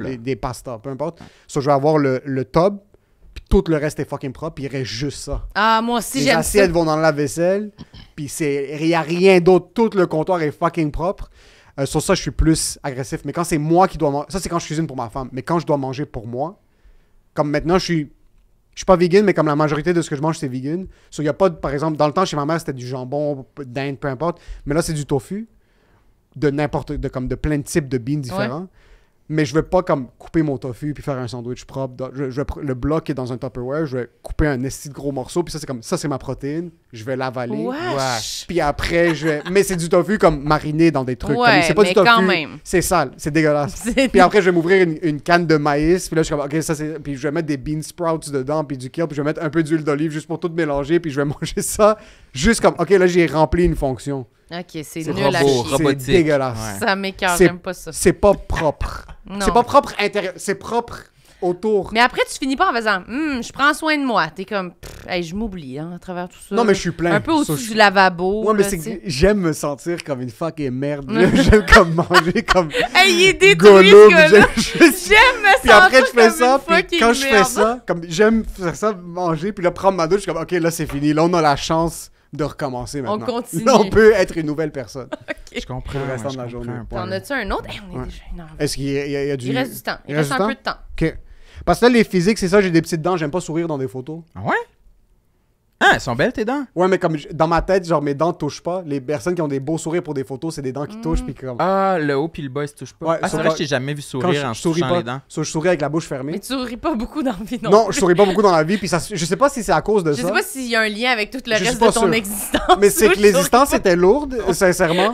des, des, pastas, peu importe. ça je vais avoir le, le tub, puis tout le reste est fucking propre, puis il reste juste ça. Ah, moi aussi, j'aime ça. Les assiettes vont dans la vaisselle, puis il n'y a rien d'autre. Tout le comptoir est fucking propre. Euh, sur ça, je suis plus agressif. Mais quand c'est moi qui dois manger, ça c'est quand je cuisine pour ma femme. Mais quand je dois manger pour moi, comme maintenant, je suis, je suis pas vegan, mais comme la majorité de ce que je mange, c'est vegan. So, y a pas, par exemple, dans le temps chez ma mère, c'était du jambon, d'Inde, peu importe. Mais là, c'est du tofu de n'importe, comme de plein de types de beans différents mais je vais pas comme couper mon tofu puis faire un sandwich propre. je, le bloc est dans un Tupperware, je vais couper un esti de gros morceau puis ça c'est comme ça c'est ma protéine, je vais l'avaler. Puis après je vais mais c'est du tofu comme mariné dans des trucs ouais, c'est pas du tofu. C'est sale, c'est dégueulasse. Puis après je vais m'ouvrir une, canne de maïs, puis là je suis comme c'est puis je vais mettre des bean sprouts dedans puis du kale, puis je vais mettre un peu d'huile d'olive juste pour tout mélanger puis je vais manger ça juste comme OK, là j'ai rempli une fonction. Ok, c'est nul à chier. C'est dégueulasse. Ça m'écœure, j'aime pas ça. C'est pas propre. c'est pas propre intérieur, c'est propre autour. Mais après, tu finis pas en faisant Hum, je prends soin de moi. T'es comme et je m'oublie hein, à travers tout ça. Non, mais je suis plein. Un peu au-dessus du lavabo. Ouais, mais c'est j'aime me sentir comme une et merde. j'aime comme manger comme. Hey, il est détruit J'aime me sentir après, je fais ça, puis quand je fais ça, comme j'aime faire ça, manger, puis là, prendre ma douche, je suis comme ok, là, c'est fini. Là, on a la chance de recommencer maintenant. On continue. on peut être une nouvelle personne. Je comprends. le restant de la journée. T'en as-tu un autre? Eh, on est déjà Est-ce qu'il y, a, du... Il reste du temps. Il, reste, un peu de temps. Parce que là, les physiques, c'est ça, j'ai des petites dents, j'aime pas sourire dans des photos. Ah ouais? Ah, elles sont belles tes dents? Ouais, mais comme dans ma tête, genre mes dents touchent pas. Les personnes qui ont des beaux sourires pour des photos, c'est des dents qui mm. touchent. Puis comme, Ah, le haut puis le bas, ils se touchent pas. ah, c'est vrai, je jamais vu sourire en je les dents. je souris avec la bouche Mais fermée. tu souris pas beaucoup dans la vie, non? non, je souris pas beaucoup dans la vie. Puis ça, je sais pas si c'est à cause de ça Je ne sais pas s'il y a un lien avec tout le reste de ton existence. mais c'est que l'existence était lourde, sincèrement.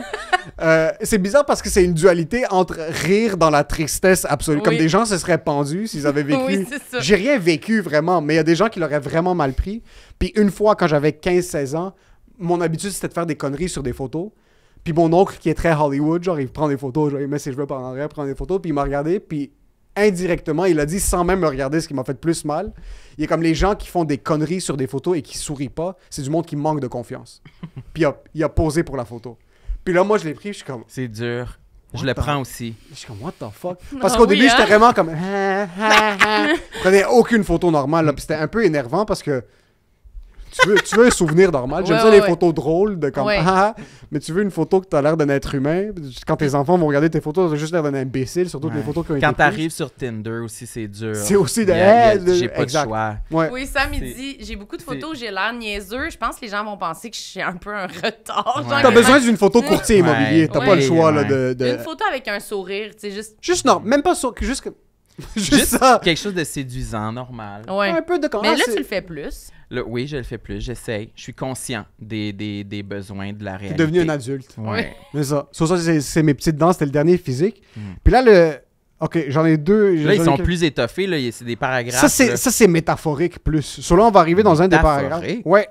Euh, c'est bizarre parce que c'est une dualité entre rire dans la tristesse absolue. Comme des gens se seraient pendus s'ils avaient vécu. Oui, J'ai rien vécu vraiment, mais il y a des gens qui l'auraient vraiment mal pris. Puis une fois, quand j'avais 15-16 ans, mon habitude, c'était de faire des conneries sur des photos. Puis mon oncle, qui est très Hollywood, genre, il prend des photos, genre, il met ses cheveux par en arrière, prend des photos, puis il m'a regardé, puis indirectement, il a dit sans même me regarder ce qui m'a fait plus mal. Il est comme les gens qui font des conneries sur des photos et qui sourient pas, c'est du monde qui manque de confiance. Puis il a, posé pour la photo. Puis là, moi, je l'ai pris, je suis comme. C'est dur. je le prends aussi. Je suis comme, what the fuck? Parce ah qu'au début, j'étais hein? vraiment comme. Ah, ah, je prenais aucune photo normale, Puis c'était un peu énervant parce que tu veux, un souvenir normal. J'aime bien les photos drôles de comme ah, ah, mais tu veux une photo que tu as l'air d'un être humain. Quand tes enfants vont regarder tes photos, as juste l'air d'un imbécile, surtout les photos qui ont Quand t'arrives sur Tinder aussi, c'est dur. C'est aussi de. J'ai pas exact. de choix. Oui, samedi j'ai beaucoup de photos, j'ai l'air niaiseux. Je pense que les gens vont penser que je suis un peu un retard. T'as besoin d'une photo courtier immobilier. T'as pas le choix de, Une photo avec un sourire, tu juste. Juste non, même pas sur. Juste Juste ça. quelque chose de séduisant, normal. Un peu de Mais là, tu le fais plus. Le, oui, je le fais plus, j'essaye. Je suis conscient des, des, des besoins de la réalité. es devenu un adulte. Ouais. Mais ça. ça, c'est mes petites dents. c'était le dernier physique. Hmm. Puis là, le. OK, j'en ai deux. Là, ils sont plus étoffés, là, c'est des paragraphes. Ça, c'est métaphorique plus. Sur là, on va arriver dans un des paragraphes. Ouais,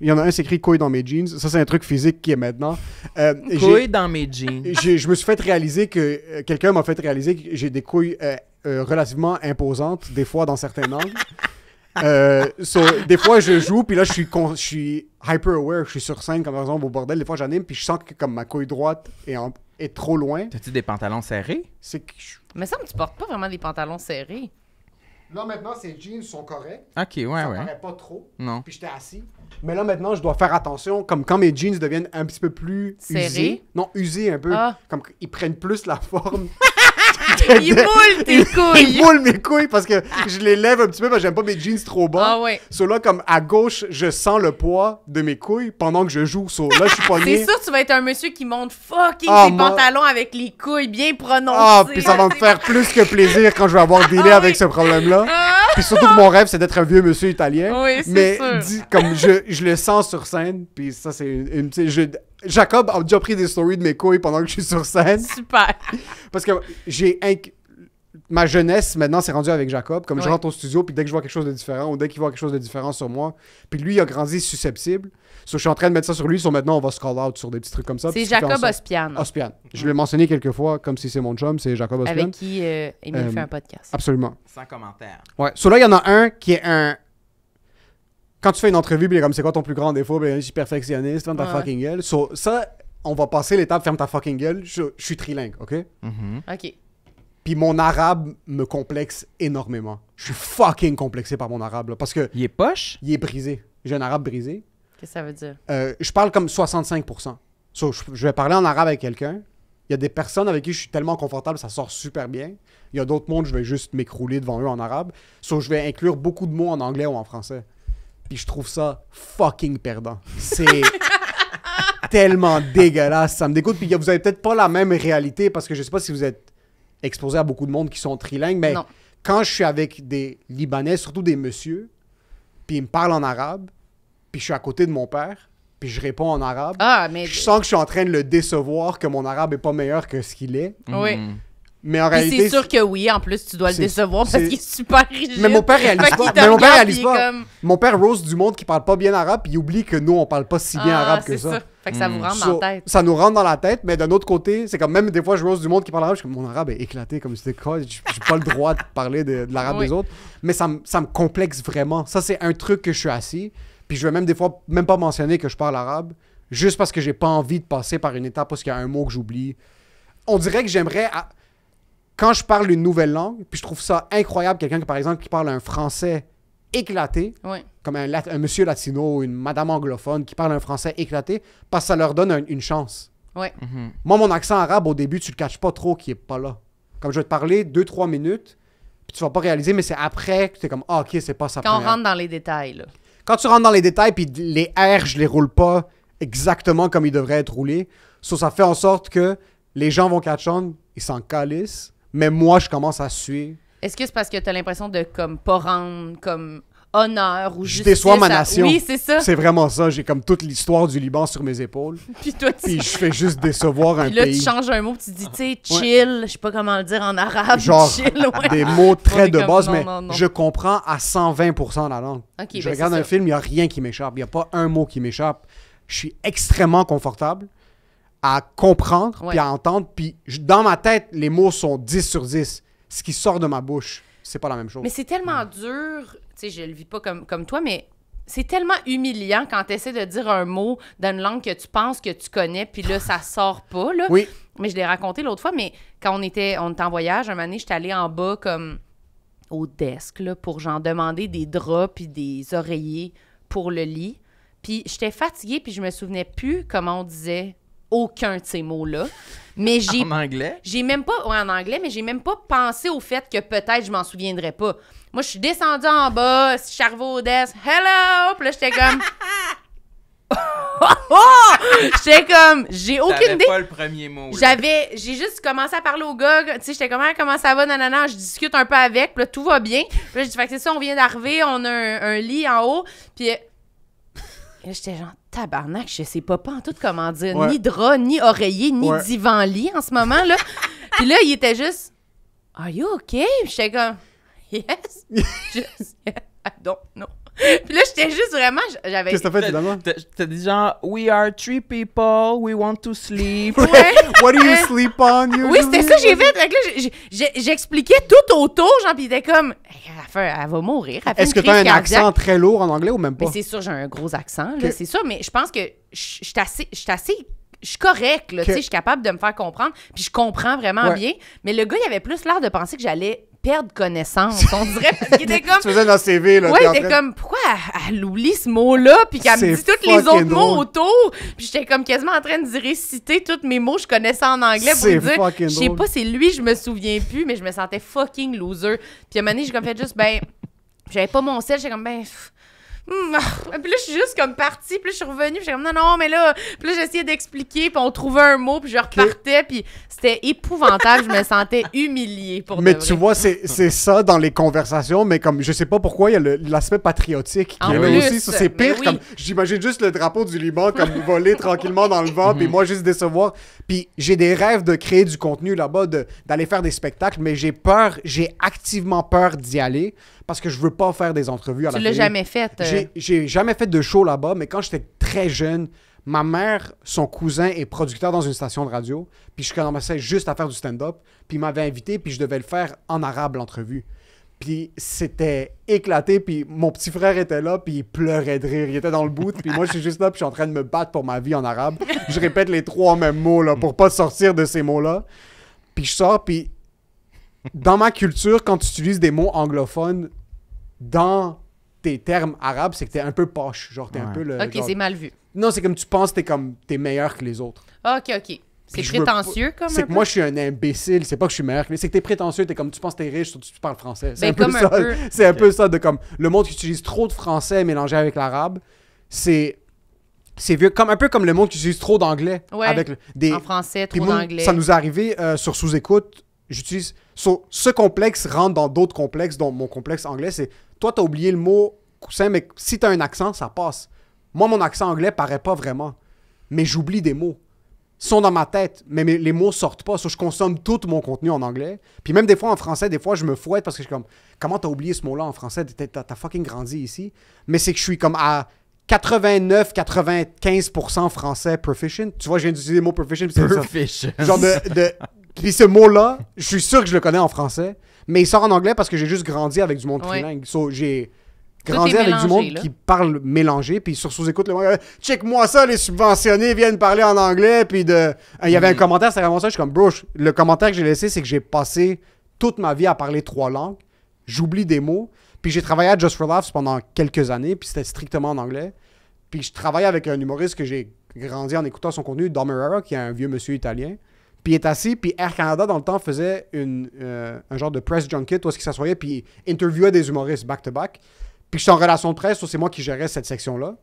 il y en a un, c'est écrit couille dans mes jeans. Ça, c'est un truc physique qui est maintenant. Euh, couille dans mes jeans. Je me suis fait réaliser que. Euh, quelqu'un m'a fait réaliser que j'ai des couilles euh, euh, relativement imposante, des fois dans certains angles. Euh, des fois, je joue, puis là, je suis, je suis hyper aware, je suis sur scène, comme par exemple au bordel. Des fois, j'anime, puis je sens que comme ma couille droite est, est trop loin. T'as-tu des pantalons serrés? que Mais ça, tu portes pas vraiment des pantalons serrés. Là, maintenant, ces jeans sont corrects. Ok, ouais, ça ouais. Ça pas trop. Non. Puis j'étais assis. Mais là, maintenant, je dois faire attention. Comme quand mes jeans deviennent un petit peu plus usés. Non, usés un peu. Ah. Comme ils prennent plus la forme. il moule tes couilles. il moule mes couilles parce que je les lève un petit peu parce que j'aime pas mes jeans trop bas. Ah ouais. So là, comme à gauche, je sens le poids de mes couilles pendant que je joue. So là, je suis nul. C'est sûr, tu vas être un monsieur qui monte fucking ah, ses pantalons avec les couilles bien prononcées. Ah, puis ça va me faire plus que plaisir quand je vais avoir des ah avec ce problème-là. Ah. Puis surtout que mon rêve, c'est d'être un vieux monsieur italien. Oui, mais sûr. Dit, comme je, le sens sur scène, puis ça, c'est une, petite. Jacob a déjà pris des stories de mes couilles pendant que je suis sur scène. Super. Parce que j'ai ma jeunesse maintenant c'est rendu avec Jacob. Comme je rentre au studio, puis dès que je vois quelque chose de différent, ou dès qu'il voit quelque chose de différent sur moi, puis lui il a grandi susceptible. je suis en train de mettre ça sur lui. So, maintenant on va se call out sur des petits trucs comme ça. C'est Jacob Ospiane. Ospian. Ospian. Je mm. l'ai mentionné quelques fois, comme si c'est mon chum, c'est Jacob Ospian. Avec qui euh, Emile euh, fait un podcast. Absolument. Sans commentaire. Ouais. So, là il y en a un qui est un quand tu fais une entrevue, puis comme c'est quoi ton plus grand défaut, ben, je suis perfectionniste, ferme ta fucking gueule. ça, on va passer l'étape ferme ta fucking gueule. Je, suis trilingue, ok? Mm-hmm. Ok. Puis mon arabe me complexe énormément. Je suis fucking complexé par mon arabe, parce que. Il est poche? Il est brisé. J'ai un arabe brisé. Qu'est-ce que ça veut dire? Euh, je parle comme 65%. So, je, vais parler en arabe avec quelqu'un. Il y a des personnes avec qui je suis tellement confortable, ça sort super bien. Il y a d'autres mondes, je vais juste m'écrouler devant eux en arabe. So, je vais inclure beaucoup de mots en anglais ou en français. Puis je trouve ça fucking perdant. C'est tellement dégueulasse. Ça me dégoûte. Puis vous avez peut-être pas la même réalité parce que je sais pas si vous êtes exposé à beaucoup de monde qui sont trilingues, mais quand je suis avec des Libanais, surtout des messieurs, puis ils me parlent en arabe, puis je suis à côté de mon père, puis je réponds en arabe, ah, mais... je sens que je suis en train de le décevoir, que mon arabe est pas meilleur que ce qu'il est. Oui. Mm. Mais en réalité. C'est sûr que oui, en plus, tu dois le décevoir parce qu'il est super rigide. Mais mon père réalise pas. mon père rose du monde qui parle pas bien arabe, puis il oublie que nous, on parle pas si bien ah, arabe que ça. ça. Fait ça hmm. rentre dans la tête. Ça nous rentre dans la tête, mais d'un autre côté, c'est comme même des fois, je rose du monde qui parle arabe, mon arabe est éclaté, comme c'était quoi, j'ai pas le droit de parler de, l'arabe des autres. Mais ça, ça me complexe vraiment. Ça, c'est un truc que je suis assis, puis je vais même des fois même pas mentionner que je parle arabe, juste parce que j'ai pas envie de passer par une étape parce qu'il y a un mot que j'oublie. On dirait que j'aimerais quand je parle une nouvelle langue, puis je trouve ça incroyable, quelqu'un qui, par exemple, qui parle un français éclaté, comme un, monsieur latino ou une madame anglophone qui parle un français éclaté, parce que ça leur donne une chance. Mhm. Moi, mon accent arabe, au début, tu le caches pas trop qui est pas là. Comme je vais te parler deux, trois minutes, puis tu vas pas réaliser, mais c'est après que tu es comme, ah, ok, c'est pas ça. Quand on rentre dans les détails, Quand tu rentres dans les détails, puis les R, je les roule pas exactement comme ils devraient être roulés, ça fait en sorte que les gens vont catch on, ils s'en calissent, mais moi, je commence à suer. Est-ce que c'est parce que tu as l'impression de comme pas rendre comme honneur ou juste. Je déçois ma nation. Oui, c'est ça. C'est vraiment ça. J'ai comme toute l'histoire du Liban sur mes épaules. puis toi, tu... Puis je fais juste décevoir un pays. Puis là, tu changes un mot, tu dis, tu sais, chill, Je je sais pas comment le dire en arabe. Genre, chill, des mots très de base, mais je comprends à 120 la langue. je ben, regarde un film, il n'y a rien qui m'échappe. Il n'y a pas un mot qui m'échappe. Je suis extrêmement confortable à comprendre, et à entendre. Puis dans ma tête, les mots sont 10 sur 10. Ce qui sort de ma bouche, c'est pas la même chose. Mais c'est tellement dur, tu sais, je le vis pas comme, comme toi, mais c'est tellement humiliant quand tu essaies de dire un mot dans une langue que tu penses que tu connais, puis là, ça sort pas, Oui. Mais je l'ai raconté l'autre fois, mais quand on était, en voyage, un année je j'étais allée en bas comme au desk, pour genre demander des draps et des oreillers pour le lit. Puis j'étais fatiguée, puis je me souvenais plus comment on disait aucun de ces mots-là. Mais j'ai. En anglais? J'ai même pas. Ouais, en anglais, mais j'ai même pas pensé au fait que peut-être je m'en souviendrais pas. Moi, je suis descendue en bas, Charvaudès, hello! Puis là, j'étais comme. Oh! J'étais comme, j'ai aucune idée. pas le premier mot. J'avais, j'ai juste commencé à parler au gars. Tu sais, j'étais comme, comment ça va, non. Je discute un peu avec, puis là, tout va bien. Puis là, j'ai dit, fait c'est ça, on vient d'arriver, on a un, un, lit en haut. Puis j'étais genre, tabarnak, je sais pas, pas en tout comment dire, ni drap, ni oreiller, ni divan-lit en ce moment, là. Puis là, il était juste, Are you okay? J'étais comme, Yes, just, I don't know. Puis là, j'étais juste vraiment. J'avais... Qu'est-ce que t'as fait finalement? T'as dit genre, We are three people, we want to sleep. What do you sleep on? you Oui, c'était ça que j'ai fait. là, j'expliquais tout autour, genre, pis il était comme, elle, va mourir. Est-ce que t'as un accent très lourd en anglais ou même pas? c'est sûr, j'ai un gros accent, là, c'est sûr, mais je pense que je suis assez. Je suis correct, là, tu sais, je suis capable de me faire comprendre, puis je comprends vraiment bien. Mais le gars, il avait plus l'air de penser que j'allais perdre connaissance, on dirait. tu faisais dans CV, là. Ouais, il était comme, pourquoi elle, oublie ce mot-là, puis qu'elle me dit tous les autres mots autour. Puis j'étais comme quasiment en train de réciter tous mes mots, je connaissais en anglais pour dire. Je sais pas, c'est lui, je me souviens plus, mais je me sentais fucking loser. Puis à un moment donné, j'ai comme fait juste, ben, j'avais pas mon sel, j'étais comme, ben. Hmm. Puis là, je suis juste comme partie, puis je suis revenue, puis comme non, non, mais là, puis j'essayais d'expliquer, puis on trouvait un mot, puis je repartais, puis c'était épouvantable, je me sentais humiliée pour Mais tu vois, c'est ça dans les conversations, mais comme je sais pas pourquoi, il y a l'aspect patriotique qui est là aussi, c'est pire. comme J'imagine juste le drapeau du Liban comme voler tranquillement dans le vent, puis mhm. moi, juste décevoir. Puis j'ai des rêves de créer du contenu là-bas, d'aller faire des spectacles, mais j'ai peur, j'ai activement peur d'y aller parce que je veux pas faire des entrevues à la télé. jamais fait. Euh. J'ai jamais fait de show là-bas, mais quand j'étais très jeune, ma mère, son cousin est producteur dans une station de radio, puis je commençais juste à faire du stand-up, puis il m'avait invité, puis je devais le faire en arabe l'entrevue. Puis c'était éclaté, puis mon petit frère était là, puis il pleurait de rire. Il était dans le bout, puis moi je suis juste là, puis je suis en train de me battre pour ma vie en arabe. Je répète les trois mêmes mots là pour pas sortir de ces mots-là. Puis je sors, puis dans ma culture, quand tu utilises des mots anglophones dans tes termes arabes, c'est que t'es un peu poche. Genre, t'es un peu le. Ok, c'est mal vu. Non, c'est comme tu penses, t'es comme. T'es meilleur que les autres. Ok, ok. C'est prétentieux comme comme C'est que moi, je suis un imbécile. C'est pas que je suis meilleur que les. C'est que t'es prétentieux. T'es comme. Tu penses t'es riche, tu parles français. C'est ben, un, peu ça. C'est un peu ça de comme. Le monde qui utilise trop de français mélangé avec l'arabe, c'est c'est vieux, comme un peu comme le monde qui utilise trop d'anglais. Ouais, avec des, en français, trop d'anglais. Ça nous est arrivé euh, sur sous-écoute. J'utilise So, ce complexe rentre dans d'autres complexes, dont mon complexe anglais, c'est toi, t'as oublié le mot coussin, mais si t'as un accent, ça passe. Moi, mon accent anglais paraît pas vraiment, mais j'oublie des mots. Ils sont dans ma tête, mais les mots sortent pas. So, je consomme tout mon contenu en anglais. Puis même des fois en français, des fois, je me fouette parce que je suis comme, comment t'as oublié ce mot-là en français? T'as fucking grandi ici. Mais c'est que je suis comme à 89-95% français proficient. Tu vois, je viens d'utiliser le mot proficient. Proficient. Genre de Puis ce mot-là, je suis sûr que je le connais en français, mais il sort en anglais parce que j'ai juste grandi avec du monde trilingue. j'ai grandi avec du monde qui parle mélangé, puis sur sous-écoute, le monde, euh, check-moi ça, les subventionnés viennent parler en anglais, puis de. Euh, il y avait un mm. commentaire, c'est vraiment ça, je suis comme, bro, le commentaire que j'ai laissé, c'est que j'ai passé toute ma vie à parler trois langues, j'oublie des mots, puis j'ai travaillé à Just for Laughs pendant quelques années, puis c'était strictement en anglais. Puis je travaillais avec un humoriste que j'ai grandi en écoutant son contenu, Dom qui est un vieux monsieur italien. Puis il est assis, puis Air Canada, dans le temps, faisait une, euh, un genre de press junket, où est-ce qu'il s'assoyait, puis interviewait des humoristes back-to-back. Puis je suis en relation de presse, c'est moi qui gérais cette section-là.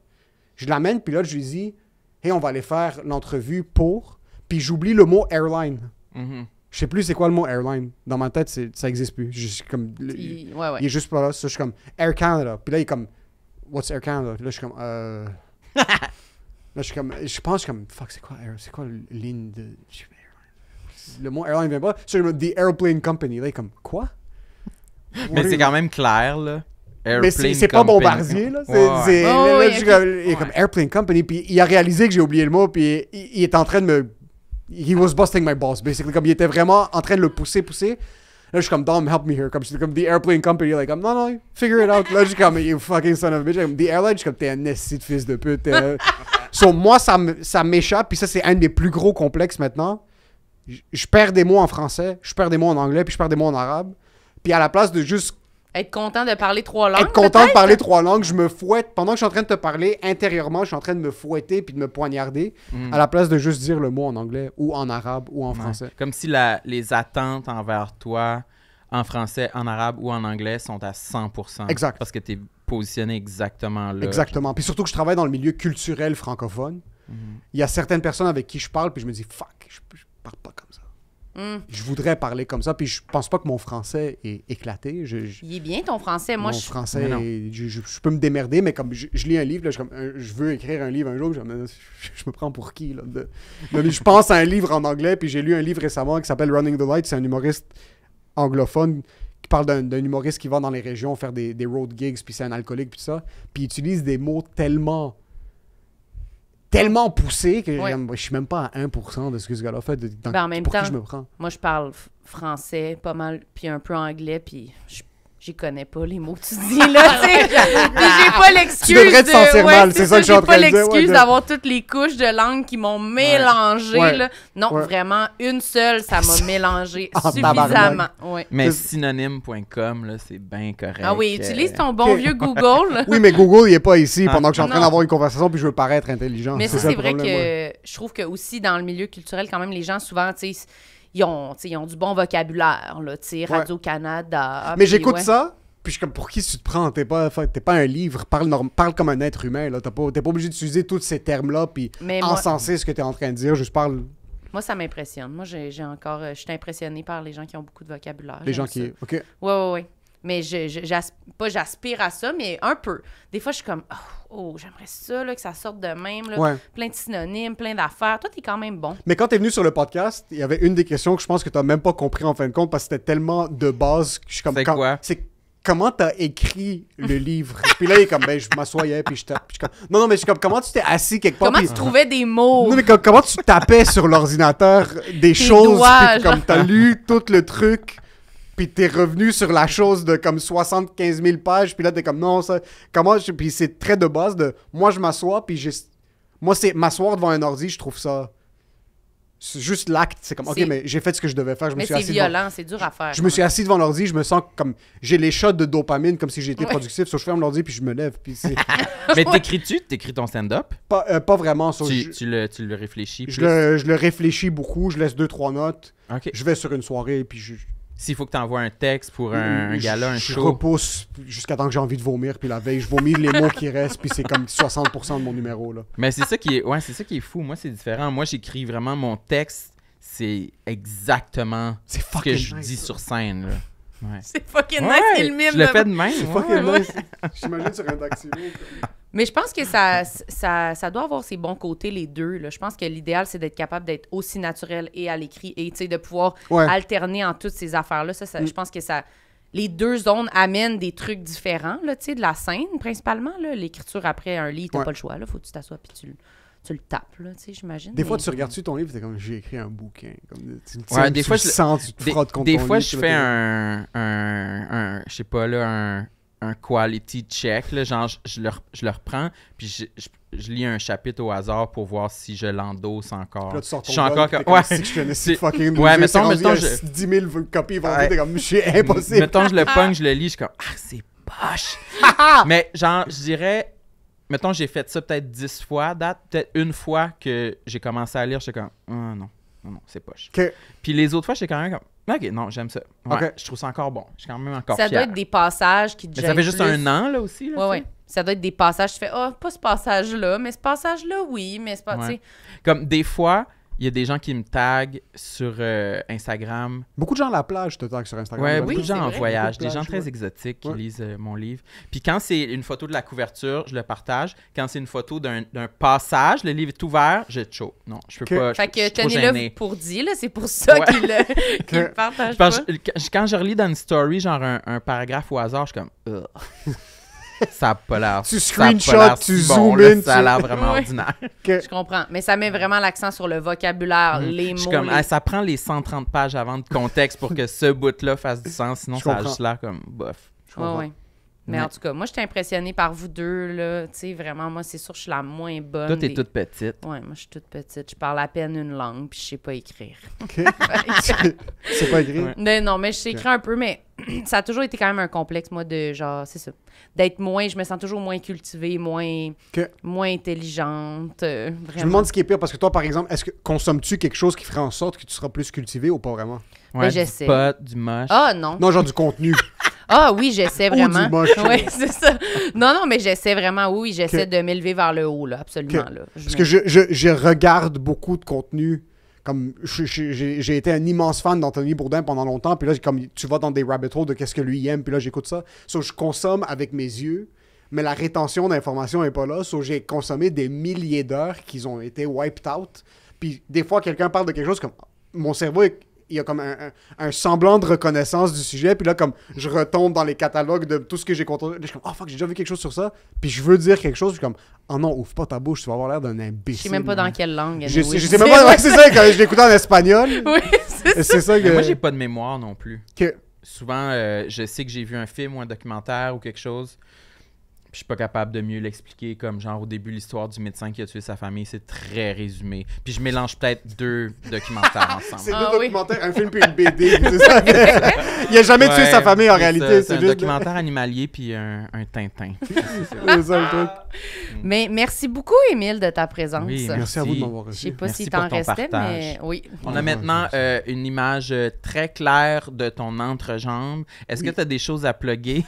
Je l'amène, puis là, je lui dis, hey, on va aller faire l'entrevue pour. Puis j'oublie le mot airline. Mm-hmm. Je sais plus c'est quoi le mot airline. Dans ma tête, ça existe plus. Je comme, il, est juste pas là. je suis comme Air Canada. Puis là, il est comme, What's Air Canada? Puis là, je suis comme, euh. là, je suis comme, pense, comme, fuck, c'est quoi, c'est quoi ligne de le mot airline vient pas. The Airplane Company. Là, il est comme quoi? Mais c'est quand même clair, là. Airplane mais c'est pas Bombardier, là. Oh, il est comme Airplane Company, puis il a réalisé que j'ai oublié le mot, puis il, était est en train de me. He was busting my balls, basically. Comme il était vraiment en train de le pousser, pousser. Là, je suis comme, Dom, help me here. Comme, The Airplane Company. Like, i'm non, non, figure it out. Là, je suis comme, you fucking son of a bitch. the Airline, je suis comme, t'es un esti fils de pute. Euh. so, moi, ça m'échappe. Puis ça, c'est un des plus gros complexes maintenant je perds des mots en français, je perds des mots en anglais, puis je perds des mots en arabe. Puis à la place de juste. Être content de parler trois langues. Être content de parler trois langues, je me fouette. Pendant que je suis en train de te parler, intérieurement, je suis en train de me fouetter puis de me poignarder, mm. à la place de juste dire le mot en anglais ou en arabe ou en français. Comme si la, les attentes envers toi en français, en arabe ou en anglais sont à 100%. Exact. Parce que tu es positionné exactement là. Exactement. Puis surtout que je travaille dans le milieu culturel francophone. Mm-hmm. Il y a certaines personnes avec qui je parle, puis je me dis, fuck, parle pas comme ça. Hmm. Je voudrais parler comme ça, puis je pense pas que mon français est éclaté. Je, Il est bien ton français, moi. Mon je... français, je, peux me démerder, mais comme je, lis un livre, euh, je, veux écrire un livre un jour, je, me, prends pour qui Je pense à un livre en anglais, puis j'ai lu un livre récemment qui s'appelle Running the Light. C'est un humoriste anglophone qui parle d'un humoriste qui va dans les régions faire des, road gigs, puis c'est un alcoolique, puis ça. Puis il utilise des mots tellement tellement poussé que je suis même pas à 1% de ce que ce gars-là fait. dans, ben, en même temps, moi, je parle français pas mal, puis un peu anglais, puis je j'y connais pas les mots que tu dis là, tu sais. j'ai pas l'excuse. Tu devrais te sentir c'est ça, que je pas l'excuse d'avoir toutes les couches de langue qui m'ont mélangé là. Non, vraiment une seule, ça m'a mélangé ah, suffisamment. Mais synonyme.com là, c'est bien correct. Ah oui, utilise ton bon euh, vieux Google. oui, mais Google il est pas ici ah. pendant que je suis en train d'avoir une conversation puis je veux paraître intelligent. Mais ça c'est vrai que je trouve que aussi dans le milieu culturel quand même les gens souvent, tu sais ils ont, du bon vocabulaire, là, Radio-Canada. Ah, Mais j'écoute ça, puis je suis comme, pour qui tu te prends? T'es pas, pas un livre, parle, parle comme un être humain, là. T'es pas, obligé d'utiliser tous ces termes-là, puis encenser ce que t'es en train de dire, juste parle... Moi, ça m'impressionne. Moi, j'ai encore. Euh, je suis impressionnée par les gens qui ont beaucoup de vocabulaire. Les gens qui. OK. Oui, oui, oui. Mais je, pas j'aspire à ça, mais un peu. Des fois, je suis comme, oh, oh j'aimerais ça, là, que ça sorte de même. Là. Plein de synonymes, plein d'affaires. Toi, t'es quand même bon. Mais quand t'es venu sur le podcast, il y avait une des questions que je pense que t'as même pas compris en fin de compte parce que c'était tellement de base je suis comme. C'est quoi? C'est comment t'as écrit le livre? puis là, il est comme, ben, je m'assoyais, puis je tape. Non, non, mais je suis comme, comment tu t'es assis quelque part? Comment tu trouvais des mots? Non, mais comment tu tapais sur l'ordinateur des choses, doigts, puis comme, t'as lu tout le truc puis t'es revenu sur la chose de comme 75 000 pages, puis là t'es comme non, ça, comment, puis c'est très de base de moi je m'assois, puis j'ai. Moi, c'est m'asseoir devant un ordi, je trouve ça. C'est juste l'acte. C'est comme, ok, mais j'ai fait ce que je devais faire. Je me suis c'est violent, c'est dur à faire. Je, me suis hein. assis devant l'ordi, je me sens comme. J'ai les shots de dopamine, comme si j'étais productif. Sauf so, je ferme l'ordi puis je me lève. Puis mais t'écris-tu T'écris ton stand-up pas, euh, vraiment. tu, le, réfléchis Je, le, réfléchis beaucoup, je laisse deux, trois notes. Je vais sur une soirée puis je s'il faut que tu envoies un texte pour un, gala, un show. Je repousse jusqu'à temps que j'ai envie de vomir, puis la veille, je vomis les mots qui restent, puis c'est comme 60% de mon numéro. Là. Mais c'est ça, qui est, ouais, c'est ça qui est fou. Moi, c'est différent. Moi, j'écris vraiment mon texte, c'est exactement ce que je dis sur scène. Là. Ouais. C'est fucking nice, Je le fais de même. C'est fucking nice. J'imagine sur un taxi. Mais je pense que ça, ça, ça, doit avoir ses bons côtés, les deux. Je pense que l'idéal, c'est d'être capable d'être aussi naturel et à l'écrit et de pouvoir alterner en toutes ces affaires-là. Mm. Je pense que ça, les deux zones amènent des trucs différents, là, de la scène principalement. L'écriture après un livre, t'as pas le choix. Il faut que tu t'assoies et tu tu le tapes, j'imagine. Des fois, tu regardes-tu ton livre, t'es comme, j'ai écrit un bouquin. tu, des fois, je sens, tu te frottes contre Des fois, je fais un, un, un, je sais pas, là, un, un quality check. Là, genre, je, le, je, le, reprends, puis je, je, lis un chapitre au hasard pour voir si je l'endosse encore. là, tu sors ton je suis encore comme... Ouais, si je si fucking mettons, mettons, je... 10 000 copies vendues, ouais. comme, c'est impossible. Mettons, je le pogne, je le lis, je suis comme, ah, c'est poche. Mais genre, je dirais, mettons, j'ai fait ça peut-être 10 fois, date, peut-être une fois que j'ai commencé à lire, je suis comme, ah, non non, non, c'est poche. Puis les autres fois, j'étais quand même comme, OK, non, j'aime ça. Ok Je trouve ça encore bon. Je suis quand même encore Ça doit être des passages qui te mais Ça fait juste un an, là aussi. Là, oui. Ça doit être des passages. Tu fais, oh, pas ce passage-là, mais ce passage-là, oui, mais c'est pas. Comme des fois, il y a des gens qui me taguent sur euh, Instagram. Beaucoup de gens à la plage te taguent sur Instagram. beaucoup de gens en voyage, des gens très exotiques qui lisent euh, mon livre. Puis quand c'est une photo de la couverture, je le partage. Quand c'est une photo d'un passage, le livre est ouvert, je chaud. Non, je peux pas. Je, fait que tenez-le pour dire, c'est pour ça qu'il partage. quand je relis dans une story, genre un, un paragraphe au hasard, je suis comme ça a pas l'air. Tu screenshots, tu Ça a l'air vraiment ordinaire. Je comprends. Mais ça met vraiment l'accent sur le vocabulaire, hmm. les mots. comme, ça prend les 130 pages avant de contexte pour que ce bout-là fasse du sens, sinon ça a juste l'air comme bof. Je mais en tout cas, moi, j'étais impressionnée par vous deux, là. Tu sais, vraiment, moi, c'est sûr, je suis la moins bonne. Toi, t'es toute petite. Ouais, moi, je suis toute petite. Je parle à peine une langue, puis je sais pas écrire. OK. c'est pas écrire? non, mais je sais écrire un peu, mais ça a toujours été quand même un complexe, moi, de genre, c'est ça. D'être moins, je me sens toujours moins cultivée, moins, moins intelligente. Euh, je me demande ce qui est pire, parce que toi, par exemple, est-ce que consommes-tu quelque chose qui ferait en sorte que tu seras plus cultivée ou pas vraiment? Ben, ouais, mais j'essaie. Pas du match Ah, non. Non, genre du contenu. Ah oui, j'essaie vraiment. oui, c'est ça. Non, non, mais j'essaie vraiment, oui, j'essaie de m'élever vers le haut, là, absolument. Parce que je, regarde beaucoup de contenu. Comme j'ai été un immense fan d'Anthony Bourdin pendant longtemps, puis là, comme tu vas dans des rabbit holes de qu'est-ce que lui aime, puis là, j'écoute ça. So, je consomme avec mes yeux, mais la rétention d'informations n'est pas là. So, j'ai consommé des milliers d'heures qui ont été wiped out. Puis des fois, quelqu'un parle de quelque chose comme mon cerveau est il y a comme un, semblant de reconnaissance du sujet. Puis là, comme je retombe dans les catalogues de tout ce que j'ai contrôlé. Je suis comme, oh fuck, j'ai déjà vu quelque chose sur ça. Puis je veux dire quelque chose. Je suis comme, oh non, ouvre pas ta bouche, tu vas avoir l'air d'un imbécile. Je sais même pas dans quelle langue. Je, oui. je sais même pas. c'est ça, quand je l'écoutais en espagnol. Oui, c'est ça. que... moi, j'ai pas de mémoire non plus. Souvent, euh, je sais que j'ai vu un film ou un documentaire ou quelque chose je suis pas capable de mieux l'expliquer. Comme genre au début, l'histoire du médecin qui a tué sa famille, c'est très résumé. Puis je mélange peut-être deux documentaires ensemble. C'est deux ah documentaires, un film puis une BD. Ça? Il a jamais tué sa famille en réalité. C'est un documentaire animalier puis un, Tintin. c'est ça le truc. Mm. Mais merci beaucoup, Émile, de ta présence. merci. à vous de m'avoir reçu. Je sais pas si si t'en restais, mais oui. On a maintenant euh, une image euh, très claire de ton entrejambe. Est-ce que tu as des choses à plugger?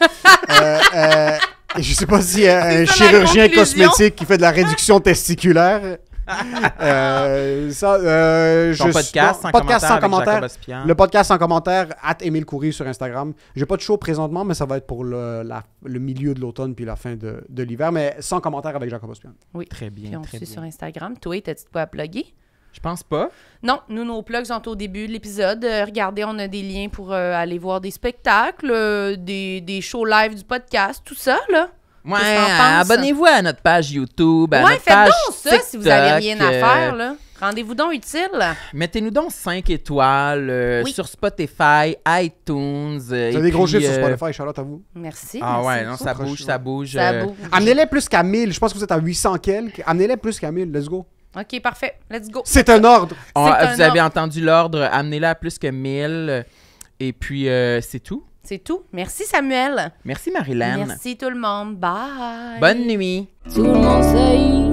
Euh, je je sais pas si un chirurgien cosmétique qui fait de la réduction testiculaire. euh, ça, euh, je, podcast, sans podcast commentaire. le podcast sans commentaire, at Coury sur Instagram. J'ai pas de show présentement, mais ça va être pour le, milieu de l'automne puis la fin de, l'hiver. Mais sans commentaire avec Jacob Ospian. Oui. Très bien. Puis on très sur Instagram. Toi, t'as-tu de quoi à plugger? Je pense pas. Non, nous, nos plugs sont au début de l'épisode. Euh, regardez, on a des liens pour euh, aller voir des spectacles, euh, des, des, shows live du podcast, tout ça, là. Ouais, abonnez-vous à notre page YouTube, à ouais, notre page donc ça si vous n'avez rien à faire, là. Rendez-vous donc utile. Mettez-nous donc 5 étoiles sur Spotify, iTunes. Euh, vous des gros chiffres sur Spotify, Charlotte, à vous. Merci. Ah ouais, non, ça bouge, ça bouge, ça bouge. Amenez-les plus qu'à 1000. Je pense que vous êtes à 800 quelques. Amenez-les plus qu'à 1000. Let's go. OK, parfait. Let's go. C'est un ordre. Ah, vous avez entendu l'ordre. Amenez-la à plus que 1000. Et puis, euh, c'est tout. C'est tout. Merci, Samuel. Merci, Marilyn. Merci, tout le monde. Bye. Bonne nuit. Tout le monde